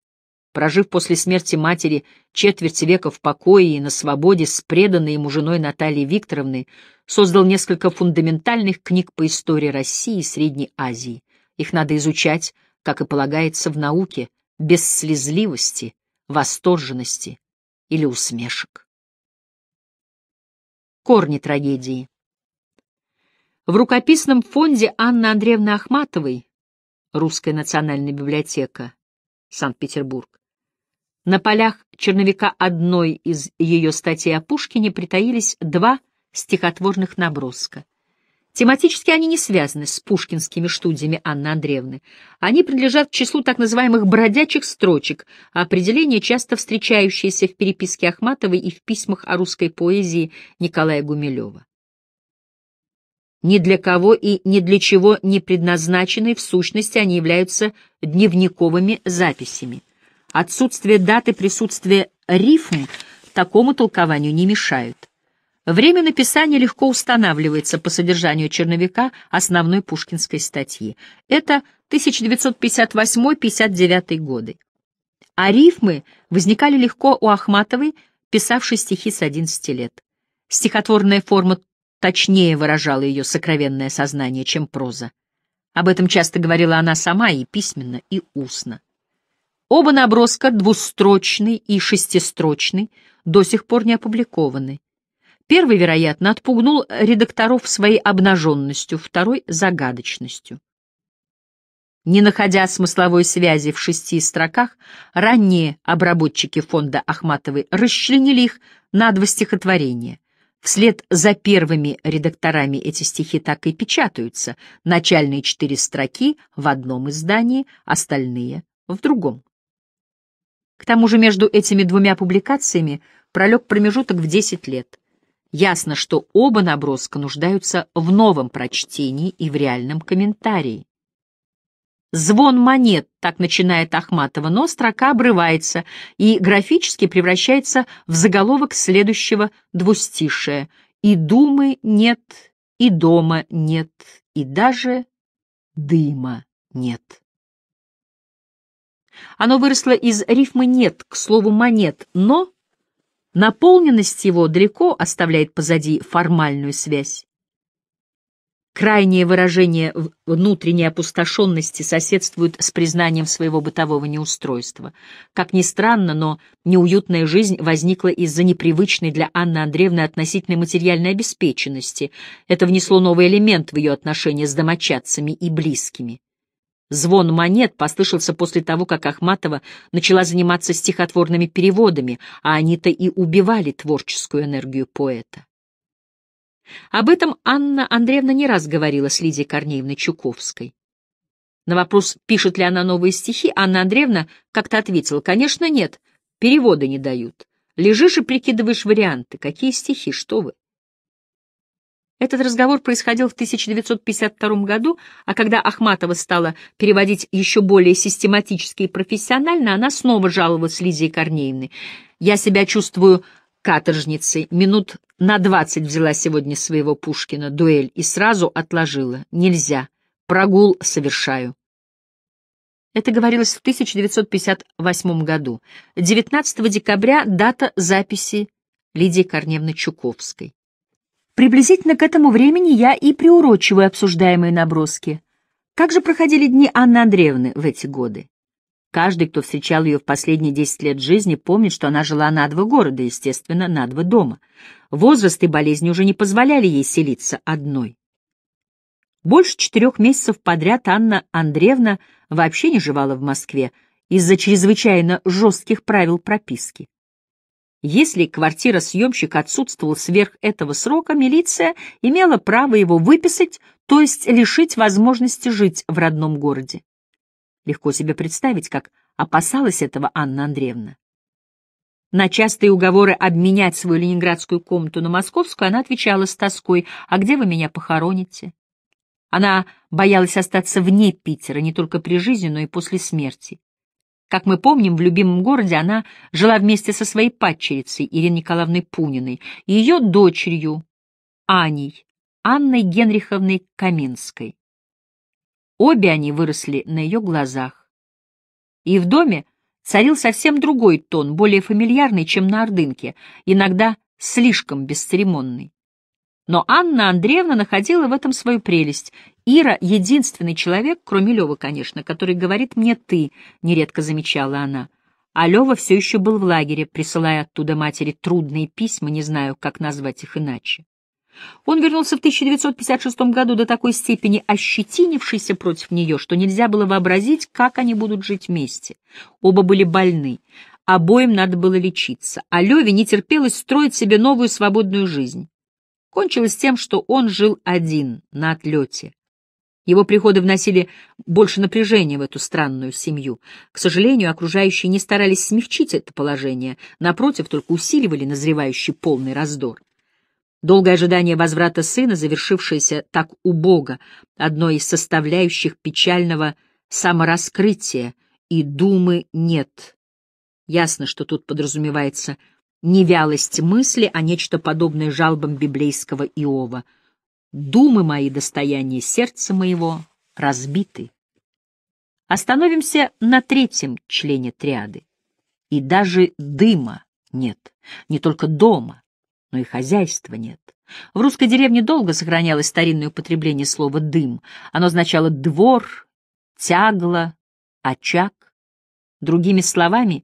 прожив после смерти матери четверть века в покое и на свободе с преданной ему женой Натальей Викторовной, создал несколько фундаментальных книг по истории России и Средней Азии. Их надо изучать, как и полагается в науке, без слезливости, восторженности или усмешек. Корни трагедии. В рукописном фонде Анны Андреевны Ахматовой «Русская национальная библиотека», Санкт-Петербург, на полях черновика одной из ее статей о Пушкине притаились два стихотворных наброска — Тематически они не связаны с пушкинскими студиями Анны Андреевны. Они принадлежат к числу так называемых «бродячих строчек», а определение, часто встречающееся в переписке Ахматовой и в письмах о русской поэзии Николая Гумилева. Ни для кого и ни для чего не предназначенные в сущности они являются дневниковыми записями. Отсутствие даты присутствие рифм такому толкованию не мешают. Время написания легко устанавливается по содержанию черновика основной пушкинской статьи. Это 1958-59 годы. А рифмы возникали легко у Ахматовой, писавшей стихи с 11 лет. Стихотворная форма точнее выражала ее сокровенное сознание, чем проза. Об этом часто говорила она сама и письменно, и устно. Оба наброска, двустрочный и шестистрочный, до сих пор не опубликованы. Первый, вероятно, отпугнул редакторов своей обнаженностью, второй — загадочностью. Не находя смысловой связи в шести строках, ранние обработчики фонда Ахматовой расчленили их на два стихотворения. Вслед за первыми редакторами эти стихи так и печатаются. Начальные четыре строки в одном издании, остальные — в другом. К тому же между этими двумя публикациями пролег промежуток в 10 лет. Ясно, что оба наброска нуждаются в новом прочтении и в реальном комментарии. Звон монет, так начинает Ахматова, но строка обрывается и графически превращается в заголовок следующего двустишия. «И думы нет, и дома нет, и даже дыма нет». Оно выросло из рифмы «нет» к слову «монет», но наполненность его далеко оставляет позади формальную связь. Крайнее выражение внутренней опустошенности соседствует с признанием своего бытового неустройства. Как ни странно, но неуютная жизнь возникла из-за непривычной для Анны Андреевны относительной материальной обеспеченности. Это внесло новый элемент в ее отношения с домочадцами и близкими. Звон монет послышался после того, как Ахматова начала заниматься стихотворными переводами, а они-то и убивали творческую энергию поэта. Об этом Анна Андреевна не раз говорила с Лидией Корнеевной Чуковской. На вопрос, пишет ли она новые стихи, Анна Андреевна как-то ответила, конечно, нет, Переводы не дают. Лежишь и прикидываешь варианты, какие стихи, что вы. Этот разговор происходил в 1952 году, а когда Ахматова стала переводить еще более систематически и профессионально, она снова жаловалась Лидии Корнеевне. «Я себя чувствую каторжницей. Минут на двадцать взяла сегодня своего Пушкина, дуэль, и сразу отложила. Нельзя. Прогул совершаю». Это говорилось в 1958 году. 19 декабря — дата записи Лидии Корневны Чуковской. Приблизительно к этому времени я и приурочиваю обсуждаемые наброски. Как же проходили дни Анны Андреевны в эти годы? Каждый, кто встречал ее в последние десять лет жизни, помнит, что она жила на два города, естественно, на два дома. Возраст и болезни уже не позволяли ей селиться одной. Больше четырех месяцев подряд Анна Андреевна вообще не жевала в Москве из-за чрезвычайно жестких правил прописки. Если квартира съемщика отсутствовала сверх этого срока, милиция имела право его выписать, то есть лишить возможности жить в родном городе. Легко себе представить, как опасалась этого Анна Андреевна. На частые уговоры обменять свою ленинградскую комнату на московскую она отвечала с тоской «А где вы меня похороните?». Она боялась остаться вне Питера не только при жизни, но и после смерти. Как мы помним, в любимом городе она жила вместе со своей падчерицей Ириной Николаевной Пуниной и ее дочерью Аней, Анной Генриховной Каминской. Обе они выросли на ее глазах. И в доме царил совсем другой тон, более фамильярный, чем на Ордынке, иногда слишком бесцеремонный. Но Анна Андреевна находила в этом свою прелесть. Ира — единственный человек, кроме Лёвы, конечно, который говорит мне «ты», — нередко замечала она. А Лёва все еще был в лагере, присылая оттуда матери трудные письма, не знаю, как назвать их иначе. Он вернулся в 1956 году до такой степени ощетинившийся против нее, что нельзя было вообразить, как они будут жить вместе. Оба были больны, обоим надо было лечиться, а Леве не терпелось строить себе новую свободную жизнь кончилось тем, что он жил один на отлете. Его приходы вносили больше напряжения в эту странную семью. К сожалению, окружающие не старались смягчить это положение, напротив, только усиливали назревающий полный раздор. Долгое ожидание возврата сына, завершившееся так убого, одной из составляющих печального самораскрытия, и думы нет. Ясно, что тут подразумевается – не вялость мысли, а нечто подобное жалобам библейского Иова. «Думы мои, достояние сердца моего, разбиты». Остановимся на третьем члене триады. И даже дыма нет, не только дома, но и хозяйства нет. В русской деревне долго сохранялось старинное употребление слова «дым». Оно означало «двор», «тягло», «очаг». Другими словами,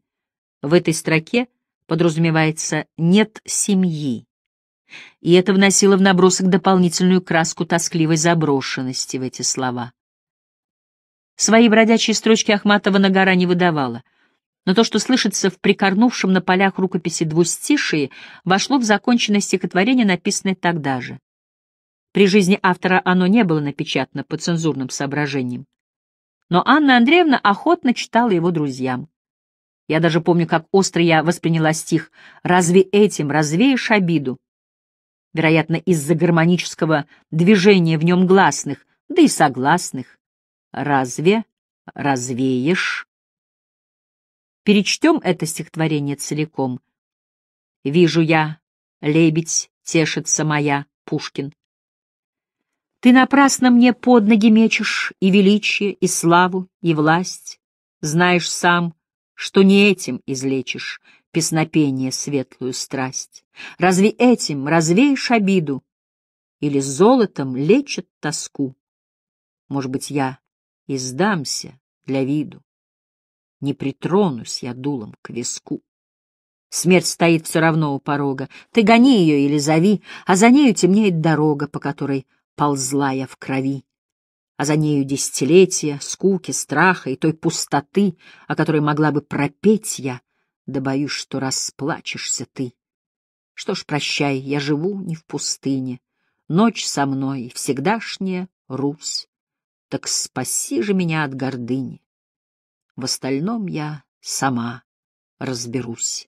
в этой строке подразумевается «нет семьи». И это вносило в набросок дополнительную краску тоскливой заброшенности в эти слова. Свои бродячие строчки Ахматова на гора не выдавала, но то, что слышится в прикорнувшем на полях рукописи двустишие, вошло в законченное стихотворение, написанное тогда же. При жизни автора оно не было напечатано по цензурным соображениям. Но Анна Андреевна охотно читала его друзьям. Я даже помню, как остро я восприняла стих «Разве этим развеешь обиду?» Вероятно, из-за гармонического движения в нем гласных, да и согласных. «Разве развеешь?» Перечтем это стихотворение целиком. «Вижу я, лебедь тешится моя, Пушкин». Ты напрасно мне под ноги мечешь и величие, и славу, и власть. Знаешь сам, что не этим излечишь песнопение светлую страсть? Разве этим развеешь обиду? Или золотом лечат тоску? Может быть, я издамся для виду. Не притронусь я дулом к виску. Смерть стоит все равно у порога. Ты гони ее или зови, а за нею темнеет дорога, по которой ползла я в крови а за нею десятилетия, скуки, страха и той пустоты, о которой могла бы пропеть я, да боюсь, что расплачешься ты. Что ж, прощай, я живу не в пустыне, ночь со мной, всегдашняя Русь. Так спаси же меня от гордыни. В остальном я сама разберусь.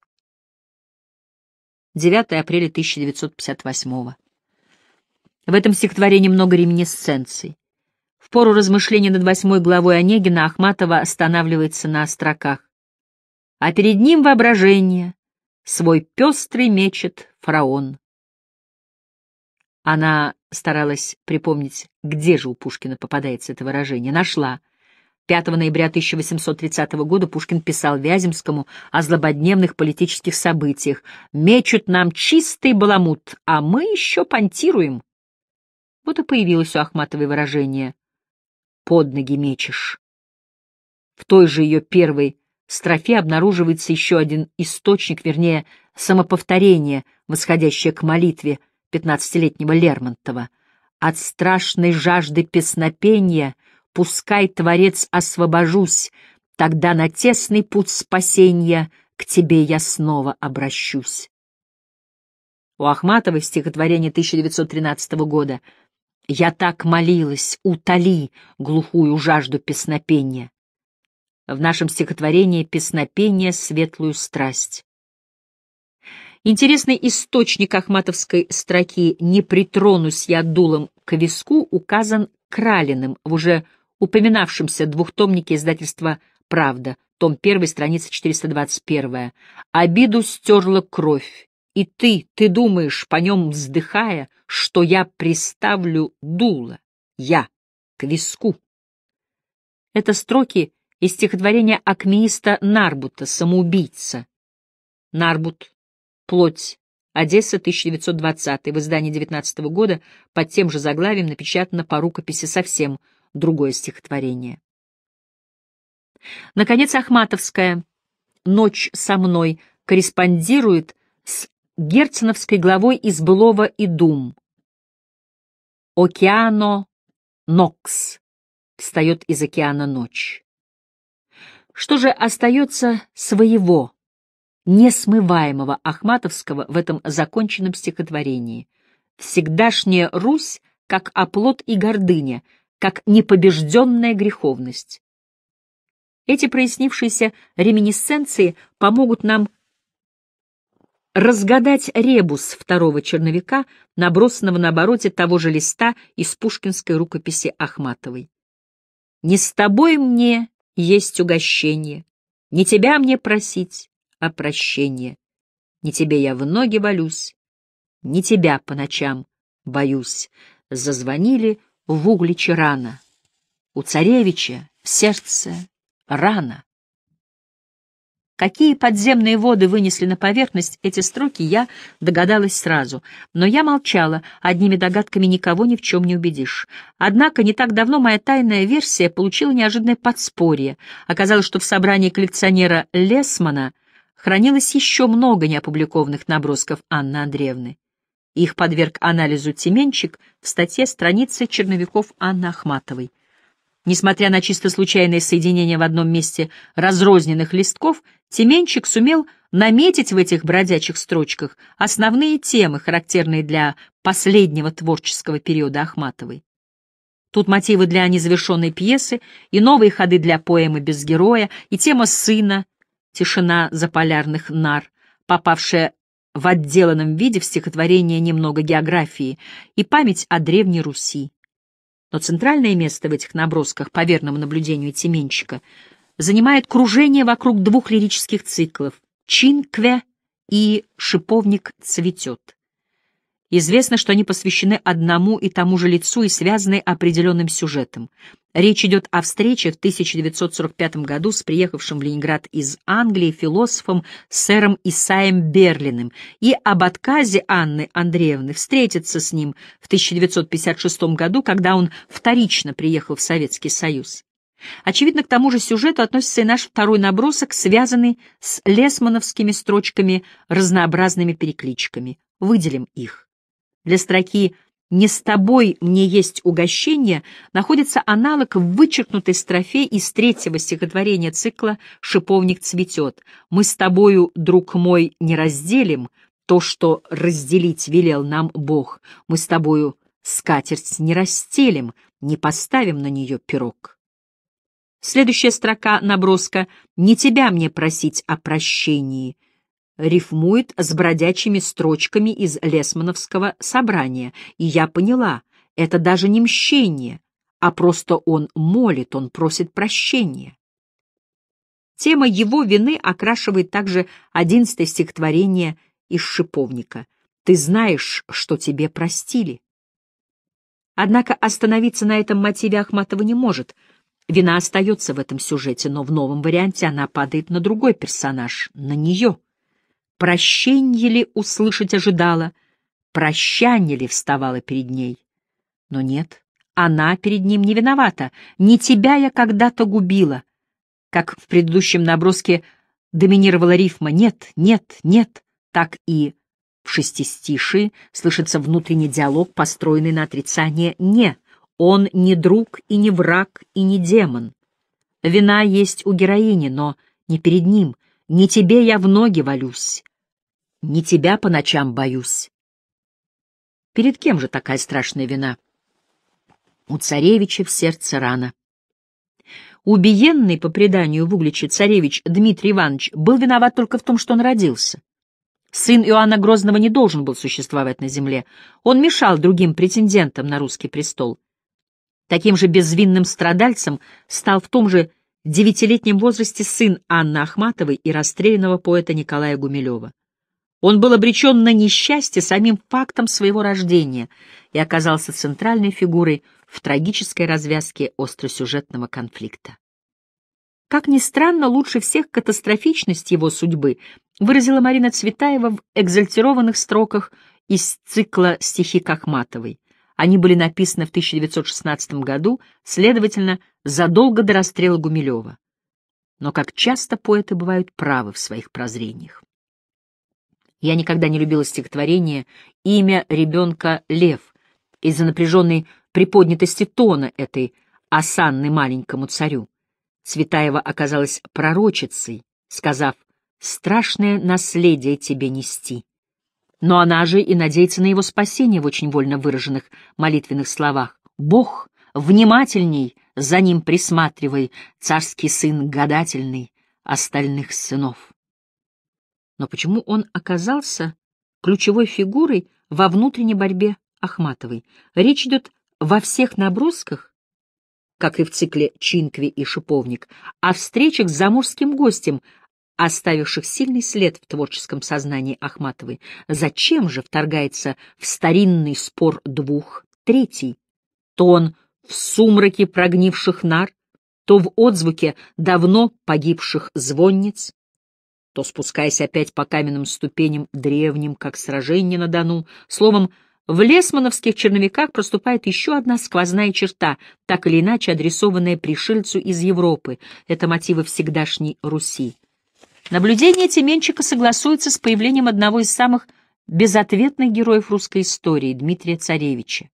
9 апреля 1958 В этом стихотворении много реминесценций. В пору размышления над восьмой главой Онегина Ахматова останавливается на строках. А перед ним воображение, свой пестрый мечет фараон. Она старалась припомнить, где же у Пушкина попадается это выражение. Нашла. 5 ноября 1830 года Пушкин писал Вяземскому о злободневных политических событиях. «Мечут нам чистый баламут, а мы еще понтируем». Вот и появилось у Ахматовой выражение под ноги мечешь. В той же ее первой строфе обнаруживается еще один источник, вернее, самоповторение, восходящее к молитве пятнадцатилетнего Лермонтова. «От страшной жажды песнопения пускай, Творец, освобожусь, тогда на тесный путь спасения к тебе я снова обращусь». У Ахматовой стихотворение 1913 года — я так молилась, утоли глухую жажду песнопения. В нашем стихотворении «Песнопение. Светлую страсть». Интересный источник ахматовской строки «Не притронусь я дулом к виску» указан Кралиным в уже упоминавшемся двухтомнике издательства «Правда», том 1, страница 421. «Обиду стерла кровь, и ты, ты думаешь, по нем вздыхая, что я приставлю дуло, я, к виску. Это строки из стихотворения акмеиста Нарбута «Самоубийца». Нарбут. Плоть. Одесса, 1920. В издании 19 -го года под тем же заглавием напечатано по рукописи совсем другое стихотворение. Наконец, Ахматовская «Ночь со мной» корреспондирует с герценовской главой из былого и дум. Океано Нокс встает из океана ночь. Что же остается своего, несмываемого Ахматовского в этом законченном стихотворении? Всегдашняя Русь как оплот и гордыня, как непобежденная греховность. Эти прояснившиеся реминисценции помогут нам разгадать ребус второго черновика, набросанного на обороте того же листа из пушкинской рукописи Ахматовой. «Не с тобой мне есть угощение, не тебя мне просить, о а прощении, Не тебе я в ноги валюсь, не тебя по ночам боюсь». Зазвонили в угличе рано. У царевича сердце рана. Какие подземные воды вынесли на поверхность эти строки, я догадалась сразу. Но я молчала, одними догадками никого ни в чем не убедишь. Однако не так давно моя тайная версия получила неожиданное подспорье. Оказалось, что в собрании коллекционера Лесмана хранилось еще много неопубликованных набросков Анны Андреевны. Их подверг анализу Тименчик в статье «Страницы черновиков Анны Ахматовой». Несмотря на чисто случайное соединение в одном месте разрозненных листков, Тименчик сумел наметить в этих бродячих строчках основные темы, характерные для последнего творческого периода Ахматовой. Тут мотивы для незавершенной пьесы и новые ходы для поэмы «Без героя», и тема сына «Тишина заполярных нар», попавшая в отделанном виде в стихотворение «Немного географии» и память о Древней Руси но центральное место в этих набросках, по верному наблюдению Тименщика, занимает кружение вокруг двух лирических циклов «Чинкве» и «Шиповник цветет». Известно, что они посвящены одному и тому же лицу и связаны определенным сюжетом. Речь идет о встрече в 1945 году с приехавшим в Ленинград из Англии философом сэром Исаем Берлиным и об отказе Анны Андреевны встретиться с ним в 1956 году, когда он вторично приехал в Советский Союз. Очевидно, к тому же сюжету относится и наш второй набросок, связанный с лесмановскими строчками разнообразными перекличками. Выделим их. Для строки «Не с тобой мне есть угощение» находится аналог в вычеркнутой строфе из третьего стихотворения цикла «Шиповник цветет». «Мы с тобою, друг мой, не разделим то, что разделить велел нам Бог. Мы с тобою скатерть не расстелим, не поставим на нее пирог». Следующая строка наброска «Не тебя мне просить о прощении, рифмует с бродячими строчками из Лесмановского собрания, и я поняла, это даже не мщение, а просто он молит, он просит прощения. Тема его вины окрашивает также одиннадцатое стихотворение из «Шиповника». «Ты знаешь, что тебе простили». Однако остановиться на этом мотиве Ахматова не может. Вина остается в этом сюжете, но в новом варианте она падает на другой персонаж, на нее. Прощенье ли услышать ожидала, прощание ли вставало перед ней. Но нет, она перед ним не виновата. Не тебя я когда-то губила. Как в предыдущем наброске доминировала рифма «нет, нет, нет», так и в шестистишии слышится внутренний диалог, построенный на отрицание «не». Он не друг и не враг и не демон. Вина есть у героини, но не перед ним, не тебе я в ноги валюсь, не тебя по ночам боюсь. Перед кем же такая страшная вина? У царевича в сердце рана. Убиенный, по преданию в Угличе, царевич Дмитрий Иванович был виноват только в том, что он родился. Сын Иоанна Грозного не должен был существовать на земле. Он мешал другим претендентам на русский престол. Таким же безвинным страдальцем стал в том же девятилетнем возрасте сын Анны Ахматовой и расстрелянного поэта Николая Гумилева. Он был обречен на несчастье самим фактом своего рождения и оказался центральной фигурой в трагической развязке остросюжетного конфликта. Как ни странно, лучше всех катастрофичность его судьбы выразила Марина Цветаева в экзальтированных строках из цикла «Стихи Ахматовой. Они были написаны в 1916 году, следовательно, задолго до расстрела Гумилева. Но как часто поэты бывают правы в своих прозрениях. Я никогда не любила стихотворение «Имя ребенка Лев» из-за напряженной приподнятости тона этой осанны маленькому царю. Цветаева оказалась пророчицей, сказав «Страшное наследие тебе нести». Но она же и надеется на его спасение в очень вольно выраженных молитвенных словах. «Бог, внимательней, за ним присматривай, царский сын гадательный, остальных сынов». Но почему он оказался ключевой фигурой во внутренней борьбе Ахматовой? Речь идет во всех набросках, как и в цикле «Чинкви и шиповник», о встречах с заморским гостем, оставивших сильный след в творческом сознании Ахматовой, зачем же вторгается в старинный спор двух третий? То он в сумраке прогнивших нар, то в отзвуке давно погибших звонниц, то спускаясь опять по каменным ступеням, древним, как сражение на Дону. Словом, в лесмановских черновиках проступает еще одна сквозная черта, так или иначе адресованная пришельцу из Европы. Это мотивы всегдашней Руси. Наблюдение Тименчика согласуется с появлением одного из самых безответных героев русской истории, Дмитрия Царевича.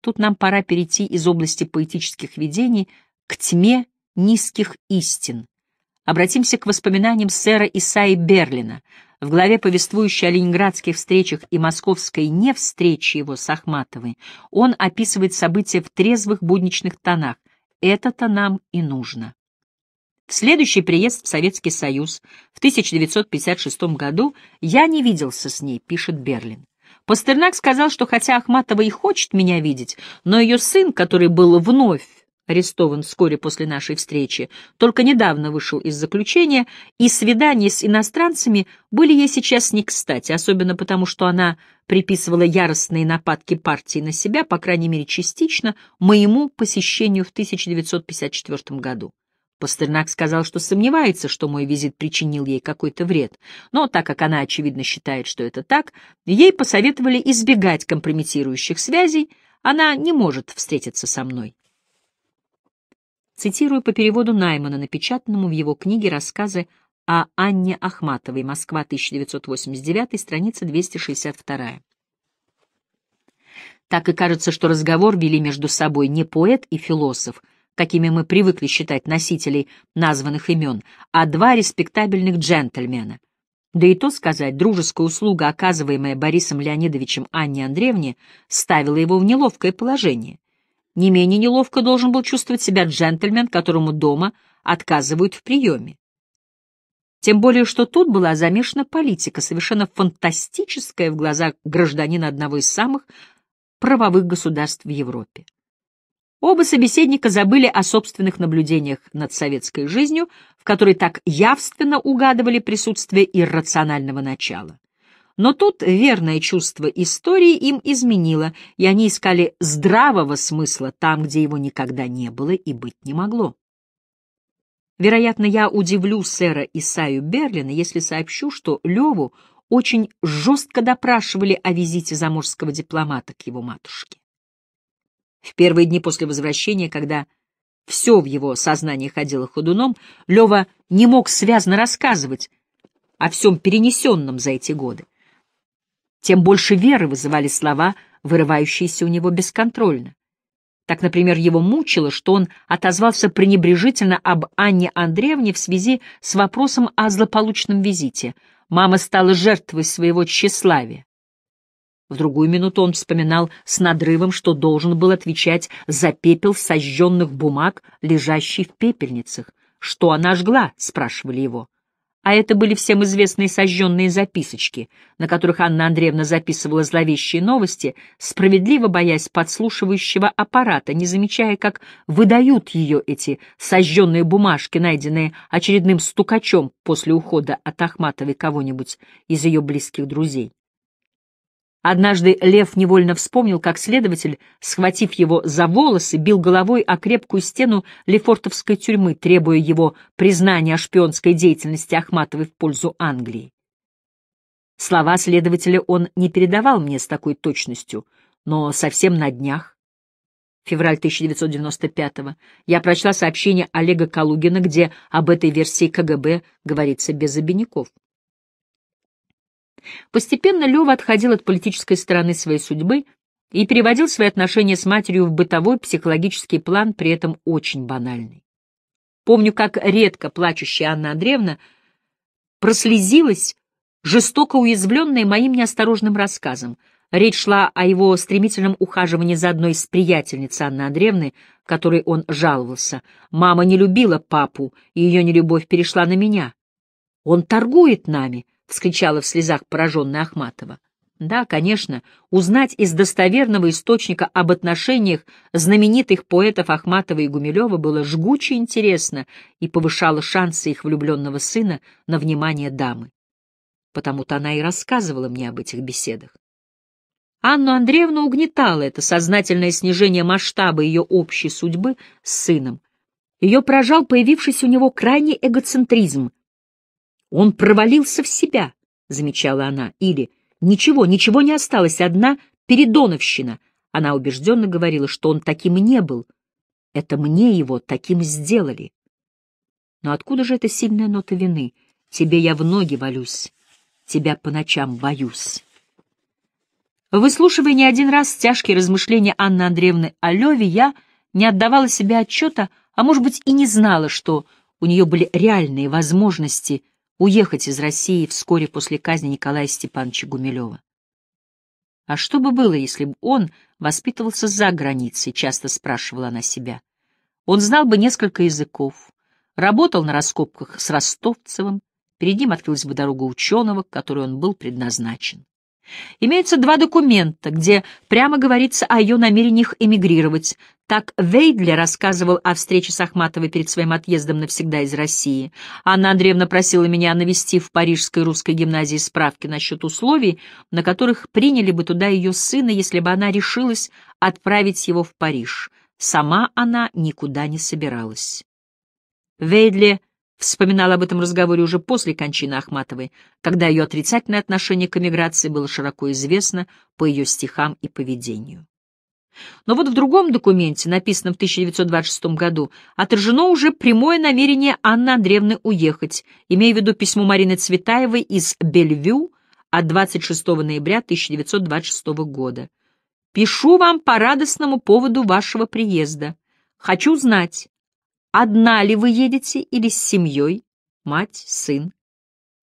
Тут нам пора перейти из области поэтических видений к тьме низких истин. Обратимся к воспоминаниям сэра Исаи Берлина. В главе, повествующей о ленинградских встречах и московской невстрече его с Ахматовой, он описывает события в трезвых будничных тонах. Это-то нам и нужно следующий приезд в Советский Союз в 1956 году «Я не виделся с ней», — пишет Берлин. Пастернак сказал, что хотя Ахматова и хочет меня видеть, но ее сын, который был вновь арестован вскоре после нашей встречи, только недавно вышел из заключения, и свидания с иностранцами были ей сейчас не кстати, особенно потому, что она приписывала яростные нападки партии на себя, по крайней мере частично, моему посещению в 1954 году. Пастернак сказал, что сомневается, что мой визит причинил ей какой-то вред, но так как она, очевидно, считает, что это так, ей посоветовали избегать компрометирующих связей, она не может встретиться со мной. Цитирую по переводу Наймана, напечатанному в его книге рассказы о Анне Ахматовой, Москва, 1989, страница 262. Так и кажется, что разговор вели между собой не поэт и философ, какими мы привыкли считать носителей названных имен, а два респектабельных джентльмена. Да и то сказать, дружеская услуга, оказываемая Борисом Леонидовичем Анне Андреевне, ставила его в неловкое положение. Не менее неловко должен был чувствовать себя джентльмен, которому дома отказывают в приеме. Тем более, что тут была замешана политика, совершенно фантастическая в глазах гражданина одного из самых правовых государств в Европе. Оба собеседника забыли о собственных наблюдениях над советской жизнью, в которой так явственно угадывали присутствие иррационального начала. Но тут верное чувство истории им изменило, и они искали здравого смысла там, где его никогда не было и быть не могло. Вероятно, я удивлю сэра Исаю Берлина, если сообщу, что Леву очень жестко допрашивали о визите заморского дипломата к его матушке. В первые дни после возвращения, когда все в его сознании ходило ходуном, Лева не мог связно рассказывать о всем перенесенном за эти годы. Тем больше веры вызывали слова, вырывающиеся у него бесконтрольно. Так, например, его мучило, что он отозвался пренебрежительно об Анне Андреевне в связи с вопросом о злополучном визите. Мама стала жертвой своего тщеславия. В другую минуту он вспоминал с надрывом, что должен был отвечать за пепел сожженных бумаг, лежащий в пепельницах. «Что она жгла?» — спрашивали его. А это были всем известные сожженные записочки, на которых Анна Андреевна записывала зловещие новости, справедливо боясь подслушивающего аппарата, не замечая, как выдают ее эти сожженные бумажки, найденные очередным стукачом после ухода от Ахматовой кого-нибудь из ее близких друзей. Однажды Лев невольно вспомнил, как следователь, схватив его за волосы, бил головой о крепкую стену Лефортовской тюрьмы, требуя его признания о шпионской деятельности Ахматовой в пользу Англии. Слова следователя он не передавал мне с такой точностью, но совсем на днях, февраль 1995-го, я прочла сообщение Олега Калугина, где об этой версии КГБ говорится без обиняков. Постепенно Лева отходил от политической стороны своей судьбы и переводил свои отношения с матерью в бытовой психологический план, при этом очень банальный. Помню, как редко плачущая Анна Андреевна прослезилась, жестоко уязвленная моим неосторожным рассказом. Речь шла о его стремительном ухаживании за одной из приятельниц Анны Андреевны, которой он жаловался. «Мама не любила папу, и ее нелюбовь перешла на меня. Он торгует нами», — вскричала в слезах пораженная Ахматова. Да, конечно, узнать из достоверного источника об отношениях знаменитых поэтов Ахматова и Гумилева было жгуче интересно и повышало шансы их влюбленного сына на внимание дамы. Потому-то она и рассказывала мне об этих беседах. Анну Андреевну угнетало это сознательное снижение масштаба ее общей судьбы с сыном. Ее поражал появившийся у него крайний эгоцентризм — он провалился в себя, — замечала она, или «Ничего, ничего не осталось, одна передоновщина». Она убежденно говорила, что он таким не был. Это мне его таким сделали. Но откуда же эта сильная нота вины? Тебе я в ноги валюсь, тебя по ночам боюсь. Выслушивая не один раз тяжкие размышления Анны Андреевны о Леве, я не отдавала себе отчета, а, может быть, и не знала, что у нее были реальные возможности уехать из России вскоре после казни Николая Степановича Гумилева. А что бы было, если бы он воспитывался за границей, часто спрашивала она себя. Он знал бы несколько языков, работал на раскопках с Ростовцевым, перед ним открылась бы дорога ученого, к которой он был предназначен. Имеются два документа, где прямо говорится о ее намерениях эмигрировать. Так Вейдле рассказывал о встрече с Ахматовой перед своим отъездом навсегда из России. Анна Андреевна просила меня навести в Парижской русской гимназии справки насчет условий, на которых приняли бы туда ее сына, если бы она решилась отправить его в Париж. Сама она никуда не собиралась. Вейдле Вспоминала об этом разговоре уже после кончины Ахматовой, когда ее отрицательное отношение к эмиграции было широко известно по ее стихам и поведению. Но вот в другом документе, написанном в 1926 году, отражено уже прямое намерение Анны Андреевны уехать, имея в виду письмо Марины Цветаевой из Бельвю от 26 ноября 1926 года. «Пишу вам по радостному поводу вашего приезда. Хочу знать, одна ли вы едете или с семьей, мать, сын.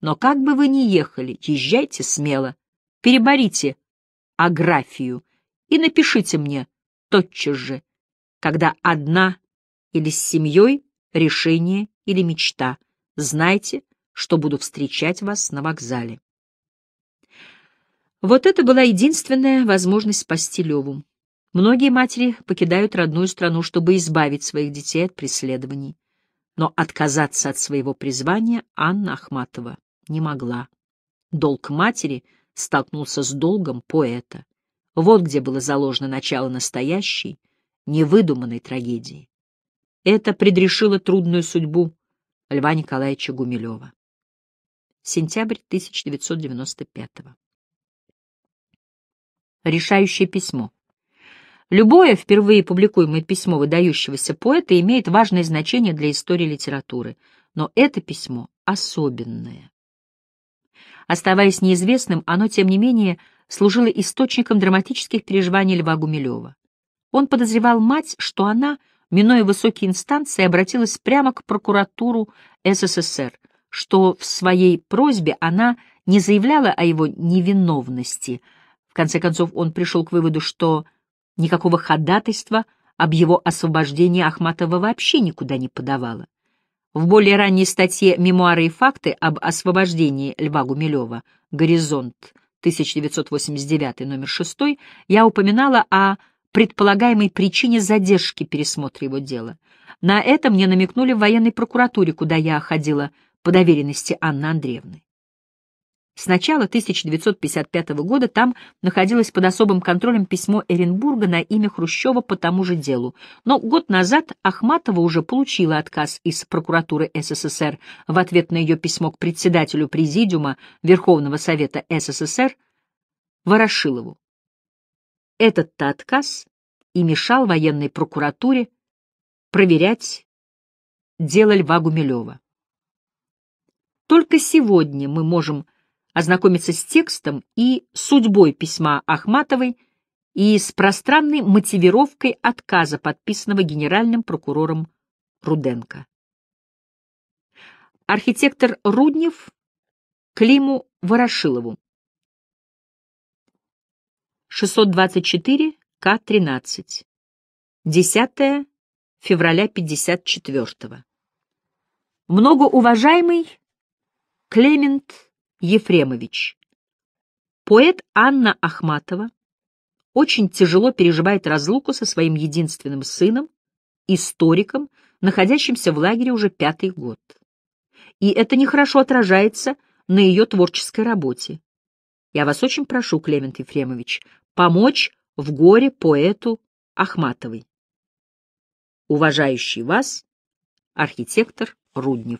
Но как бы вы ни ехали, езжайте смело, переборите аграфию и напишите мне тотчас же, когда одна или с семьей, решение или мечта. Знайте, что буду встречать вас на вокзале. Вот это была единственная возможность спасти Леву. Многие матери покидают родную страну, чтобы избавить своих детей от преследований. Но отказаться от своего призвания Анна Ахматова не могла. Долг матери столкнулся с долгом поэта. Вот где было заложено начало настоящей, невыдуманной трагедии. Это предрешило трудную судьбу Льва Николаевича Гумилева. Сентябрь 1995 Решающее письмо. Любое впервые публикуемое письмо выдающегося поэта имеет важное значение для истории литературы, но это письмо особенное. Оставаясь неизвестным, оно, тем не менее, служило источником драматических переживаний Льва Гумилева. Он подозревал мать, что она, минуя высокие инстанции, обратилась прямо к прокуратуру СССР, что в своей просьбе она не заявляла о его невиновности. В конце концов, он пришел к выводу, что Никакого ходатайства об его освобождении Ахматова вообще никуда не подавала. В более ранней статье «Мемуары и факты» об освобождении Льва Гумилева «Горизонт» 1989, номер 6, я упоминала о предполагаемой причине задержки пересмотра его дела. На это мне намекнули в военной прокуратуре, куда я ходила по доверенности Анны Андреевны. С начала 1955 года там находилось под особым контролем письмо Эренбурга на имя Хрущева по тому же делу, но год назад Ахматова уже получила отказ из прокуратуры СССР в ответ на ее письмо к председателю Президиума Верховного Совета СССР Ворошилову. Этот-то отказ и мешал военной прокуратуре проверять дело Льва Гумилева. Только сегодня мы можем ознакомиться с текстом и судьбой письма Ахматовой и с пространной мотивировкой отказа, подписанного генеральным прокурором Руденко. Архитектор Руднев Климу Ворошилову. 624 К-13. 10 февраля 54 -го. Многоуважаемый Клемент Ефремович. Поэт Анна Ахматова очень тяжело переживает разлуку со своим единственным сыном, историком, находящимся в лагере уже пятый год. И это нехорошо отражается на ее творческой работе. Я вас очень прошу, Клемент Ефремович, помочь в горе поэту Ахматовой. Уважающий вас, архитектор Руднев.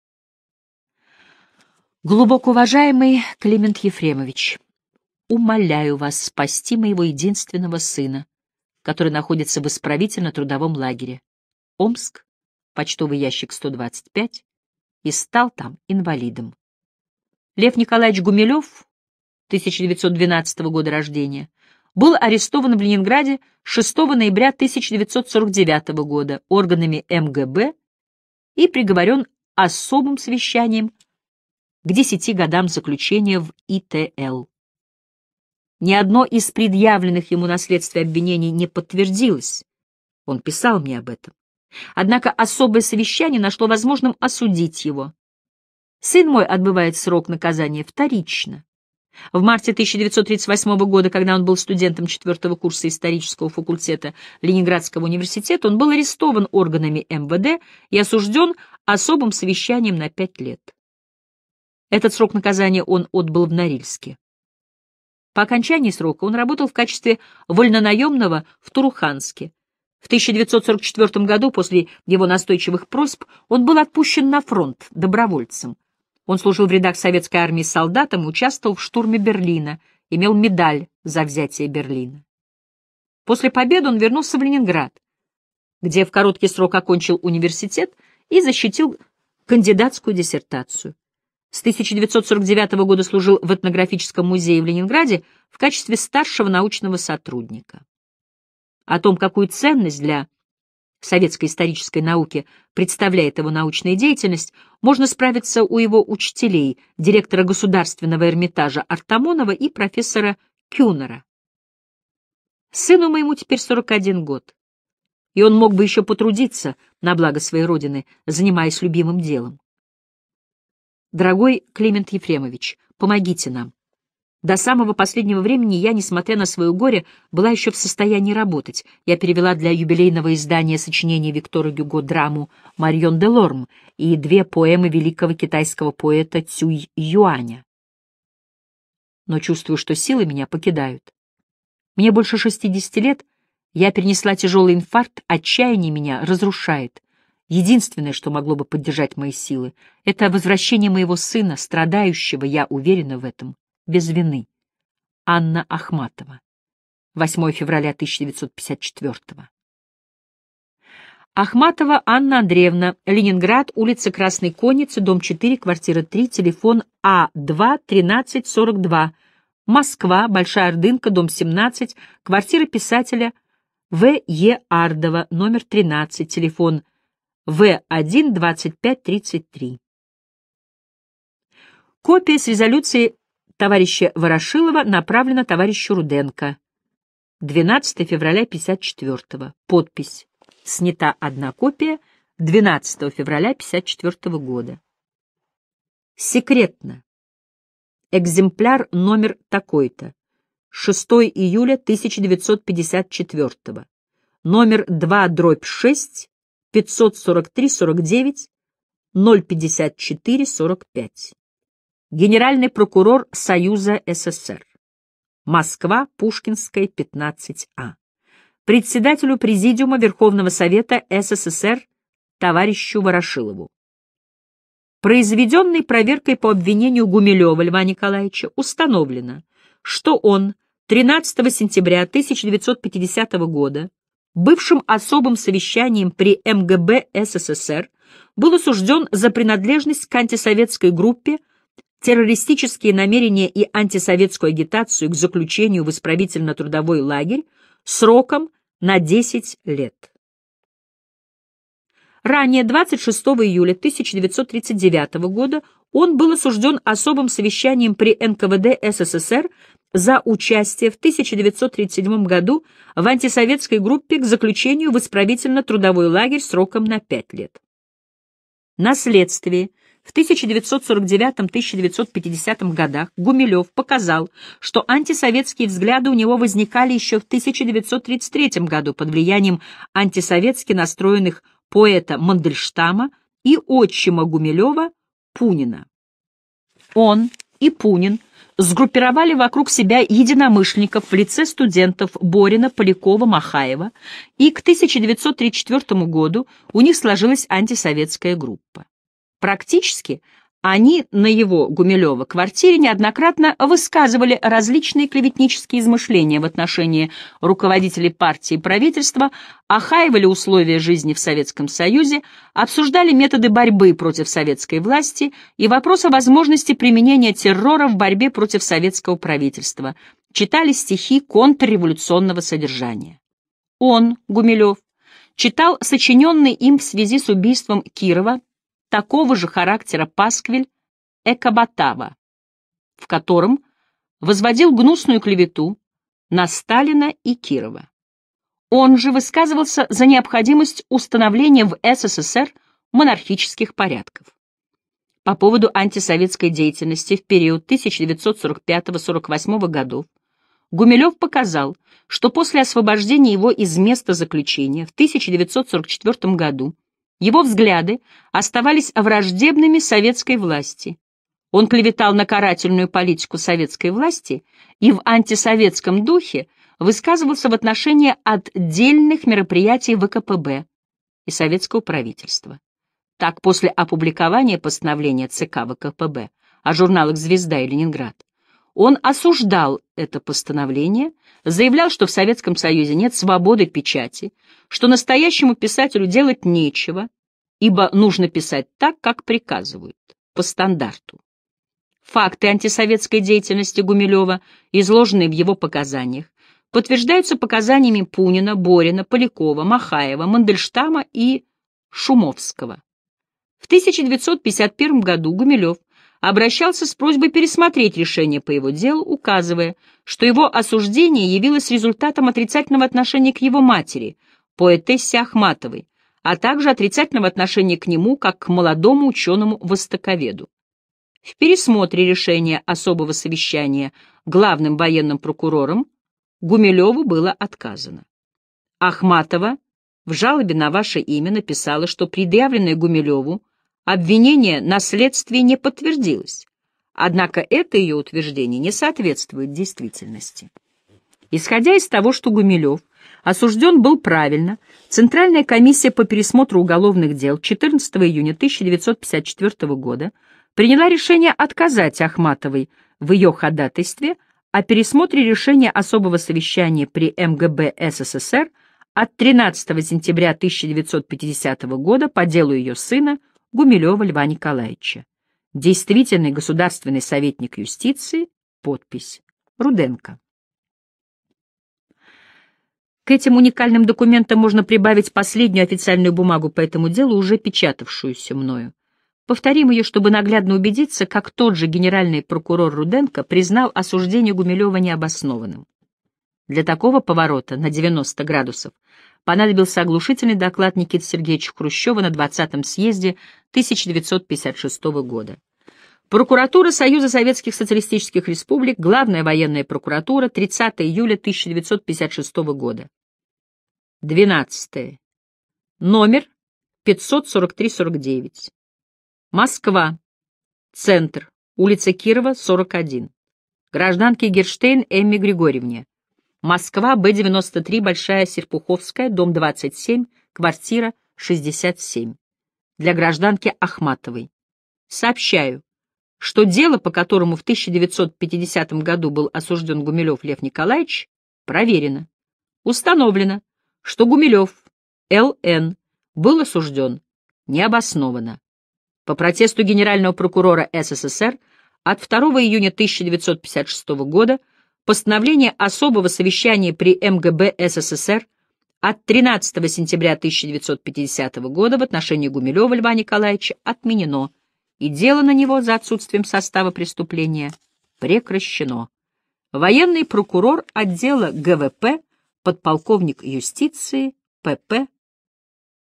Глубоко уважаемый Климент Ефремович, умоляю вас спасти моего единственного сына, который находится в исправительно-трудовом лагере. Омск, почтовый ящик 125, и стал там инвалидом. Лев Николаевич Гумилев, 1912 года рождения, был арестован в Ленинграде 6 ноября 1949 года органами МГБ и приговорен особым совещанием к десяти годам заключения в ИТЛ. Ни одно из предъявленных ему на следствие обвинений не подтвердилось. Он писал мне об этом. Однако особое совещание нашло возможным осудить его. Сын мой отбывает срок наказания вторично. В марте 1938 года, когда он был студентом четвертого курса исторического факультета Ленинградского университета, он был арестован органами МВД и осужден особым совещанием на пять лет. Этот срок наказания он отбыл в Норильске. По окончании срока он работал в качестве вольнонаемного в Туруханске. В 1944 году, после его настойчивых просьб, он был отпущен на фронт добровольцем. Он служил в рядах советской армии солдатом, участвовал в штурме Берлина, имел медаль за взятие Берлина. После победы он вернулся в Ленинград, где в короткий срок окончил университет и защитил кандидатскую диссертацию. С 1949 года служил в этнографическом музее в Ленинграде в качестве старшего научного сотрудника. О том, какую ценность для советской исторической науки представляет его научная деятельность, можно справиться у его учителей, директора Государственного Эрмитажа Артамонова и профессора Кюнера. Сыну моему теперь 41 год, и он мог бы еще потрудиться на благо своей родины, занимаясь любимым делом. Дорогой Климент Ефремович, помогите нам. До самого последнего времени я, несмотря на свое горе, была еще в состоянии работать. Я перевела для юбилейного издания сочинения Виктора Гюго драму «Марион де Лорм» и две поэмы великого китайского поэта Цюй Юаня. Но чувствую, что силы меня покидают. Мне больше шестидесяти лет, я перенесла тяжелый инфаркт, отчаяние меня разрушает. Единственное, что могло бы поддержать мои силы, это возвращение моего сына, страдающего, я уверена в этом, без вины. Анна Ахматова. 8 февраля 1954 Ахматова Анна Андреевна, Ленинград, улица Красной Конницы, дом 4, квартира 3, телефон А2-1342, Москва, Большая Ордынка, дом 17, квартира писателя В.Е. Ардова, номер 13, телефон 8 в1-2533. Копия с резолюции товарища Ворошилова направлена товарищу Руденко. 12 февраля 54 -го. Подпись. Снята одна копия 12 февраля 54 -го года. Секретно. Экземпляр номер такой-то. 6 июля 1954. -го. Номер 2 дробь 6 543-49, 054-45. Генеральный прокурор Союза СССР. Москва, Пушкинская, 15А. Председателю Президиума Верховного Совета СССР товарищу Ворошилову. Произведенной проверкой по обвинению Гумилева Льва Николаевича установлено, что он 13 сентября 1950 года бывшим особым совещанием при МГБ СССР, был осужден за принадлежность к антисоветской группе, террористические намерения и антисоветскую агитацию к заключению в исправительно-трудовой лагерь сроком на 10 лет. Ранее 26 июля 1939 года он был осужден особым совещанием при НКВД СССР за участие в 1937 году в антисоветской группе к заключению в исправительно-трудовой лагерь сроком на 5 лет. Наследствие. В 1949-1950 годах Гумилев показал, что антисоветские взгляды у него возникали еще в 1933 году под влиянием антисоветски настроенных поэта Мандельштама и отчима Гумилева Пунина. Он и Пунин – сгруппировали вокруг себя единомышленников в лице студентов Борина, Полякова, Махаева, и к 1934 году у них сложилась антисоветская группа. Практически они на его, Гумилева, квартире неоднократно высказывали различные клеветнические измышления в отношении руководителей партии и правительства, охаивали условия жизни в Советском Союзе, обсуждали методы борьбы против советской власти и вопрос о возможности применения террора в борьбе против советского правительства, читали стихи контрреволюционного содержания. Он, Гумилев, читал сочиненный им в связи с убийством Кирова такого же характера пасквиль Экабатава, в котором возводил гнусную клевету на Сталина и Кирова. Он же высказывался за необходимость установления в СССР монархических порядков. По поводу антисоветской деятельности в период 1945-48 годов Гумилев показал, что после освобождения его из места заключения в 1944 году его взгляды оставались враждебными советской власти. Он клеветал на карательную политику советской власти и в антисоветском духе высказывался в отношении отдельных мероприятий ВКПБ и советского правительства. Так, после опубликования постановления ЦК ВКПБ о журналах «Звезда» и «Ленинград», он осуждал это постановление, заявлял, что в Советском Союзе нет свободы печати, что настоящему писателю делать нечего, ибо нужно писать так, как приказывают, по стандарту. Факты антисоветской деятельности Гумилева, изложенные в его показаниях, подтверждаются показаниями Пунина, Борина, Полякова, Махаева, Мандельштама и Шумовского. В 1951 году Гумилев обращался с просьбой пересмотреть решение по его делу, указывая, что его осуждение явилось результатом отрицательного отношения к его матери, поэтессе Ахматовой, а также отрицательного отношения к нему как к молодому ученому-востоковеду. В пересмотре решения особого совещания главным военным прокурором Гумилеву было отказано. Ахматова в жалобе на ваше имя написала, что предъявленное Гумилеву Обвинение на следствии не подтвердилось. Однако это ее утверждение не соответствует действительности. Исходя из того, что Гумилев осужден был правильно, Центральная комиссия по пересмотру уголовных дел 14 июня 1954 года приняла решение отказать Ахматовой в ее ходатайстве о пересмотре решения особого совещания при МГБ СССР от 13 сентября 1950 года по делу ее сына Гумилева Льва Николаевича. Действительный государственный советник юстиции. Подпись. Руденко. К этим уникальным документам можно прибавить последнюю официальную бумагу по этому делу, уже печатавшуюся мною. Повторим ее, чтобы наглядно убедиться, как тот же генеральный прокурор Руденко признал осуждение Гумилева необоснованным. Для такого поворота на 90 градусов понадобился оглушительный доклад Никиты Сергеевича Хрущева на 20-м съезде 1956 года. Прокуратура Союза Советских Социалистических Республик, Главная военная прокуратура, 30 июля 1956 года. 12. Номер 543-49. Москва. Центр. Улица Кирова, 41. Гражданке Герштейн Эмме Григорьевне. Москва, Б-93, Большая Серпуховская, дом 27, квартира 67. Для гражданки Ахматовой. Сообщаю, что дело, по которому в 1950 году был осужден Гумилев Лев Николаевич, проверено. Установлено, что Гумилев, Л.Н., был осужден необоснованно. По протесту Генерального прокурора СССР от 2 июня 1956 года – постановление особого совещания при МГБ СССР от 13 сентября 1950 года в отношении Гумилева Льва Николаевича отменено, и дело на него за отсутствием состава преступления прекращено. Военный прокурор отдела ГВП, подполковник юстиции ПП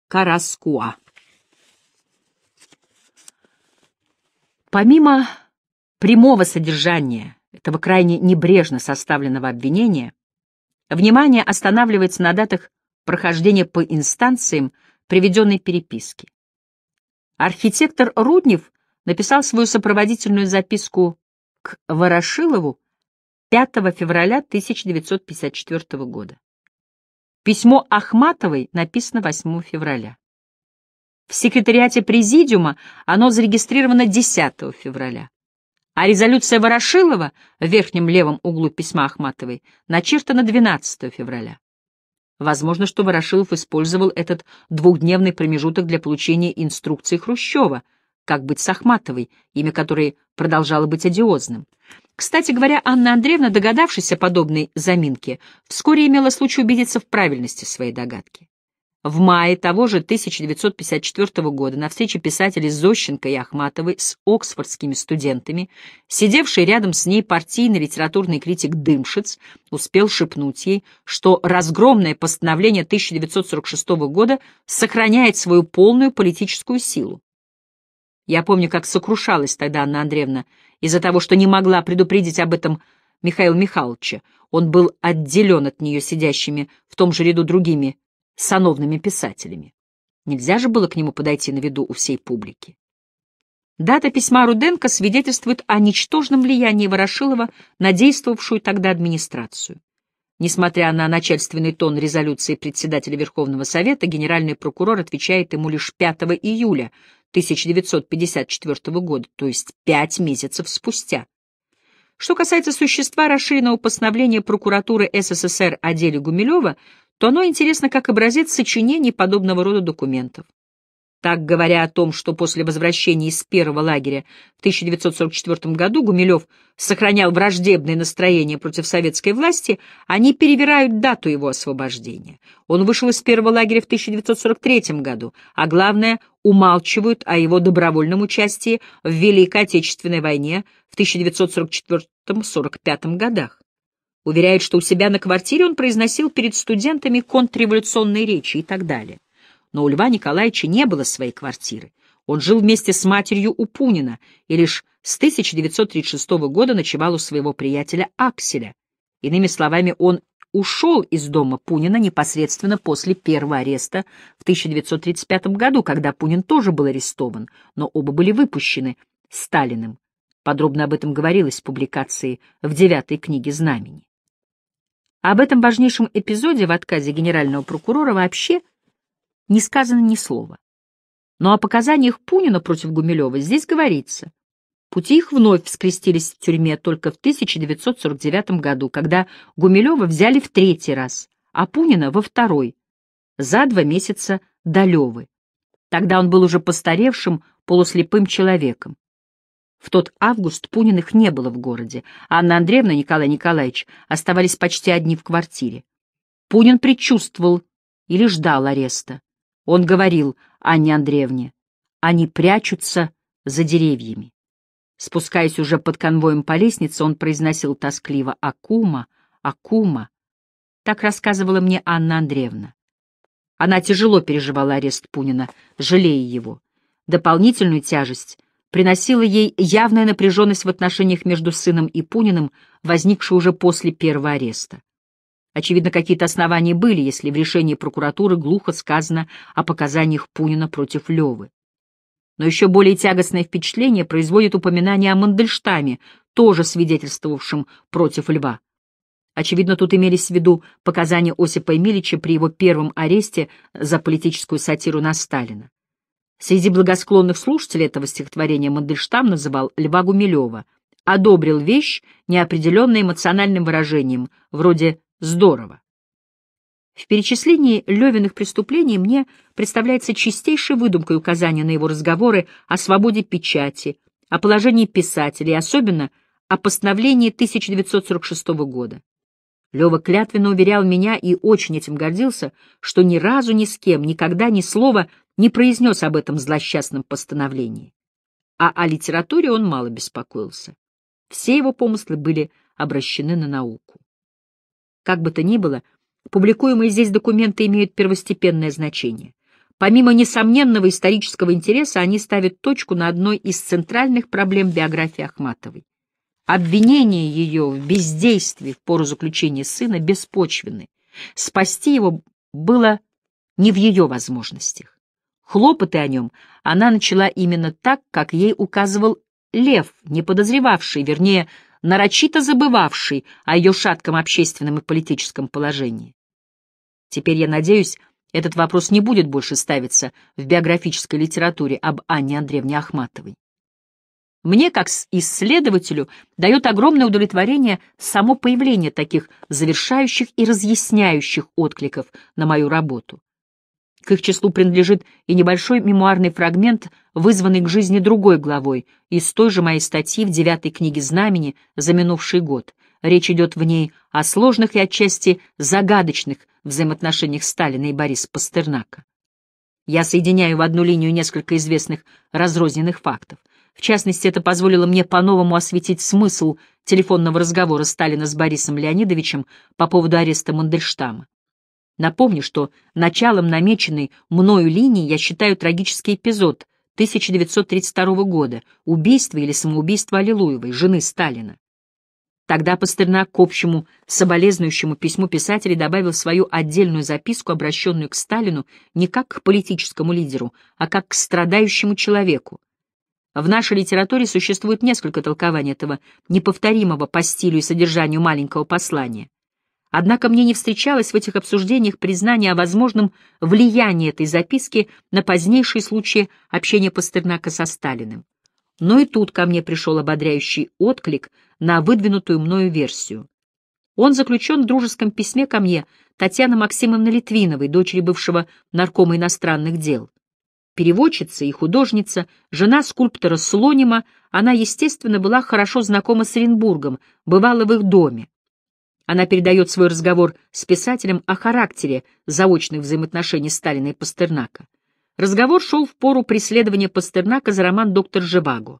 Караскуа. Помимо прямого содержания этого крайне небрежно составленного обвинения, внимание останавливается на датах прохождения по инстанциям приведенной переписки. Архитектор Руднев написал свою сопроводительную записку к Ворошилову 5 февраля 1954 года. Письмо Ахматовой написано 8 февраля. В секретариате Президиума оно зарегистрировано 10 февраля а резолюция Ворошилова в верхнем левом углу письма Ахматовой начертана 12 февраля. Возможно, что Ворошилов использовал этот двухдневный промежуток для получения инструкции Хрущева, как быть с Ахматовой, имя которой продолжало быть одиозным. Кстати говоря, Анна Андреевна, догадавшись о подобной заминке, вскоре имела случай убедиться в правильности своей догадки. В мае того же 1954 года на встрече писателей Зощенко и Ахматовой с оксфордскими студентами, сидевший рядом с ней партийный литературный критик Дымшиц успел шепнуть ей, что разгромное постановление 1946 года сохраняет свою полную политическую силу. Я помню, как сокрушалась тогда Анна Андреевна из-за того, что не могла предупредить об этом Михаила Михайловича. Он был отделен от нее сидящими в том же ряду другими сановными писателями. Нельзя же было к нему подойти на виду у всей публики. Дата письма Руденко свидетельствует о ничтожном влиянии Ворошилова на действовавшую тогда администрацию. Несмотря на начальственный тон резолюции председателя Верховного Совета, генеральный прокурор отвечает ему лишь 5 июля 1954 года, то есть пять месяцев спустя. Что касается существа расширенного постановления прокуратуры СССР о деле Гумилева, то оно интересно как образец сочинений подобного рода документов. Так, говоря о том, что после возвращения из первого лагеря в 1944 году Гумилев сохранял враждебное настроение против советской власти, они перевирают дату его освобождения. Он вышел из первого лагеря в 1943 году, а главное, умалчивают о его добровольном участии в Великой Отечественной войне в 1944-1945 годах. Уверяет, что у себя на квартире он произносил перед студентами контрреволюционные речи и так далее. Но у Льва Николаевича не было своей квартиры. Он жил вместе с матерью у Пунина и лишь с 1936 года ночевал у своего приятеля Акселя. Иными словами, он ушел из дома Пунина непосредственно после первого ареста в 1935 году, когда Пунин тоже был арестован, но оба были выпущены Сталиным. Подробно об этом говорилось в публикации в девятой книге «Знамени». Об этом важнейшем эпизоде в отказе генерального прокурора вообще не сказано ни слова. Но о показаниях Пунина против Гумилева здесь говорится. Пути их вновь скрестились в тюрьме только в 1949 году, когда Гумилева взяли в третий раз, а Пунина во второй, за два месяца до Левы. Тогда он был уже постаревшим, полуслепым человеком. В тот август Пуниных не было в городе, а Анна Андреевна и Николай Николаевич оставались почти одни в квартире. Пунин предчувствовал или ждал ареста. Он говорил Анне Андреевне, они прячутся за деревьями. Спускаясь уже под конвоем по лестнице, он произносил тоскливо «Акума, Акума». Так рассказывала мне Анна Андреевна. Она тяжело переживала арест Пунина, жалея его. Дополнительную тяжесть приносила ей явная напряженность в отношениях между сыном и Пуниным, возникшую уже после первого ареста. Очевидно, какие-то основания были, если в решении прокуратуры глухо сказано о показаниях Пунина против Левы. Но еще более тягостное впечатление производит упоминание о Мандельштаме, тоже свидетельствовавшем против Льва. Очевидно, тут имелись в виду показания Осипа Эмилича при его первом аресте за политическую сатиру на Сталина. Среди благосклонных слушателей этого стихотворения Мандельштам называл Льва Гумилева, одобрил вещь неопределенной эмоциональным выражением, вроде «здорово». В перечислении Левиных преступлений мне представляется чистейшей выдумкой указания на его разговоры о свободе печати, о положении писателей, особенно о постановлении 1946 года. Лева клятвенно уверял меня и очень этим гордился, что ни разу ни с кем, никогда ни слова не произнес об этом злосчастном постановлении. А о литературе он мало беспокоился. Все его помыслы были обращены на науку. Как бы то ни было, публикуемые здесь документы имеют первостепенное значение. Помимо несомненного исторического интереса, они ставят точку на одной из центральных проблем биографии Ахматовой. Обвинение ее в бездействии в пору заключения сына беспочвены. Спасти его было не в ее возможностях. Хлопоты о нем она начала именно так, как ей указывал Лев, не подозревавший, вернее, нарочито забывавший о ее шатком общественном и политическом положении. Теперь, я надеюсь, этот вопрос не будет больше ставиться в биографической литературе об Анне Андреевне Ахматовой. Мне, как исследователю, дает огромное удовлетворение само появление таких завершающих и разъясняющих откликов на мою работу. К их числу принадлежит и небольшой мемуарный фрагмент, вызванный к жизни другой главой, из той же моей статьи в девятой книге «Знамени» за минувший год. Речь идет в ней о сложных и отчасти загадочных взаимоотношениях Сталина и Бориса Пастернака. Я соединяю в одну линию несколько известных разрозненных фактов. В частности, это позволило мне по-новому осветить смысл телефонного разговора Сталина с Борисом Леонидовичем по поводу ареста Мандельштама. Напомню, что началом намеченной мною линии я считаю трагический эпизод 1932 года – убийство или самоубийство Аллилуевой, жены Сталина. Тогда Пастернак к общему соболезнующему письму писателя добавил свою отдельную записку, обращенную к Сталину не как к политическому лидеру, а как к страдающему человеку, в нашей литературе существует несколько толкований этого неповторимого по стилю и содержанию маленького послания. Однако мне не встречалось в этих обсуждениях признания о возможном влиянии этой записки на позднейшие случаи общения Пастернака со Сталиным. Но и тут ко мне пришел ободряющий отклик на выдвинутую мною версию. Он заключен в дружеском письме ко мне Татьяны Максимовны Литвиновой, дочери бывшего наркома иностранных дел переводчица и художница, жена скульптора Слонима, она, естественно, была хорошо знакома с Оренбургом, бывала в их доме. Она передает свой разговор с писателем о характере заочных взаимоотношений Сталина и Пастернака. Разговор шел в пору преследования Пастернака за роман «Доктор Живаго».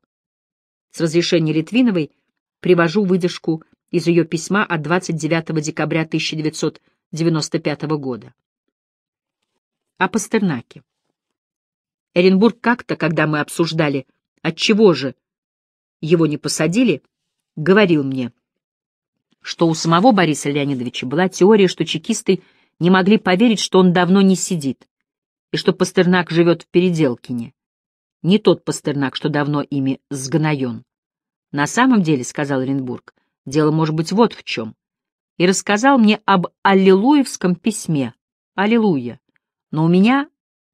С разрешения Литвиновой привожу выдержку из ее письма от 29 декабря 1995 года. О Пастернаке. Эренбург как-то, когда мы обсуждали, отчего же его не посадили, говорил мне, что у самого Бориса Леонидовича была теория, что чекисты не могли поверить, что он давно не сидит, и что Пастернак живет в Переделкине. Не тот Пастернак, что давно ими сгноен. На самом деле, — сказал Оренбург, — дело может быть вот в чем. И рассказал мне об аллилуевском письме. Аллилуйя. Но у меня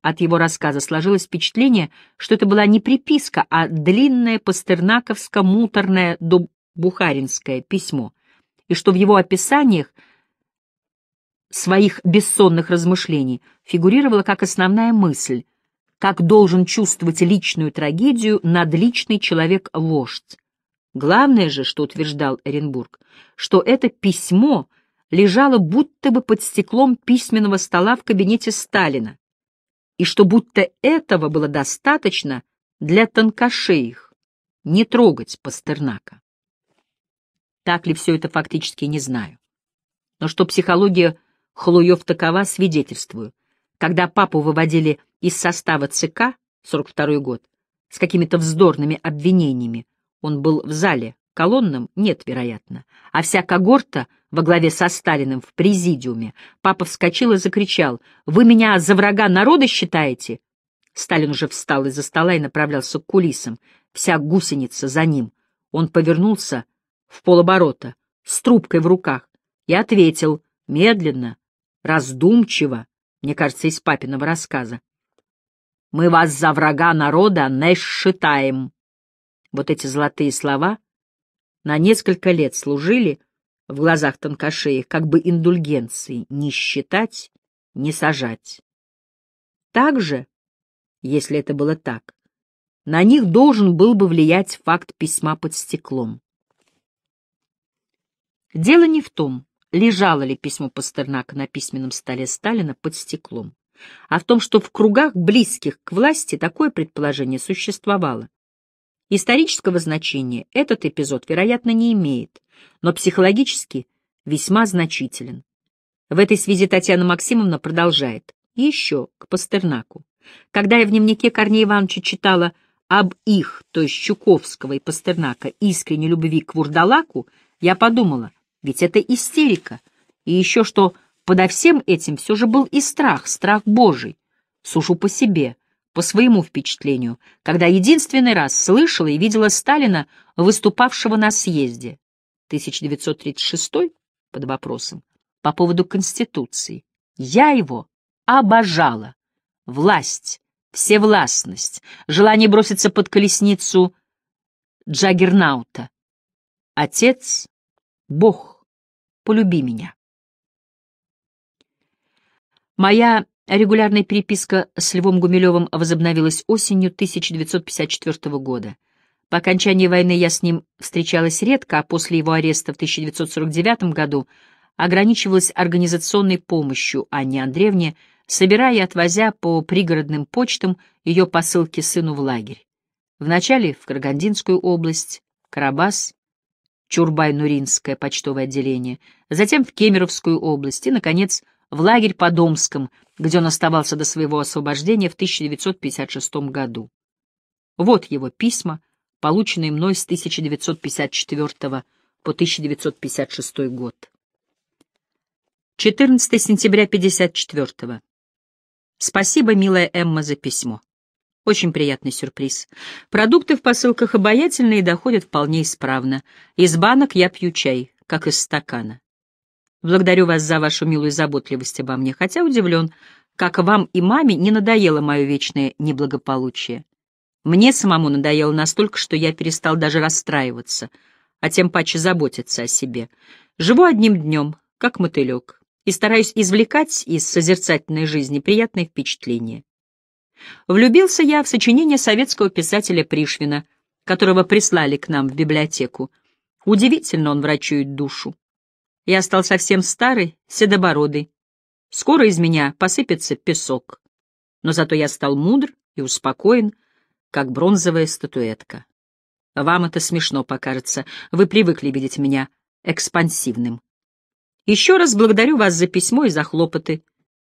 от его рассказа сложилось впечатление, что это была не приписка, а длинное пастернаковско-муторное до бухаринское письмо, и что в его описаниях своих бессонных размышлений фигурировала как основная мысль, как должен чувствовать личную трагедию надличный человек-вождь. Главное же, что утверждал Эренбург, что это письмо лежало будто бы под стеклом письменного стола в кабинете Сталина, и что будто этого было достаточно для тонкошеих не трогать Пастернака. Так ли все это фактически, не знаю. Но что психология Хлуев такова, свидетельствую. Когда папу выводили из состава ЦК, 42 год, с какими-то вздорными обвинениями, он был в зале, колонном нет, вероятно, а вся когорта во главе со Сталиным в президиуме, папа вскочил и закричал «Вы меня за врага народа считаете?» Сталин уже встал из-за стола и направлялся к кулисам, вся гусеница за ним. Он повернулся в полоборота, с трубкой в руках, и ответил медленно, раздумчиво, мне кажется, из папиного рассказа. «Мы вас за врага народа не считаем». Вот эти золотые слова на несколько лет служили — в глазах тонкошеях, как бы индульгенции, не считать, не сажать. Также, если это было так, на них должен был бы влиять факт письма под стеклом. Дело не в том, лежало ли письмо Пастернака на письменном столе Сталина под стеклом, а в том, что в кругах, близких к власти, такое предположение существовало. Исторического значения этот эпизод, вероятно, не имеет, но психологически весьма значителен. В этой связи Татьяна Максимовна продолжает. Еще к Пастернаку. Когда я в дневнике Корнея Ивановича читала об их, то есть Чуковского и Пастернака, искренней любви к Вурдалаку, я подумала, ведь это истерика. И еще что, подо всем этим все же был и страх, страх Божий. Сушу по себе по своему впечатлению, когда единственный раз слышала и видела Сталина, выступавшего на съезде 1936 под вопросом по поводу Конституции. Я его обожала. Власть, всевластность, желание броситься под колесницу Джаггернаута. Отец, Бог, полюби меня. Моя Регулярная переписка с Львом Гумилевым возобновилась осенью 1954 года. По окончании войны я с ним встречалась редко, а после его ареста в 1949 году ограничивалась организационной помощью Анне Андреевне, собирая и отвозя по пригородным почтам ее посылки сыну в лагерь. Вначале в Карагандинскую область, Карабас, Чурбай-Нуринское почтовое отделение, затем в Кемеровскую область и, наконец, в лагерь по Домском, где он оставался до своего освобождения в 1956 году. Вот его письма, полученные мной с 1954 по 1956 год. 14 сентября 1954. Спасибо, милая Эмма, за письмо. Очень приятный сюрприз. Продукты в посылках обаятельные и доходят вполне исправно. Из банок я пью чай, как из стакана. Благодарю вас за вашу милую заботливость обо мне, хотя удивлен, как вам и маме не надоело мое вечное неблагополучие. Мне самому надоело настолько, что я перестал даже расстраиваться, а тем паче заботиться о себе. Живу одним днем, как мотылек, и стараюсь извлекать из созерцательной жизни приятные впечатления. Влюбился я в сочинение советского писателя Пришвина, которого прислали к нам в библиотеку. Удивительно он врачует душу. Я стал совсем старый, седобородый. Скоро из меня посыпется песок. Но зато я стал мудр и успокоен, как бронзовая статуэтка. Вам это смешно покажется. Вы привыкли видеть меня экспансивным. Еще раз благодарю вас за письмо и за хлопоты.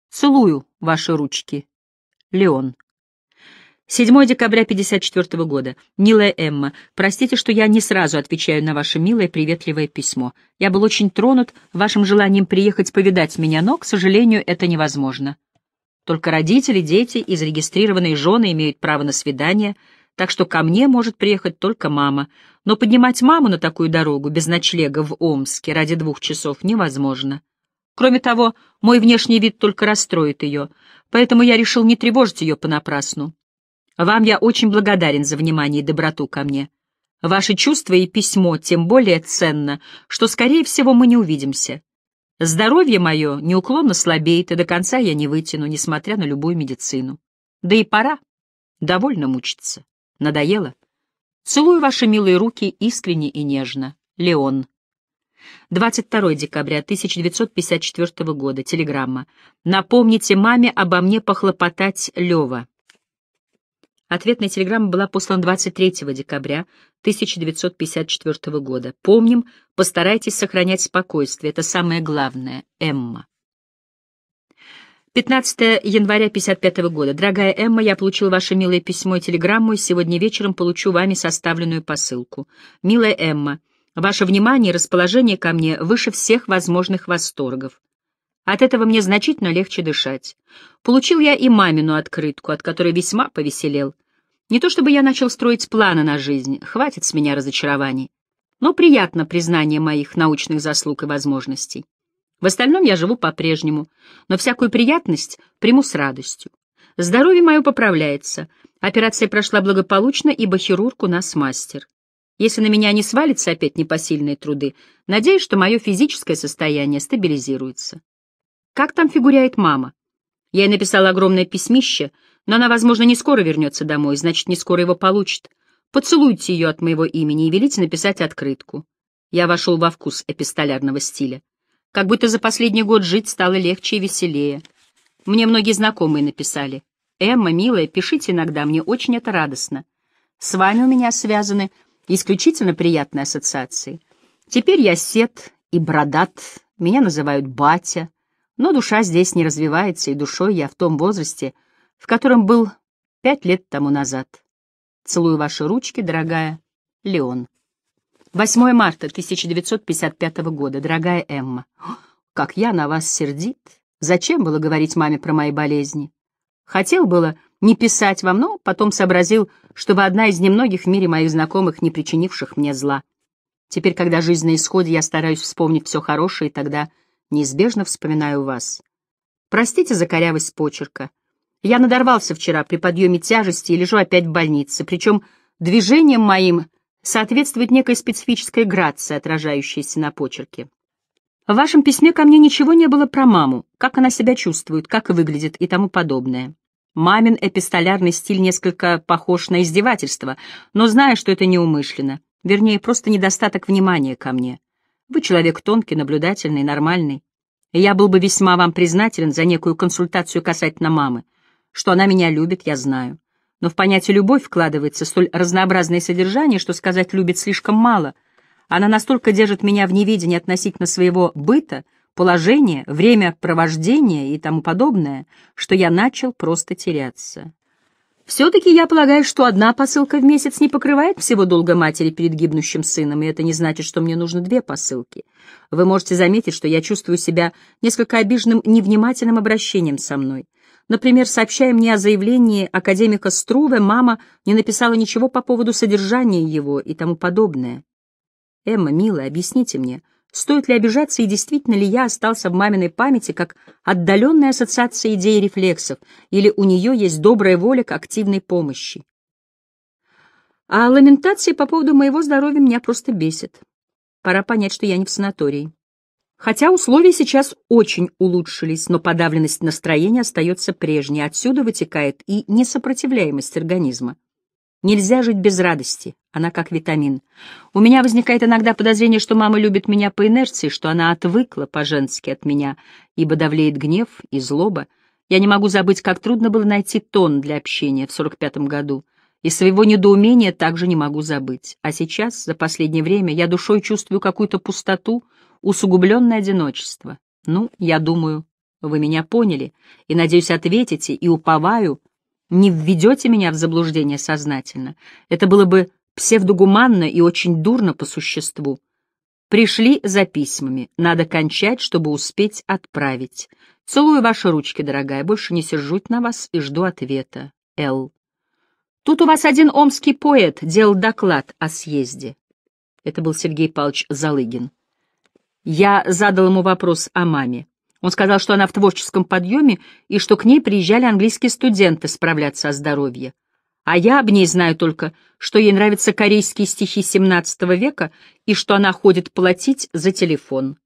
Целую ваши ручки. Леон. 7 декабря 1954 года. Милая Эмма, простите, что я не сразу отвечаю на ваше милое приветливое письмо. Я был очень тронут вашим желанием приехать повидать меня, но, к сожалению, это невозможно. Только родители, дети и зарегистрированные жены имеют право на свидание, так что ко мне может приехать только мама. Но поднимать маму на такую дорогу без ночлега в Омске ради двух часов невозможно. Кроме того, мой внешний вид только расстроит ее, поэтому я решил не тревожить ее понапрасну. Вам я очень благодарен за внимание и доброту ко мне. Ваши чувства и письмо тем более ценно, что, скорее всего, мы не увидимся. Здоровье мое неуклонно слабеет, и до конца я не вытяну, несмотря на любую медицину. Да и пора. Довольно мучиться. Надоело? Целую ваши милые руки искренне и нежно. Леон. 22 декабря 1954 года. Телеграмма. Напомните маме обо мне похлопотать Лева. Ответная телеграмма была послана 23 декабря 1954 года. «Помним, постарайтесь сохранять спокойствие. Это самое главное. Эмма». 15 января 1955 года. «Дорогая Эмма, я получил ваше милое письмо и телеграмму, и сегодня вечером получу вами составленную посылку. Милая Эмма, ваше внимание и расположение ко мне выше всех возможных восторгов. От этого мне значительно легче дышать. Получил я и мамину открытку, от которой весьма повеселел. Не то чтобы я начал строить планы на жизнь, хватит с меня разочарований. Но приятно признание моих научных заслуг и возможностей. В остальном я живу по-прежнему, но всякую приятность приму с радостью. Здоровье мое поправляется. Операция прошла благополучно, ибо хирург у нас мастер. Если на меня не свалится опять непосильные труды, надеюсь, что мое физическое состояние стабилизируется. Как там фигуряет мама? Я ей написала огромное письмище, но она, возможно, не скоро вернется домой, значит, не скоро его получит. Поцелуйте ее от моего имени и велите написать открытку. Я вошел во вкус эпистолярного стиля. Как будто за последний год жить стало легче и веселее. Мне многие знакомые написали. «Эмма, милая, пишите иногда, мне очень это радостно. С вами у меня связаны исключительно приятные ассоциации. Теперь я сед и бродат, меня называют батя, но душа здесь не развивается, и душой я в том возрасте, в котором был пять лет тому назад. Целую ваши ручки, дорогая Леон. 8 марта 1955 года, дорогая Эмма. Как я на вас сердит. Зачем было говорить маме про мои болезни? Хотел было не писать вам, но потом сообразил, что вы одна из немногих в мире моих знакомых, не причинивших мне зла. Теперь, когда жизнь на исходе, я стараюсь вспомнить все хорошее, и тогда неизбежно вспоминаю вас. Простите за корявость почерка. Я надорвался вчера при подъеме тяжести и лежу опять в больнице, причем движением моим соответствует некая специфическая грации, отражающаяся на почерке. В вашем письме ко мне ничего не было про маму, как она себя чувствует, как выглядит и тому подобное. Мамин эпистолярный стиль несколько похож на издевательство, но знаю, что это неумышленно, вернее, просто недостаток внимания ко мне. Вы человек тонкий, наблюдательный, нормальный. И я был бы весьма вам признателен за некую консультацию касательно мамы. Что она меня любит, я знаю. Но в понятие «любовь» вкладывается столь разнообразное содержание, что сказать «любит» слишком мало. Она настолько держит меня в неведении относительно своего быта, положения, времяпровождения и тому подобное, что я начал просто теряться. Все-таки я полагаю, что одна посылка в месяц не покрывает всего долга матери перед гибнущим сыном, и это не значит, что мне нужно две посылки. Вы можете заметить, что я чувствую себя несколько обиженным невнимательным обращением со мной. Например, сообщая мне о заявлении академика Струве, мама не написала ничего по поводу содержания его и тому подобное. «Эмма, милая, объясните мне, — Стоит ли обижаться и действительно ли я остался в маминой памяти как отдаленная ассоциация идей и рефлексов, или у нее есть добрая воля к активной помощи? А ламентации по поводу моего здоровья меня просто бесит. Пора понять, что я не в санатории. Хотя условия сейчас очень улучшились, но подавленность настроения остается прежней, отсюда вытекает и несопротивляемость организма. Нельзя жить без радости, она как витамин. У меня возникает иногда подозрение, что мама любит меня по инерции, что она отвыкла по-женски от меня, ибо давлеет гнев и злоба. Я не могу забыть, как трудно было найти тон для общения в 45-м году. И своего недоумения также не могу забыть. А сейчас, за последнее время, я душой чувствую какую-то пустоту, усугубленное одиночество. Ну, я думаю, вы меня поняли, и, надеюсь, ответите, и уповаю — не введете меня в заблуждение сознательно. Это было бы псевдогуманно и очень дурно по существу. Пришли за письмами. Надо кончать, чтобы успеть отправить. Целую ваши ручки, дорогая. Больше не сержусь на вас и жду ответа. Л. Тут у вас один омский поэт делал доклад о съезде. Это был Сергей Павлович Залыгин. Я задал ему вопрос о маме. Он сказал, что она в творческом подъеме и что к ней приезжали английские студенты справляться о здоровье. А я об ней знаю только, что ей нравятся корейские стихи XVII века и что она ходит платить за телефон.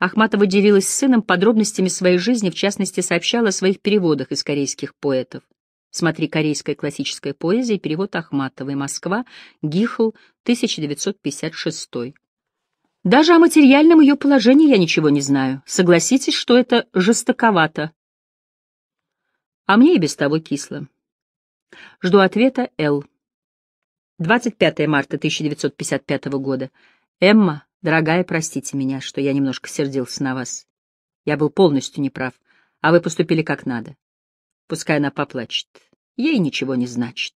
Ахматова делилась с сыном подробностями своей жизни, в частности, сообщала о своих переводах из корейских поэтов. Смотри «Корейская классическая поэзия», перевод Ахматовой, Москва, Гихл, 1956. Даже о материальном ее положении я ничего не знаю. Согласитесь, что это жестоковато. А мне и без того кисло. Жду ответа Л. 25 марта 1955 года. Эмма, дорогая, простите меня, что я немножко сердился на вас. Я был полностью неправ, а вы поступили как надо. Пускай она поплачет. Ей ничего не значит.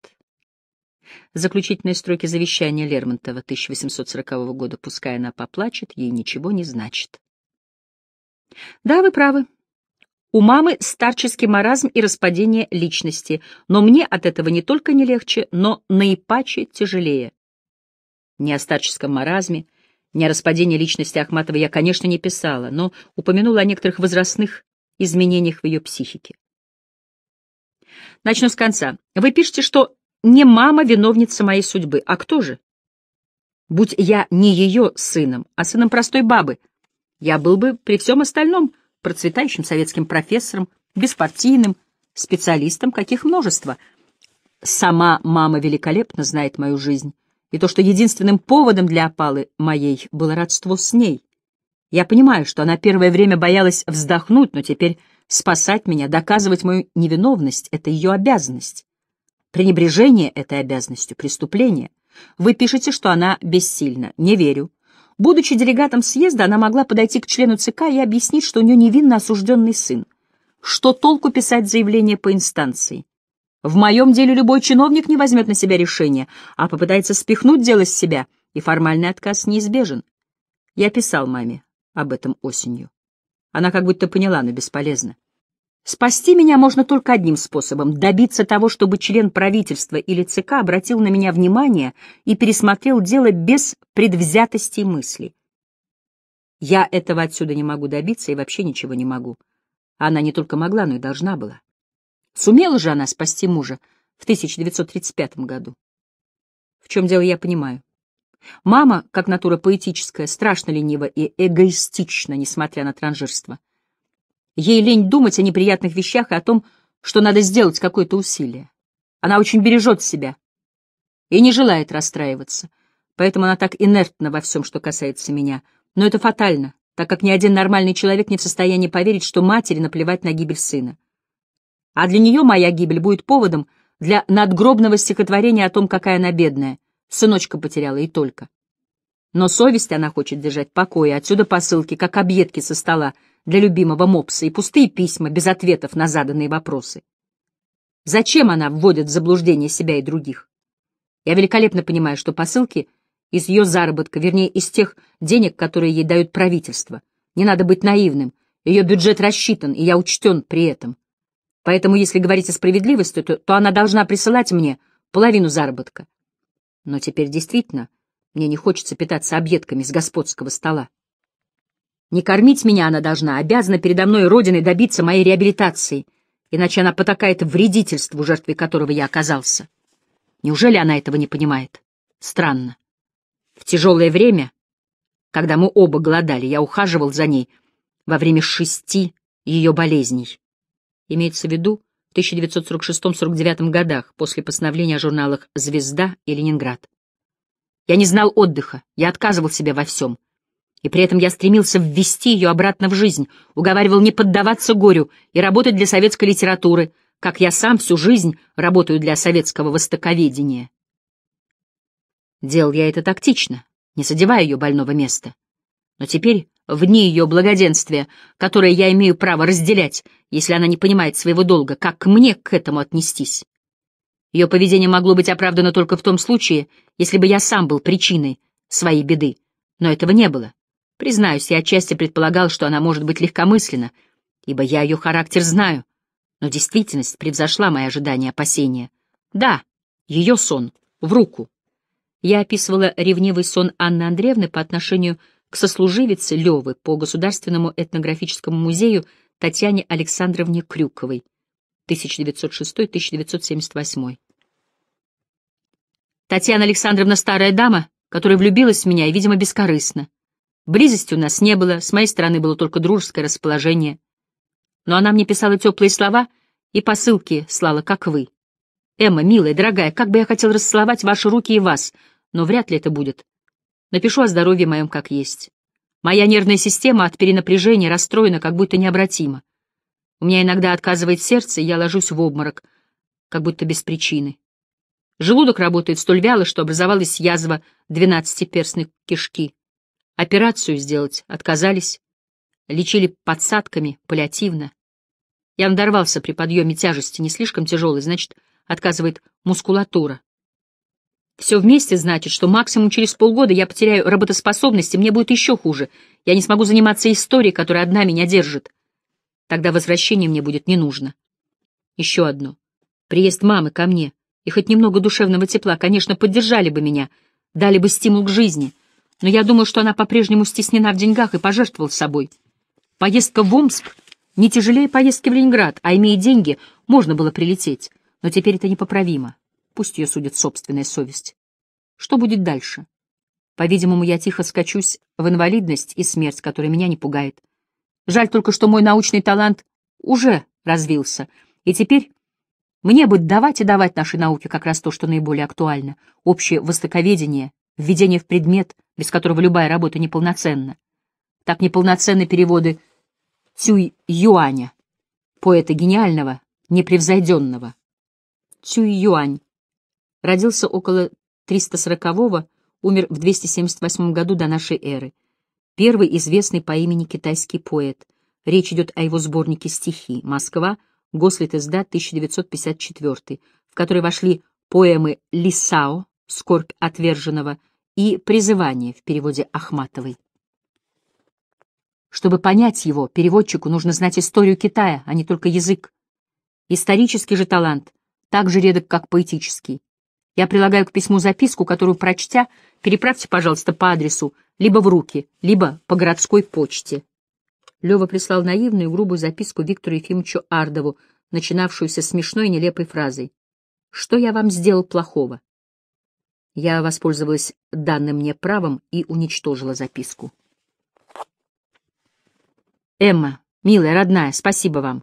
Заключительные строки завещания Лермонтова 1840 года «Пускай она поплачет, ей ничего не значит». Да, вы правы. У мамы старческий маразм и распадение личности, но мне от этого не только не легче, но наипаче тяжелее. Не о старческом маразме, не о распадении личности Ахматовой я, конечно, не писала, но упомянула о некоторых возрастных изменениях в ее психике. Начну с конца. Вы пишете, что не мама виновница моей судьбы, а кто же? Будь я не ее сыном, а сыном простой бабы, я был бы при всем остальном процветающим советским профессором, беспартийным, специалистом, каких множество. Сама мама великолепно знает мою жизнь, и то, что единственным поводом для опалы моей было родство с ней. Я понимаю, что она первое время боялась вздохнуть, но теперь спасать меня, доказывать мою невиновность — это ее обязанность. Пренебрежение этой обязанностью — преступление. Вы пишете, что она бессильна. Не верю. Будучи делегатом съезда, она могла подойти к члену ЦК и объяснить, что у нее невинно осужденный сын. Что толку писать заявление по инстанции? В моем деле любой чиновник не возьмет на себя решение, а попытается спихнуть дело с себя, и формальный отказ неизбежен. Я писал маме об этом осенью. Она как будто поняла, но бесполезно. Спасти меня можно только одним способом — добиться того, чтобы член правительства или ЦК обратил на меня внимание и пересмотрел дело без предвзятости мысли. Я этого отсюда не могу добиться и вообще ничего не могу. Она не только могла, но и должна была. Сумела же она спасти мужа в 1935 году. В чем дело, я понимаю. Мама, как натура поэтическая, страшно ленива и эгоистична, несмотря на транжирство. Ей лень думать о неприятных вещах и о том, что надо сделать какое-то усилие. Она очень бережет себя и не желает расстраиваться. Поэтому она так инертна во всем, что касается меня. Но это фатально, так как ни один нормальный человек не в состоянии поверить, что матери наплевать на гибель сына. А для нее моя гибель будет поводом для надгробного стихотворения о том, какая она бедная. Сыночка потеряла и только. Но совесть она хочет держать в покое, отсюда посылки, как объедки со стола для любимого мопса и пустые письма без ответов на заданные вопросы. Зачем она вводит в заблуждение себя и других? Я великолепно понимаю, что посылки из ее заработка, вернее, из тех денег, которые ей дают правительство. Не надо быть наивным. Ее бюджет рассчитан, и я учтен при этом. Поэтому, если говорить о справедливости, то, то она должна присылать мне половину заработка. Но теперь действительно мне не хочется питаться объедками с господского стола. Не кормить меня она должна, обязана передо мной Родиной добиться моей реабилитации, иначе она потакает вредительству, жертвой которого я оказался. Неужели она этого не понимает? Странно. В тяжелое время, когда мы оба голодали, я ухаживал за ней во время шести ее болезней. Имеется в виду в 1946-49 годах, после постановления о журналах «Звезда» и «Ленинград». Я не знал отдыха, я отказывал себе во всем. И при этом я стремился ввести ее обратно в жизнь, уговаривал не поддаваться горю и работать для советской литературы, как я сам всю жизнь работаю для советского востоковедения. Делал я это тактично, не задевая ее больного места. Но теперь, вне ее благоденствия, которое я имею право разделять, если она не понимает своего долга, как мне к этому отнестись? Ее поведение могло быть оправдано только в том случае, если бы я сам был причиной своей беды. Но этого не было. Признаюсь, я отчасти предполагал, что она может быть легкомысленна, ибо я ее характер знаю. Но действительность превзошла мои ожидания и опасения. Да, ее сон. В руку. Я описывала ревнивый сон Анны Андреевны по отношению к сослуживице Левы по Государственному этнографическому музею Татьяне Александровне Крюковой. 1906-1978. Татьяна Александровна старая дама, которая влюбилась в меня и, видимо, бескорыстно. Близости у нас не было, с моей стороны было только дружеское расположение. Но она мне писала теплые слова и посылки слала, как вы. «Эмма, милая, дорогая, как бы я хотел расцеловать ваши руки и вас, но вряд ли это будет. Напишу о здоровье моем как есть. Моя нервная система от перенапряжения расстроена, как будто необратимо. У меня иногда отказывает сердце, и я ложусь в обморок, как будто без причины. Желудок работает столь вяло, что образовалась язва двенадцатиперстной кишки. Операцию сделать отказались. Лечили подсадками, паллиативно. Я надорвался при подъеме тяжести, не слишком тяжелый, значит, отказывает мускулатура. Все вместе значит, что максимум через полгода я потеряю работоспособность, и мне будет еще хуже. Я не смогу заниматься историей, которая одна меня держит. Тогда возвращение мне будет не нужно. Еще одно. Приезд мамы ко мне и хоть немного душевного тепла, конечно, поддержали бы меня, дали бы стимул к жизни, но я думаю, что она по-прежнему стеснена в деньгах и пожертвовала собой. Поездка в Омск не тяжелее поездки в Ленинград, а имея деньги, можно было прилететь, но теперь это непоправимо. Пусть ее судит собственная совесть. Что будет дальше? По-видимому, я тихо скачусь в инвалидность и смерть, которая меня не пугает. Жаль только, что мой научный талант уже развился, и теперь мне бы давать и давать нашей науке как раз то, что наиболее актуально — общее востоковедение, введение в предмет, без которого любая работа неполноценна. Так неполноценны переводы Цюй Юаня, поэта гениального, непревзойденного. Цюй Юань родился около 340-го, умер в 278 году до нашей эры первый известный по имени китайский поэт. Речь идет о его сборнике «Стихи. Москва. Гослит 1954», в который вошли поэмы «Лисао. Скорбь отверженного» и «Призывание» в переводе Ахматовой. Чтобы понять его, переводчику нужно знать историю Китая, а не только язык. Исторический же талант так же редок, как поэтический. Я прилагаю к письму записку, которую, прочтя, переправьте, пожалуйста, по адресу, либо в руки, либо по городской почте. Лева прислал наивную и грубую записку Виктору Ефимовичу Ардову, начинавшуюся смешной и нелепой фразой. «Что я вам сделал плохого?» Я воспользовалась данным мне правом и уничтожила записку. «Эмма, милая, родная, спасибо вам.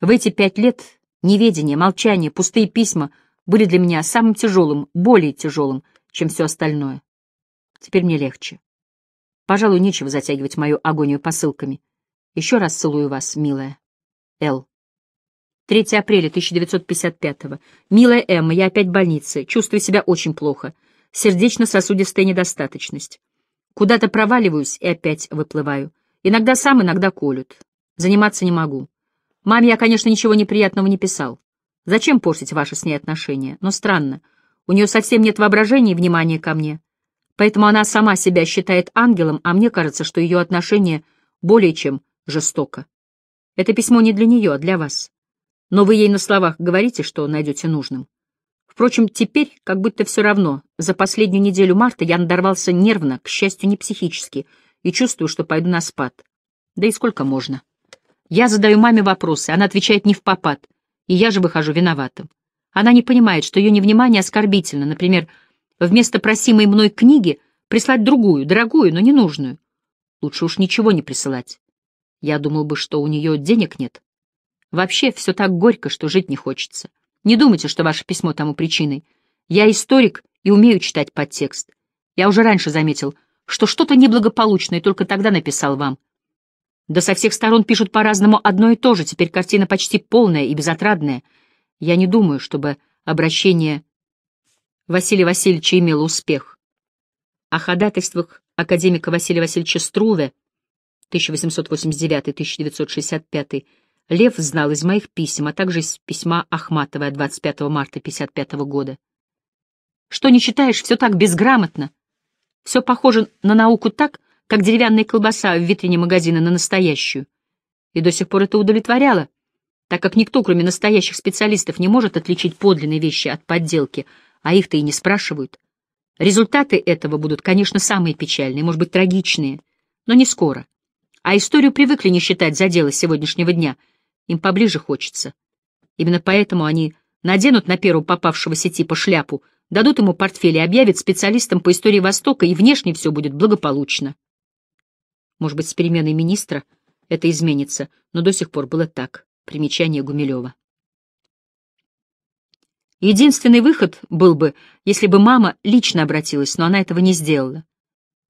В эти пять лет неведение, молчание, пустые письма — были для меня самым тяжелым, более тяжелым, чем все остальное. Теперь мне легче. Пожалуй, нечего затягивать мою агонию посылками. Еще раз целую вас, милая. Л. 3 апреля 1955-го. Милая Эмма, я опять в больнице. Чувствую себя очень плохо. Сердечно-сосудистая недостаточность. Куда-то проваливаюсь и опять выплываю. Иногда сам, иногда колют. Заниматься не могу. Маме я, конечно, ничего неприятного не писал. Зачем портить ваши с ней отношения? Но странно, у нее совсем нет воображения и внимания ко мне. Поэтому она сама себя считает ангелом, а мне кажется, что ее отношение более чем жестоко. Это письмо не для нее, а для вас. Но вы ей на словах говорите, что найдете нужным. Впрочем, теперь как будто все равно. За последнюю неделю марта я надорвался нервно, к счастью, не психически, и чувствую, что пойду на спад. Да и сколько можно. Я задаю маме вопросы, она отвечает не в попад — и я же выхожу виноватым. Она не понимает, что ее невнимание оскорбительно. Например, вместо просимой мной книги прислать другую, дорогую, но ненужную. Лучше уж ничего не присылать. Я думал бы, что у нее денег нет. Вообще все так горько, что жить не хочется. Не думайте, что ваше письмо тому причиной. Я историк и умею читать подтекст. Я уже раньше заметил, что что-то неблагополучное только тогда написал вам, да со всех сторон пишут по-разному одно и то же, теперь картина почти полная и безотрадная. Я не думаю, чтобы обращение Василия Васильевича имело успех. О ходатайствах академика Василия Васильевича Струве 1889-1965 Лев знал из моих писем, а также из письма Ахматовой 25 марта 1955 года. Что не читаешь, все так безграмотно. Все похоже на науку так, как деревянная колбаса в витрине магазина на настоящую. И до сих пор это удовлетворяло, так как никто, кроме настоящих специалистов, не может отличить подлинные вещи от подделки, а их-то и не спрашивают. Результаты этого будут, конечно, самые печальные, может быть, трагичные, но не скоро. А историю привыкли не считать за дело сегодняшнего дня, им поближе хочется. Именно поэтому они наденут на первого попавшегося типа шляпу, дадут ему портфель и объявят специалистам по истории Востока, и внешне все будет благополучно. Может быть, с переменой министра это изменится, но до сих пор было так. Примечание Гумилева. Единственный выход был бы, если бы мама лично обратилась, но она этого не сделала.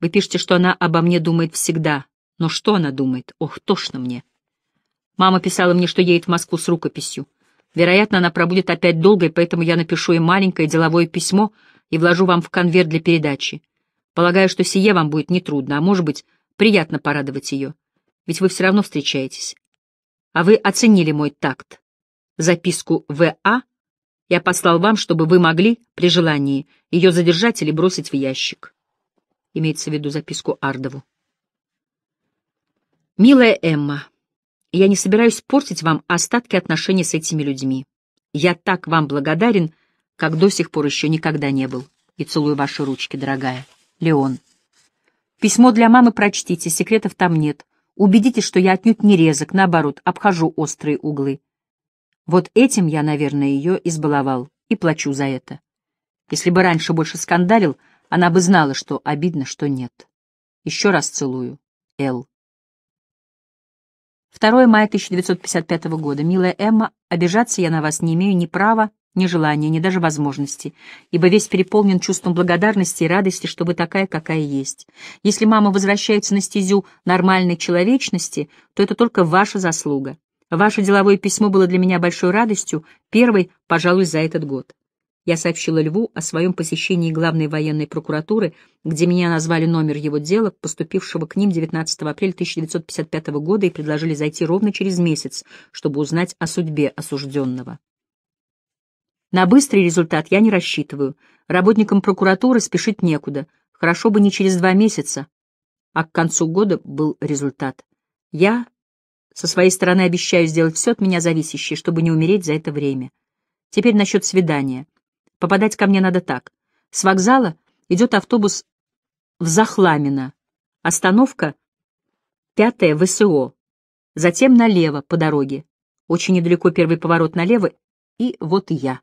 Вы пишете, что она обо мне думает всегда. Но что она думает? Ох, тошно мне. Мама писала мне, что едет в Москву с рукописью. Вероятно, она пробудет опять долго, и поэтому я напишу ей маленькое деловое письмо и вложу вам в конверт для передачи. Полагаю, что сие вам будет нетрудно, а может быть, Приятно порадовать ее, ведь вы все равно встречаетесь. А вы оценили мой такт. Записку В.А. я послал вам, чтобы вы могли, при желании, ее задержать или бросить в ящик. Имеется в виду записку Ардову. Милая Эмма, я не собираюсь портить вам остатки отношений с этими людьми. Я так вам благодарен, как до сих пор еще никогда не был. И целую ваши ручки, дорогая. Леон. Письмо для мамы прочтите, секретов там нет. Убедитесь, что я отнюдь не резок, наоборот, обхожу острые углы. Вот этим я, наверное, ее избаловал, и плачу за это. Если бы раньше больше скандалил, она бы знала, что обидно, что нет. Еще раз целую. Л. 2 мая 1955 года. Милая Эмма, обижаться я на вас не имею ни права, ни желания, ни даже возможности, ибо весь переполнен чувством благодарности и радости, что вы такая, какая есть. Если мама возвращается на стезю нормальной человечности, то это только ваша заслуга. Ваше деловое письмо было для меня большой радостью, первой, пожалуй, за этот год. Я сообщила Льву о своем посещении главной военной прокуратуры, где меня назвали номер его дела, поступившего к ним 19 апреля 1955 года и предложили зайти ровно через месяц, чтобы узнать о судьбе осужденного. На быстрый результат я не рассчитываю. Работникам прокуратуры спешить некуда. Хорошо бы не через два месяца. А к концу года был результат. Я со своей стороны обещаю сделать все от меня зависящее, чтобы не умереть за это время. Теперь насчет свидания. Попадать ко мне надо так. С вокзала идет автобус в Захламино. Остановка пятая ВСО. Затем налево по дороге. Очень недалеко первый поворот налево, и вот и я.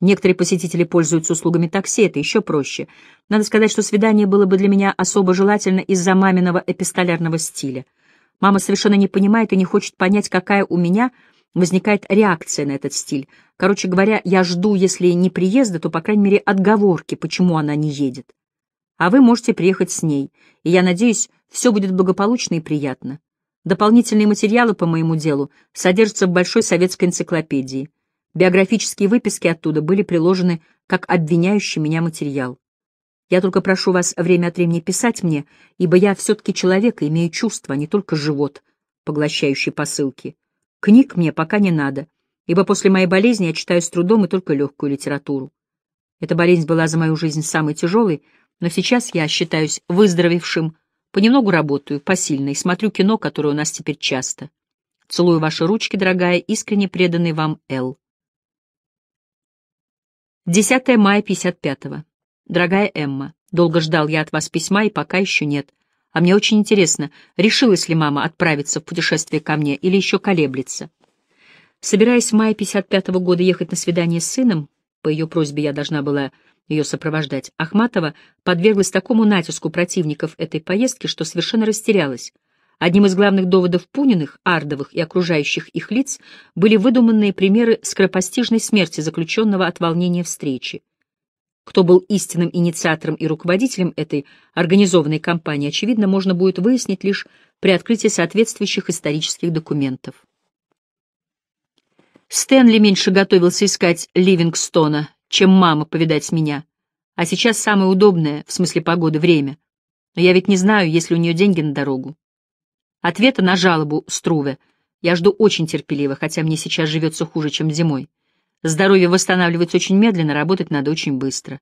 Некоторые посетители пользуются услугами такси, это еще проще. Надо сказать, что свидание было бы для меня особо желательно из-за маминого эпистолярного стиля. Мама совершенно не понимает и не хочет понять, какая у меня возникает реакция на этот стиль. Короче говоря, я жду, если не приезда, то, по крайней мере, отговорки, почему она не едет. А вы можете приехать с ней, и я надеюсь, все будет благополучно и приятно. Дополнительные материалы по моему делу содержатся в Большой советской энциклопедии. Биографические выписки оттуда были приложены как обвиняющий меня материал. Я только прошу вас время от времени писать мне, ибо я все-таки человек и имею чувства, а не только живот, поглощающий посылки. Книг мне пока не надо, ибо после моей болезни я читаю с трудом и только легкую литературу. Эта болезнь была за мою жизнь самой тяжелой, но сейчас я считаюсь выздоровевшим, понемногу работаю, посильно, и смотрю кино, которое у нас теперь часто. Целую ваши ручки, дорогая, искренне преданный вам Л. 10 мая 55-го. Дорогая Эмма, долго ждал я от вас письма и пока еще нет. А мне очень интересно, решилась ли мама отправиться в путешествие ко мне или еще колеблется. Собираясь в мае 55-го года ехать на свидание с сыном, по ее просьбе я должна была ее сопровождать, Ахматова подверглась такому натиску противников этой поездки, что совершенно растерялась. Одним из главных доводов Пуниных, Ардовых и окружающих их лиц были выдуманные примеры скоропостижной смерти заключенного от волнения встречи. Кто был истинным инициатором и руководителем этой организованной кампании, очевидно, можно будет выяснить лишь при открытии соответствующих исторических документов. Стэнли меньше готовился искать Ливингстона, чем мама повидать меня. А сейчас самое удобное, в смысле погоды, время. Но я ведь не знаю, есть ли у нее деньги на дорогу. Ответа на жалобу Струве я жду очень терпеливо, хотя мне сейчас живется хуже, чем зимой. Здоровье восстанавливается очень медленно, работать надо очень быстро.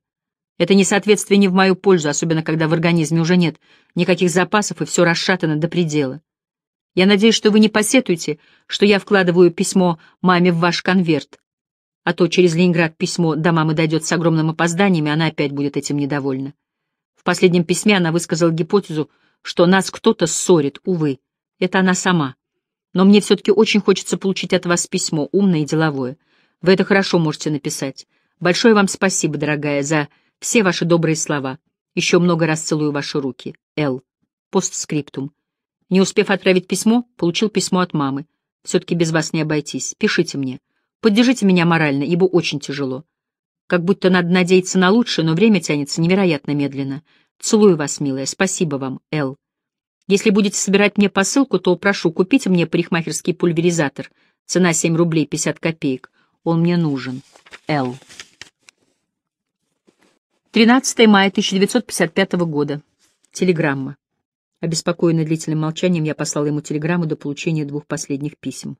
Это несоответствие не в мою пользу, особенно когда в организме уже нет никаких запасов и все расшатано до предела. Я надеюсь, что вы не посетуете, что я вкладываю письмо маме в ваш конверт. А то через Ленинград письмо до мамы дойдет с огромным опозданием, и она опять будет этим недовольна. В последнем письме она высказала гипотезу, что нас кто-то ссорит, увы. Это она сама. Но мне все-таки очень хочется получить от вас письмо, умное и деловое. Вы это хорошо можете написать. Большое вам спасибо, дорогая, за все ваши добрые слова. Еще много раз целую ваши руки. Л. Постскриптум. Не успев отправить письмо, получил письмо от мамы. Все-таки без вас не обойтись. Пишите мне. Поддержите меня морально, ибо очень тяжело. Как будто надо надеяться на лучшее, но время тянется невероятно медленно. Целую вас, милая. Спасибо вам, Л. Если будете собирать мне посылку, то прошу, купить мне парикмахерский пульверизатор. Цена 7 рублей 50 копеек. Он мне нужен. Л. 13 мая 1955 года. Телеграмма. Обеспокоенный длительным молчанием, я послал ему телеграмму до получения двух последних писем.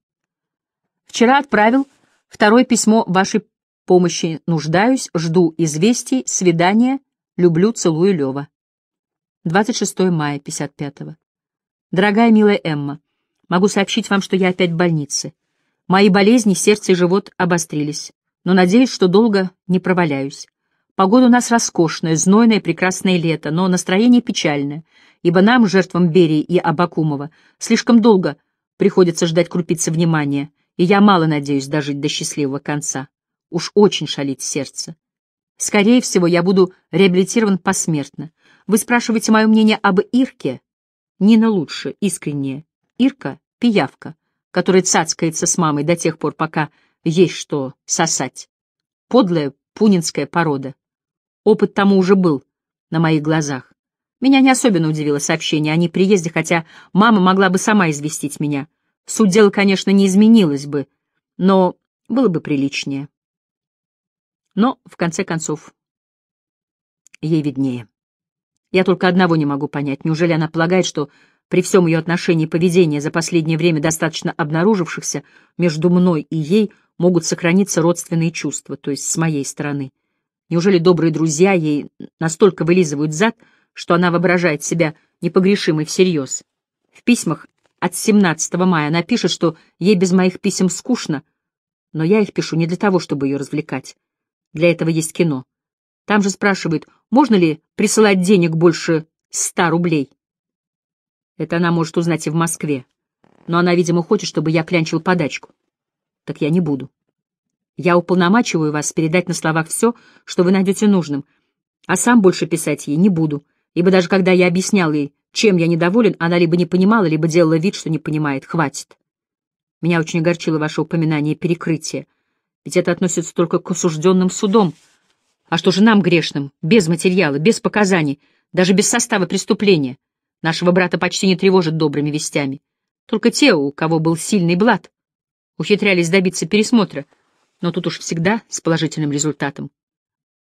«Вчера отправил второе письмо вашей помощи. Нуждаюсь, жду известий, свидания. Люблю, целую, Лева». 26 мая 55-го. Дорогая милая Эмма, могу сообщить вам, что я опять в больнице. Мои болезни, сердце и живот обострились, но надеюсь, что долго не проваляюсь. Погода у нас роскошная, знойное, прекрасное лето, но настроение печальное, ибо нам, жертвам Берии и Абакумова, слишком долго приходится ждать крупицы внимания, и я мало надеюсь дожить до счастливого конца. Уж очень шалит сердце. Скорее всего, я буду реабилитирован посмертно. Вы спрашиваете мое мнение об Ирке? Нина лучше, искреннее. Ирка — пиявка, которая цацкается с мамой до тех пор, пока есть что сосать. Подлая пунинская порода. Опыт тому уже был на моих глазах. Меня не особенно удивило сообщение о неприезде, хотя мама могла бы сама известить меня. Суть дела, конечно, не изменилась бы, но было бы приличнее. Но, в конце концов, ей виднее. Я только одного не могу понять. Неужели она полагает, что при всем ее отношении и поведении за последнее время достаточно обнаружившихся между мной и ей могут сохраниться родственные чувства, то есть с моей стороны? Неужели добрые друзья ей настолько вылизывают зад, что она воображает себя непогрешимой всерьез? В письмах от 17 мая она пишет, что ей без моих писем скучно, но я их пишу не для того, чтобы ее развлекать. Для этого есть кино. Там же спрашивают, можно ли присылать денег больше ста рублей. Это она может узнать и в Москве. Но она, видимо, хочет, чтобы я клянчил подачку. Так я не буду. Я уполномачиваю вас передать на словах все, что вы найдете нужным, а сам больше писать ей не буду, ибо даже когда я объяснял ей, чем я недоволен, она либо не понимала, либо делала вид, что не понимает. Хватит. Меня очень огорчило ваше упоминание перекрытия, ведь это относится только к осужденным судом, а что же нам, грешным, без материала, без показаний, даже без состава преступления? Нашего брата почти не тревожат добрыми вестями. Только те, у кого был сильный блат, ухитрялись добиться пересмотра, но тут уж всегда с положительным результатом.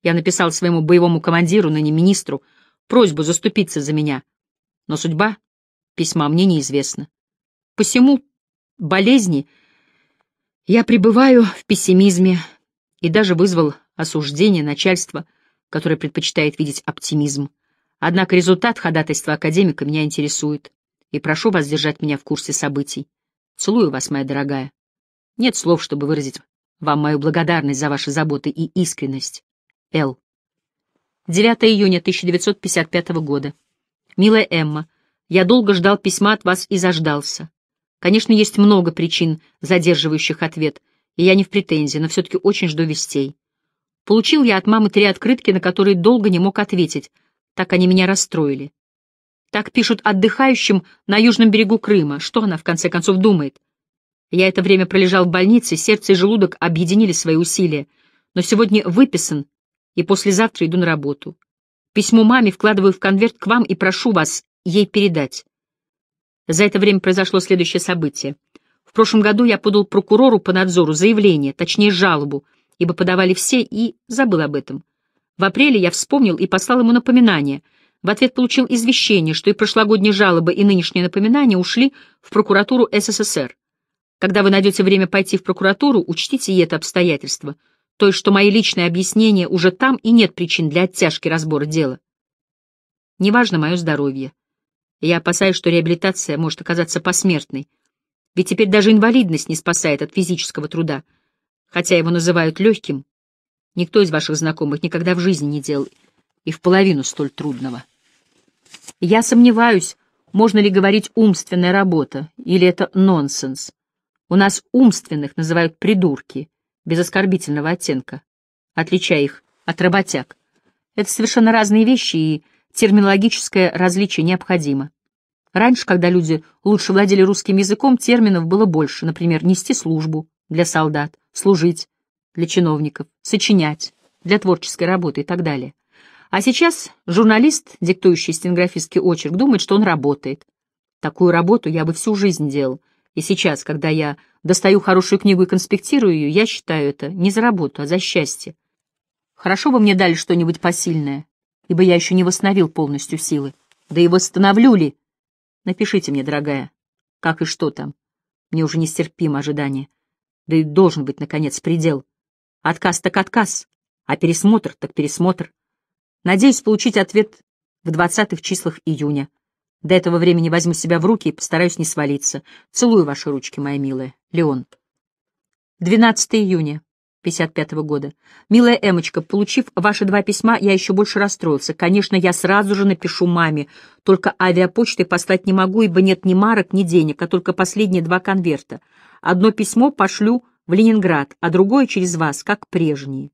Я написал своему боевому командиру, ныне министру, просьбу заступиться за меня, но судьба письма мне неизвестна. Посему болезни я пребываю в пессимизме и даже вызвал осуждение начальства, которое предпочитает видеть оптимизм. Однако результат ходатайства академика меня интересует, и прошу вас держать меня в курсе событий. Целую вас, моя дорогая. Нет слов, чтобы выразить вам мою благодарность за ваши заботы и искренность. Л. 9 июня 1955 года. Милая Эмма, я долго ждал письма от вас и заждался. Конечно, есть много причин, задерживающих ответ, и я не в претензии, но все-таки очень жду вестей. Получил я от мамы три открытки, на которые долго не мог ответить. Так они меня расстроили. Так пишут отдыхающим на южном берегу Крыма. Что она, в конце концов, думает? Я это время пролежал в больнице, сердце и желудок объединили свои усилия. Но сегодня выписан, и послезавтра иду на работу. Письмо маме вкладываю в конверт к вам и прошу вас ей передать. За это время произошло следующее событие. В прошлом году я подал прокурору по надзору заявление, точнее жалобу, ибо подавали все, и забыл об этом. В апреле я вспомнил и послал ему напоминание. В ответ получил извещение, что и прошлогодние жалобы, и нынешние напоминания ушли в прокуратуру СССР. Когда вы найдете время пойти в прокуратуру, учтите и это обстоятельство. То есть, что мои личные объяснения уже там, и нет причин для оттяжки разбора дела. Неважно мое здоровье. Я опасаюсь, что реабилитация может оказаться посмертной. Ведь теперь даже инвалидность не спасает от физического труда — хотя его называют легким, никто из ваших знакомых никогда в жизни не делал и в половину столь трудного. Я сомневаюсь, можно ли говорить «умственная работа» или это нонсенс. У нас умственных называют придурки, без оскорбительного оттенка, отличая их от работяг. Это совершенно разные вещи, и терминологическое различие необходимо. Раньше, когда люди лучше владели русским языком, терминов было больше, например, «нести службу», для солдат, служить для чиновников, сочинять для творческой работы и так далее. А сейчас журналист, диктующий стенографический очерк, думает, что он работает. Такую работу я бы всю жизнь делал. И сейчас, когда я достаю хорошую книгу и конспектирую ее, я считаю это не за работу, а за счастье. Хорошо бы мне дали что-нибудь посильное, ибо я еще не восстановил полностью силы. Да и восстановлю ли? Напишите мне, дорогая, как и что там. Мне уже нестерпимо ожидание. Да и должен быть, наконец, предел. Отказ так отказ, а пересмотр так пересмотр. Надеюсь получить ответ в двадцатых числах июня. До этого времени возьму себя в руки и постараюсь не свалиться. Целую ваши ручки, моя милая. Леон. 12 июня 55 -го года. Милая Эмочка, получив ваши два письма, я еще больше расстроился. Конечно, я сразу же напишу маме, только авиапочтой послать не могу, ибо нет ни марок, ни денег, а только последние два конверта — Одно письмо пошлю в Ленинград, а другое через вас, как прежние.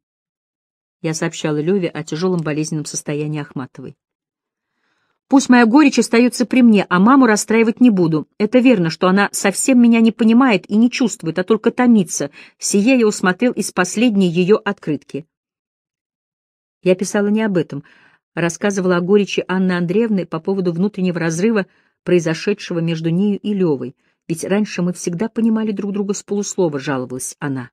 Я сообщала Леве о тяжелом болезненном состоянии Ахматовой. Пусть моя горечь остается при мне, а маму расстраивать не буду. Это верно, что она совсем меня не понимает и не чувствует, а только томится. Сие я усмотрел из последней ее открытки. Я писала не об этом. Рассказывала о горечи Анны Андреевны по поводу внутреннего разрыва, произошедшего между нею и Левой — ведь раньше мы всегда понимали друг друга с полуслова, жаловалась она.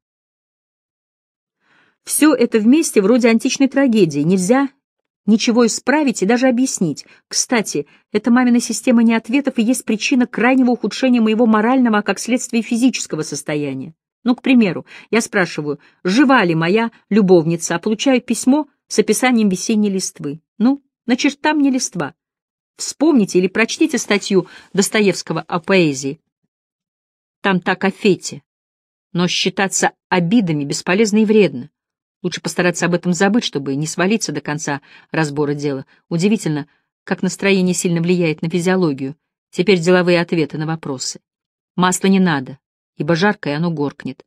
Все это вместе вроде античной трагедии. Нельзя ничего исправить и даже объяснить. Кстати, эта мамина система неответов и есть причина крайнего ухудшения моего морального, а как следствие физического состояния. Ну, к примеру, я спрашиваю, жива ли моя любовница, а получаю письмо с описанием весенней листвы. Ну, на черта мне листва. Вспомните или прочтите статью Достоевского о поэзии. Там так о фете. Но считаться обидами бесполезно и вредно. Лучше постараться об этом забыть, чтобы не свалиться до конца разбора дела. Удивительно, как настроение сильно влияет на физиологию. Теперь деловые ответы на вопросы. Масла не надо, ибо жаркое оно горкнет.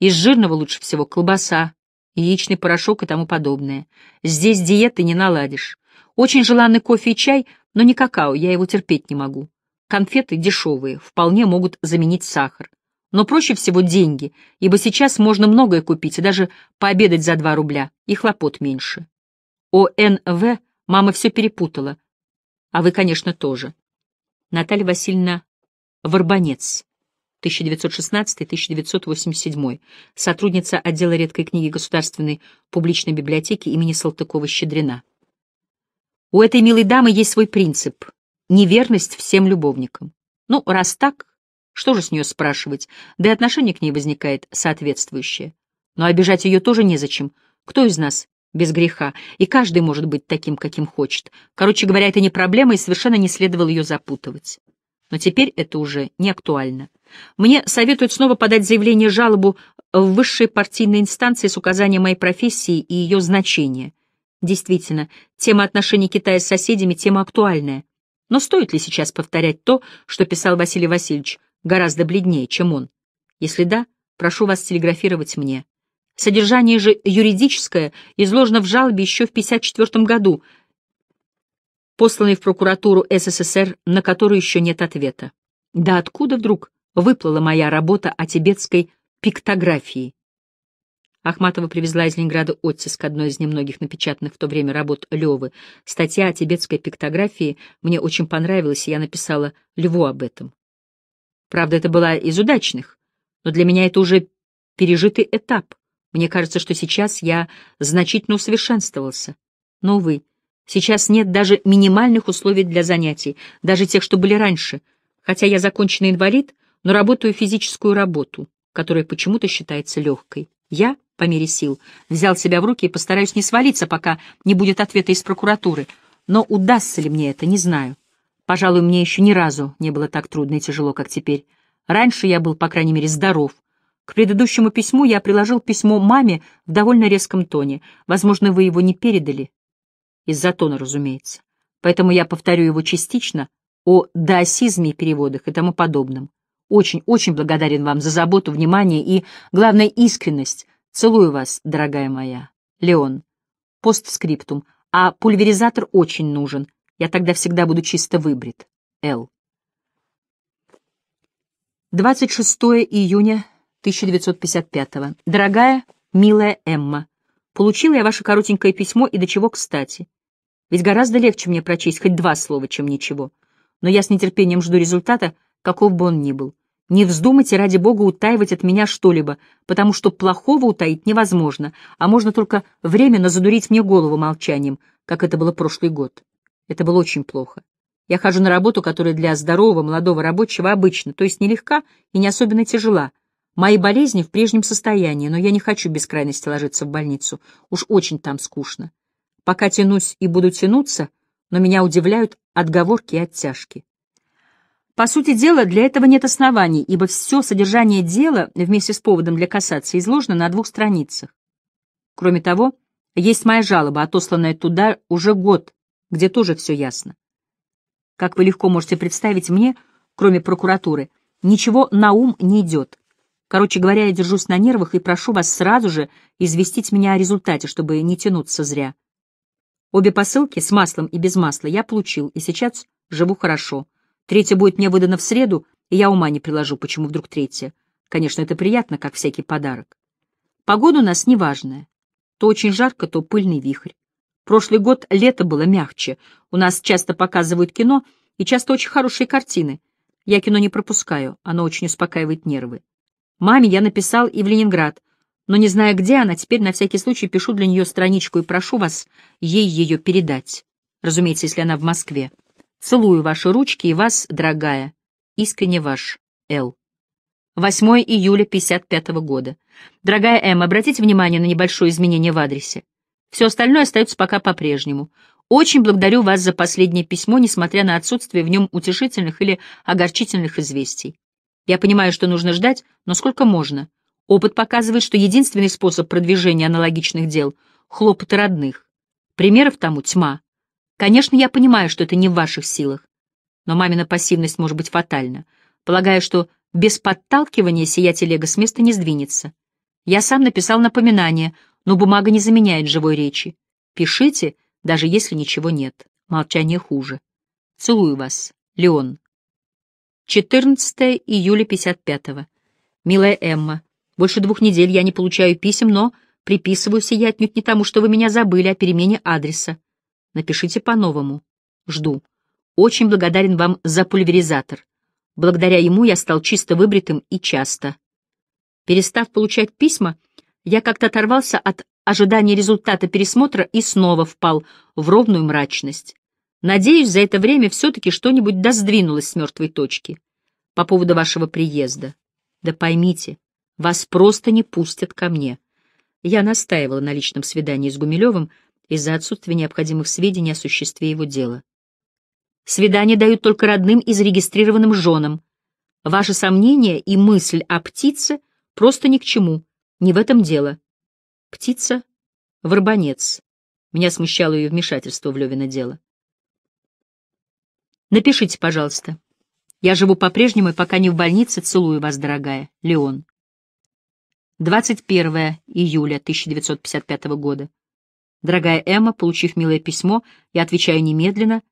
Из жирного лучше всего колбаса, яичный порошок и тому подобное. Здесь диеты не наладишь. Очень желанный кофе и чай, но не какао, я его терпеть не могу. Конфеты дешевые, вполне могут заменить сахар. Но проще всего деньги, ибо сейчас можно многое купить и даже пообедать за 2 рубля, и хлопот меньше. О ОНВ мама все перепутала. А вы, конечно, тоже. Наталья Васильевна Варбанец, 1916-1987, сотрудница отдела редкой книги Государственной публичной библиотеки имени Салтыкова-Щедрина. У этой милой дамы есть свой принцип — неверность всем любовникам. Ну, раз так, что же с нее спрашивать, да и отношение к ней возникает соответствующее. Но обижать ее тоже незачем. Кто из нас без греха, и каждый может быть таким, каким хочет. Короче говоря, это не проблема, и совершенно не следовало ее запутывать. Но теперь это уже не актуально. Мне советуют снова подать заявление жалобу в высшей партийной инстанции с указанием моей профессии и ее значения. Действительно, тема отношений Китая с соседями — тема актуальная. Но стоит ли сейчас повторять то, что писал Василий Васильевич, гораздо бледнее, чем он? Если да, прошу вас телеграфировать мне. Содержание же юридическое изложено в жалобе еще в 1954 году, посланной в прокуратуру СССР, на которую еще нет ответа. Да откуда вдруг выплыла моя работа о тибетской пиктографии? Ахматова привезла из Ленинграда оттиск одной из немногих напечатанных в то время работ Левы. Статья о тибетской пиктографии мне очень понравилась, и я написала Льву об этом. Правда, это была из удачных, но для меня это уже пережитый этап. Мне кажется, что сейчас я значительно усовершенствовался. Но, увы, сейчас нет даже минимальных условий для занятий, даже тех, что были раньше. Хотя я законченный инвалид, но работаю физическую работу, которая почему-то считается легкой. Я по мере сил. Взял себя в руки и постараюсь не свалиться, пока не будет ответа из прокуратуры. Но удастся ли мне это, не знаю. Пожалуй, мне еще ни разу не было так трудно и тяжело, как теперь. Раньше я был, по крайней мере, здоров. К предыдущему письму я приложил письмо маме в довольно резком тоне. Возможно, вы его не передали. Из-за тона, разумеется. Поэтому я повторю его частично о даосизме и переводах и тому подобном. Очень-очень благодарен вам за заботу, внимание и, главное, искренность, Целую вас, дорогая моя. Леон. Постскриптум. А пульверизатор очень нужен. Я тогда всегда буду чисто выбрит. Л. 26 июня 1955. Дорогая, милая Эмма, получила я ваше коротенькое письмо и до чего кстати. Ведь гораздо легче мне прочесть хоть два слова, чем ничего. Но я с нетерпением жду результата, каков бы он ни был. Не вздумайте, ради бога, утаивать от меня что-либо, потому что плохого утаить невозможно, а можно только временно задурить мне голову молчанием, как это было прошлый год. Это было очень плохо. Я хожу на работу, которая для здорового молодого рабочего обычно, то есть нелегка и не особенно тяжела. Мои болезни в прежнем состоянии, но я не хочу без крайности ложиться в больницу. Уж очень там скучно. Пока тянусь и буду тянуться, но меня удивляют отговорки и оттяжки. По сути дела, для этого нет оснований, ибо все содержание дела вместе с поводом для кассации изложено на двух страницах. Кроме того, есть моя жалоба, отосланная туда уже год, где тоже все ясно. Как вы легко можете представить мне, кроме прокуратуры, ничего на ум не идет. Короче говоря, я держусь на нервах и прошу вас сразу же известить меня о результате, чтобы не тянуться зря. Обе посылки с маслом и без масла я получил, и сейчас живу хорошо. Третья будет мне выдана в среду, и я ума не приложу, почему вдруг третья. Конечно, это приятно, как всякий подарок. Погода у нас неважная. То очень жарко, то пыльный вихрь. Прошлый год лето было мягче. У нас часто показывают кино, и часто очень хорошие картины. Я кино не пропускаю, оно очень успокаивает нервы. Маме я написал и в Ленинград, но не зная, где она, теперь на всякий случай пишу для нее страничку и прошу вас ей ее передать. Разумеется, если она в Москве. Целую ваши ручки и вас, дорогая. Искренне ваш, Л. 8 июля 55 года. Дорогая М, обратите внимание на небольшое изменение в адресе. Все остальное остается пока по-прежнему. Очень благодарю вас за последнее письмо, несмотря на отсутствие в нем утешительных или огорчительных известий. Я понимаю, что нужно ждать, но сколько можно? Опыт показывает, что единственный способ продвижения аналогичных дел — хлопоты родных. Примеров тому тьма. Конечно, я понимаю, что это не в ваших силах, но мамина пассивность может быть фатальна. Полагаю, что без подталкивания сия телега с места не сдвинется. Я сам написал напоминание, но бумага не заменяет живой речи. Пишите, даже если ничего нет. Молчание хуже. Целую вас. Леон. 14 июля 55 -го. Милая Эмма, больше двух недель я не получаю писем, но приписываю сия отнюдь не тому, что вы меня забыли о а перемене адреса. Напишите по-новому. Жду. Очень благодарен вам за пульверизатор. Благодаря ему я стал чисто выбритым и часто. Перестав получать письма, я как-то оторвался от ожидания результата пересмотра и снова впал в ровную мрачность. Надеюсь, за это время все-таки что-нибудь доздвинулось с мертвой точки. По поводу вашего приезда. Да поймите, вас просто не пустят ко мне. Я настаивала на личном свидании с Гумилевым, из-за отсутствия необходимых сведений о существе его дела. Свидания дают только родным и зарегистрированным женам. Ваши сомнения и мысль о птице просто ни к чему, не в этом дело. Птица — Варбанец. Меня смущало ее вмешательство в Левина дело. Напишите, пожалуйста. Я живу по-прежнему и пока не в больнице, целую вас, дорогая. Леон. 21 июля 1955 года. Дорогая Эмма, получив милое письмо, я отвечаю немедленно,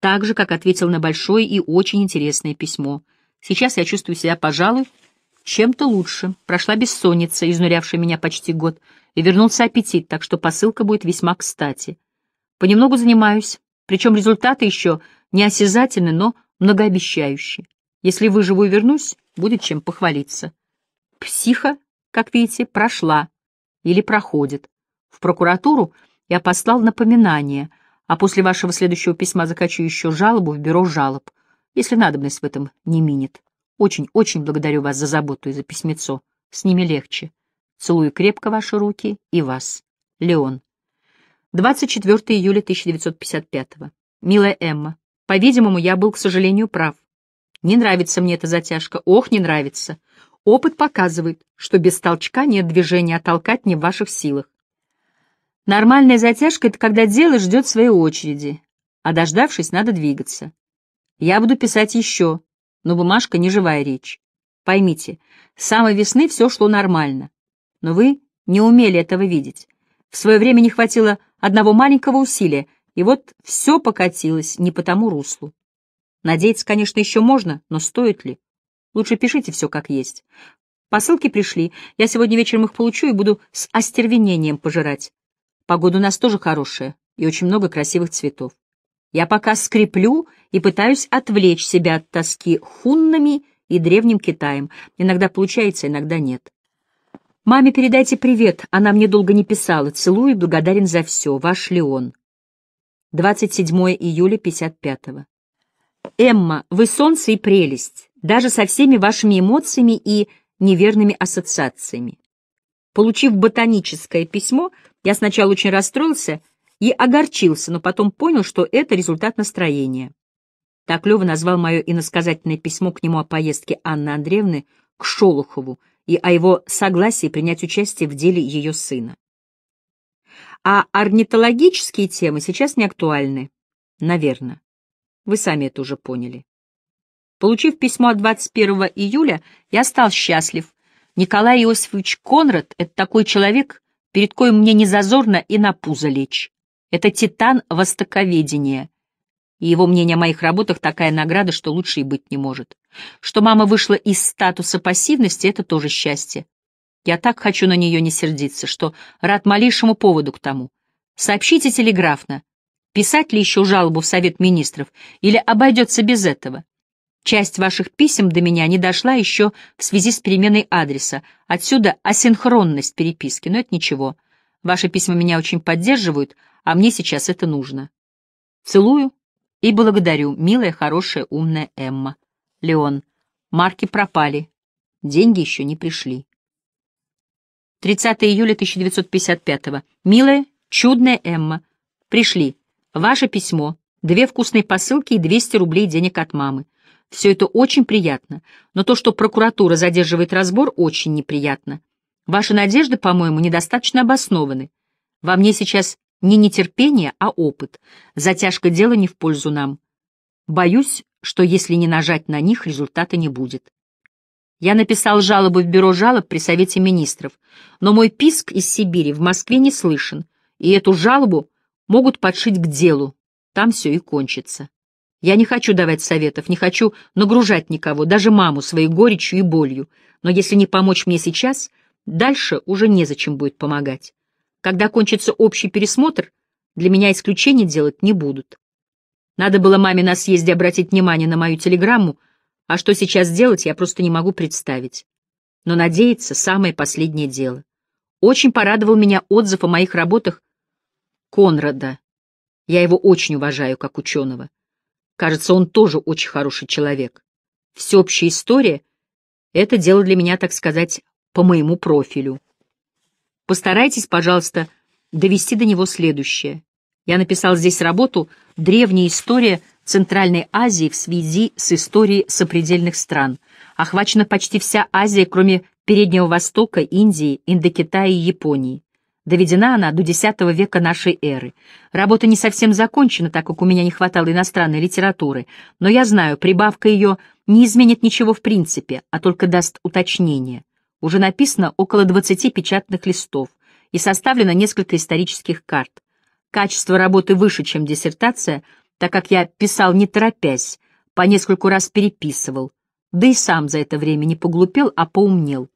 так же, как ответил на большое и очень интересное письмо. Сейчас я чувствую себя, пожалуй, чем-то лучше. Прошла бессонница, изнурявшая меня почти год, и вернулся аппетит, так что посылка будет весьма кстати. Понемногу занимаюсь, причем результаты еще не осязательны, но многообещающие. Если выживу и вернусь, будет чем похвалиться. Психа, как видите, прошла или проходит. В прокуратуру я послал напоминание, а после вашего следующего письма захочу еще жалобу в бюро жалоб, если надобность в этом не минит. Очень-очень благодарю вас за заботу и за письмецо. С ними легче. Целую крепко ваши руки и вас. Леон. 24 июля 1955. Милая Эмма, по-видимому, я был, к сожалению, прав. Не нравится мне эта затяжка. Ох, не нравится. Опыт показывает, что без толчка нет движения, а толкать не в ваших силах. Нормальная затяжка — это когда дело ждет своей очереди, а дождавшись, надо двигаться. Я буду писать еще, но бумажка не живая речь. Поймите, с самой весны все шло нормально, но вы не умели этого видеть. В свое время не хватило одного маленького усилия, и вот все покатилось не по тому руслу. Надеяться, конечно, еще можно, но стоит ли? Лучше пишите все как есть. Посылки пришли, я сегодня вечером их получу и буду с остервенением пожирать. Погода у нас тоже хорошая и очень много красивых цветов. Я пока скреплю и пытаюсь отвлечь себя от тоски хуннами и древним Китаем. Иногда получается, иногда нет. Маме передайте привет, она мне долго не писала. Целую и благодарен за все. Ваш Леон. 27 июля 55-го. Эмма, вы солнце и прелесть, даже со всеми вашими эмоциями и неверными ассоциациями. Получив ботаническое письмо, я сначала очень расстроился и огорчился, но потом понял, что это результат настроения. Так Лева назвал мое иносказательное письмо к нему о поездке Анны Андреевны к Шолохову и о его согласии принять участие в деле ее сына. А орнитологические темы сейчас не актуальны, наверное. Вы сами это уже поняли. Получив письмо от 21 июля, я стал счастлив Николай Иосифович Конрад — это такой человек, перед коим мне не зазорно и на пузо лечь. Это титан востоковедения. И его мнение о моих работах такая награда, что лучше и быть не может. Что мама вышла из статуса пассивности — это тоже счастье. Я так хочу на нее не сердиться, что рад малейшему поводу к тому. Сообщите телеграфно, писать ли еще жалобу в Совет Министров или обойдется без этого. Часть ваших писем до меня не дошла еще в связи с переменой адреса. Отсюда асинхронность переписки, но это ничего. Ваши письма меня очень поддерживают, а мне сейчас это нужно. Целую и благодарю, милая, хорошая, умная Эмма. Леон, марки пропали, деньги еще не пришли. 30 июля 1955 -го. Милая, чудная Эмма, пришли. Ваше письмо, две вкусные посылки и 200 рублей денег от мамы. Все это очень приятно, но то, что прокуратура задерживает разбор, очень неприятно. Ваши надежды, по-моему, недостаточно обоснованы. Во мне сейчас не нетерпение, а опыт. Затяжка дела не в пользу нам. Боюсь, что если не нажать на них, результата не будет. Я написал жалобу в бюро жалоб при Совете министров, но мой писк из Сибири в Москве не слышен, и эту жалобу могут подшить к делу. Там все и кончится. Я не хочу давать советов, не хочу нагружать никого, даже маму своей горечью и болью. Но если не помочь мне сейчас, дальше уже незачем будет помогать. Когда кончится общий пересмотр, для меня исключения делать не будут. Надо было маме на съезде обратить внимание на мою телеграмму, а что сейчас делать, я просто не могу представить. Но надеяться — самое последнее дело. Очень порадовал меня отзыв о моих работах Конрада. Я его очень уважаю как ученого. Кажется, он тоже очень хороший человек. Всеобщая история — это дело для меня, так сказать, по моему профилю. Постарайтесь, пожалуйста, довести до него следующее. Я написал здесь работу «Древняя история Центральной Азии в связи с историей сопредельных стран». Охвачена почти вся Азия, кроме Переднего Востока, Индии, Индокитая и Японии. Доведена она до X века нашей эры. Работа не совсем закончена, так как у меня не хватало иностранной литературы, но я знаю, прибавка ее не изменит ничего в принципе, а только даст уточнение. Уже написано около 20 печатных листов и составлено несколько исторических карт. Качество работы выше, чем диссертация, так как я писал не торопясь, по нескольку раз переписывал, да и сам за это время не поглупел, а поумнел.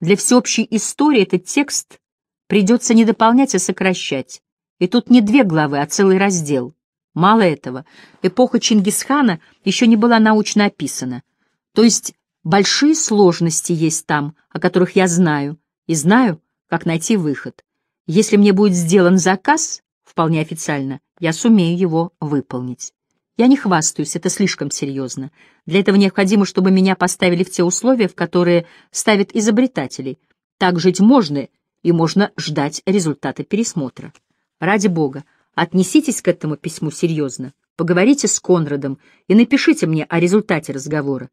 Для всеобщей истории этот текст Придется не дополнять, а сокращать. И тут не две главы, а целый раздел. Мало этого, эпоха Чингисхана еще не была научно описана. То есть большие сложности есть там, о которых я знаю, и знаю, как найти выход. Если мне будет сделан заказ, вполне официально, я сумею его выполнить. Я не хвастаюсь, это слишком серьезно. Для этого необходимо, чтобы меня поставили в те условия, в которые ставят изобретателей. Так жить можно и можно ждать результата пересмотра. Ради бога, отнеситесь к этому письму серьезно, поговорите с Конрадом и напишите мне о результате разговора.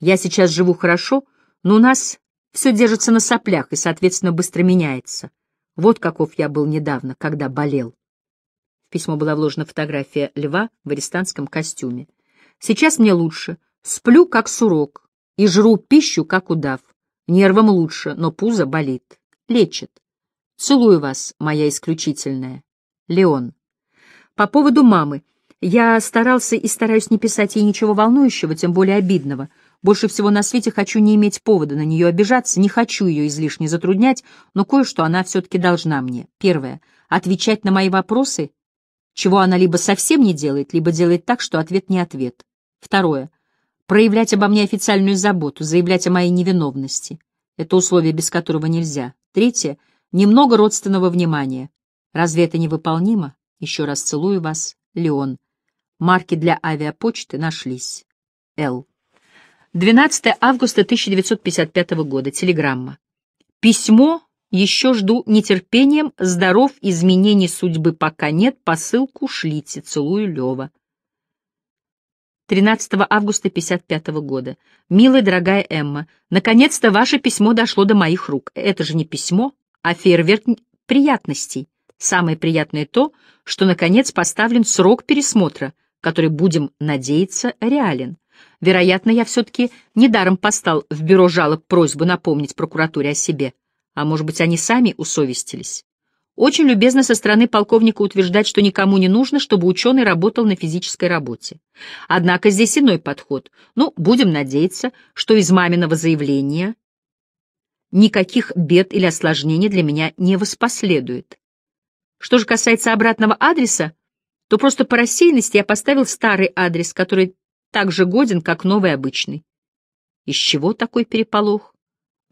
Я сейчас живу хорошо, но у нас все держится на соплях и, соответственно, быстро меняется. Вот каков я был недавно, когда болел. В письмо была вложена фотография льва в арестантском костюме. Сейчас мне лучше. Сплю, как сурок, и жру пищу, как удав. Нервам лучше, но пузо болит лечит. Целую вас, моя исключительная. Леон. По поводу мамы. Я старался и стараюсь не писать ей ничего волнующего, тем более обидного. Больше всего на свете хочу не иметь повода на нее обижаться, не хочу ее излишне затруднять, но кое-что она все-таки должна мне. Первое. Отвечать на мои вопросы, чего она либо совсем не делает, либо делает так, что ответ не ответ. Второе. Проявлять обо мне официальную заботу, заявлять о моей невиновности. Это условие, без которого нельзя. Третье — немного родственного внимания. Разве это невыполнимо? Еще раз целую вас, Леон. Марки для авиапочты нашлись. Л. 12 августа 1955 года. Телеграмма. Письмо еще жду нетерпением. Здоров, изменений судьбы пока нет. Посылку шлите. Целую, Лева. 13 августа 55 года. «Милая, дорогая Эмма, наконец-то ваше письмо дошло до моих рук. Это же не письмо, а фейерверк приятностей. Самое приятное то, что, наконец, поставлен срок пересмотра, который, будем надеяться, реален. Вероятно, я все-таки недаром постал в бюро жалоб просьбу напомнить прокуратуре о себе. А может быть, они сами усовестились. Очень любезно со стороны полковника утверждать, что никому не нужно, чтобы ученый работал на физической работе. Однако здесь иной подход. Ну, будем надеяться, что из маминого заявления никаких бед или осложнений для меня не воспоследует. Что же касается обратного адреса, то просто по рассеянности я поставил старый адрес, который так же годен, как новый обычный. Из чего такой переполох?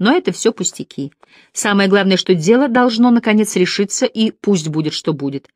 Но это все пустяки. Самое главное, что дело должно, наконец, решиться, и пусть будет, что будет.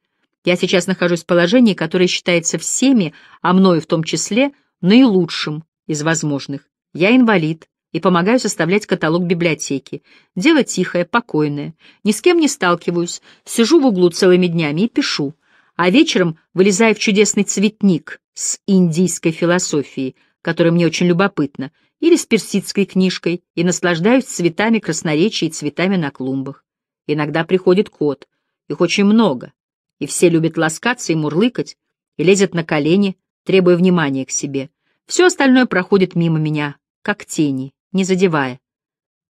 Я сейчас нахожусь в положении, которое считается всеми, а мною в том числе, наилучшим из возможных. Я инвалид и помогаю составлять каталог библиотеки. Дело тихое, покойное. Ни с кем не сталкиваюсь. Сижу в углу целыми днями и пишу. А вечером вылезаю в чудесный цветник с индийской философией, который мне очень любопытно, или с персидской книжкой и наслаждаюсь цветами красноречия и цветами на клумбах. Иногда приходит кот, их очень много, и все любят ласкаться и мурлыкать, и лезет на колени, требуя внимания к себе. Все остальное проходит мимо меня, как тени, не задевая.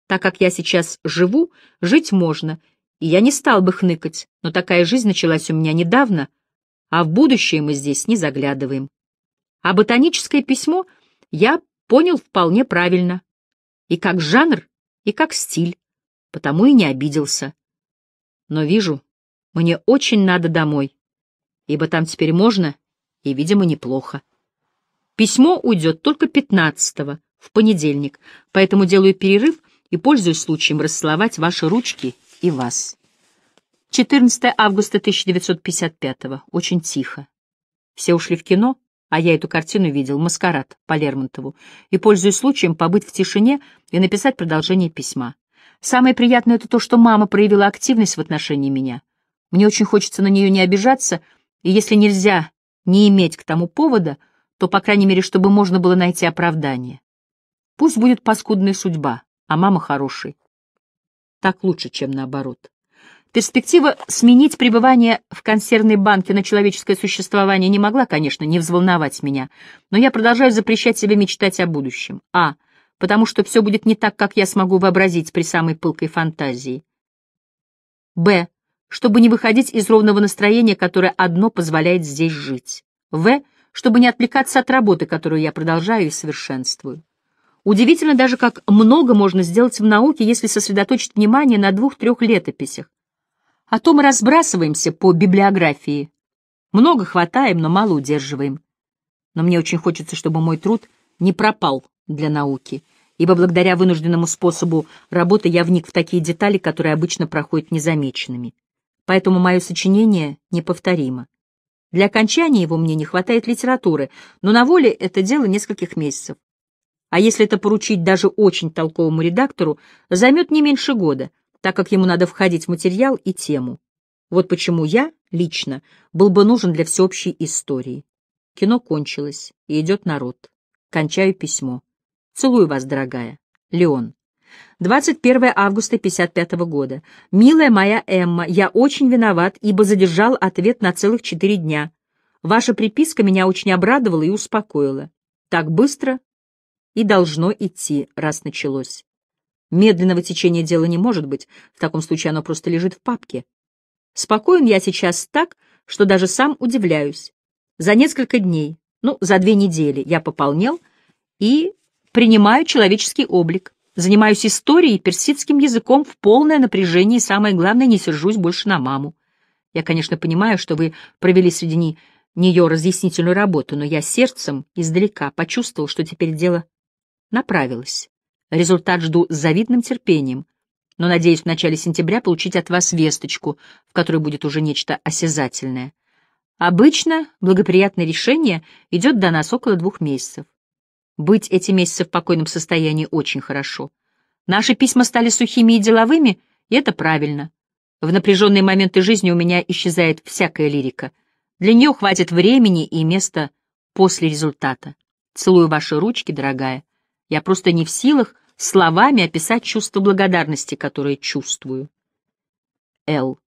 Так как я сейчас живу, жить можно, и я не стал бы хныкать, но такая жизнь началась у меня недавно, а в будущее мы здесь не заглядываем. А ботаническое письмо я понял вполне правильно. И как жанр, и как стиль. Потому и не обиделся. Но вижу, мне очень надо домой, ибо там теперь можно и, видимо, неплохо. Письмо уйдет только 15-го, в понедельник, поэтому делаю перерыв и пользуюсь случаем расцеловать ваши ручки и вас. 14 августа 1955 -го. Очень тихо. Все ушли в кино, а я эту картину видел, «Маскарад» по Лермонтову, и, пользуясь случаем, побыть в тишине и написать продолжение письма. Самое приятное — это то, что мама проявила активность в отношении меня. Мне очень хочется на нее не обижаться, и если нельзя не иметь к тому повода, то, по крайней мере, чтобы можно было найти оправдание. Пусть будет паскудная судьба, а мама хороший. Так лучше, чем наоборот. Перспектива сменить пребывание в консервной банке на человеческое существование не могла, конечно, не взволновать меня, но я продолжаю запрещать себе мечтать о будущем. А. Потому что все будет не так, как я смогу вообразить при самой пылкой фантазии. Б. Чтобы не выходить из ровного настроения, которое одно позволяет здесь жить. В. Чтобы не отвлекаться от работы, которую я продолжаю и совершенствую. Удивительно даже, как много можно сделать в науке, если сосредоточить внимание на двух-трех летописях, а то мы разбрасываемся по библиографии. Много хватаем, но мало удерживаем. Но мне очень хочется, чтобы мой труд не пропал для науки, ибо благодаря вынужденному способу работы я вник в такие детали, которые обычно проходят незамеченными. Поэтому мое сочинение неповторимо. Для окончания его мне не хватает литературы, но на воле это дело нескольких месяцев. А если это поручить даже очень толковому редактору, займет не меньше года — так как ему надо входить в материал и тему. Вот почему я, лично, был бы нужен для всеобщей истории. Кино кончилось, и идет народ. Кончаю письмо. Целую вас, дорогая. Леон. 21 августа 55 года. Милая моя Эмма, я очень виноват, ибо задержал ответ на целых четыре дня. Ваша приписка меня очень обрадовала и успокоила. Так быстро и должно идти, раз началось. Медленного течения дела не может быть, в таком случае оно просто лежит в папке. Спокоен я сейчас так, что даже сам удивляюсь. За несколько дней, ну, за две недели я пополнел и принимаю человеческий облик. Занимаюсь историей и персидским языком в полное напряжение и, самое главное, не сержусь больше на маму. Я, конечно, понимаю, что вы провели среди нее разъяснительную работу, но я сердцем издалека почувствовал, что теперь дело направилось. Результат жду с завидным терпением, но надеюсь в начале сентября получить от вас весточку, в которой будет уже нечто осязательное. Обычно благоприятное решение идет до нас около двух месяцев. Быть эти месяцы в покойном состоянии очень хорошо. Наши письма стали сухими и деловыми, и это правильно. В напряженные моменты жизни у меня исчезает всякая лирика. Для нее хватит времени и места после результата. Целую ваши ручки, дорогая. Я просто не в силах словами описать чувство благодарности, которое чувствую. Л.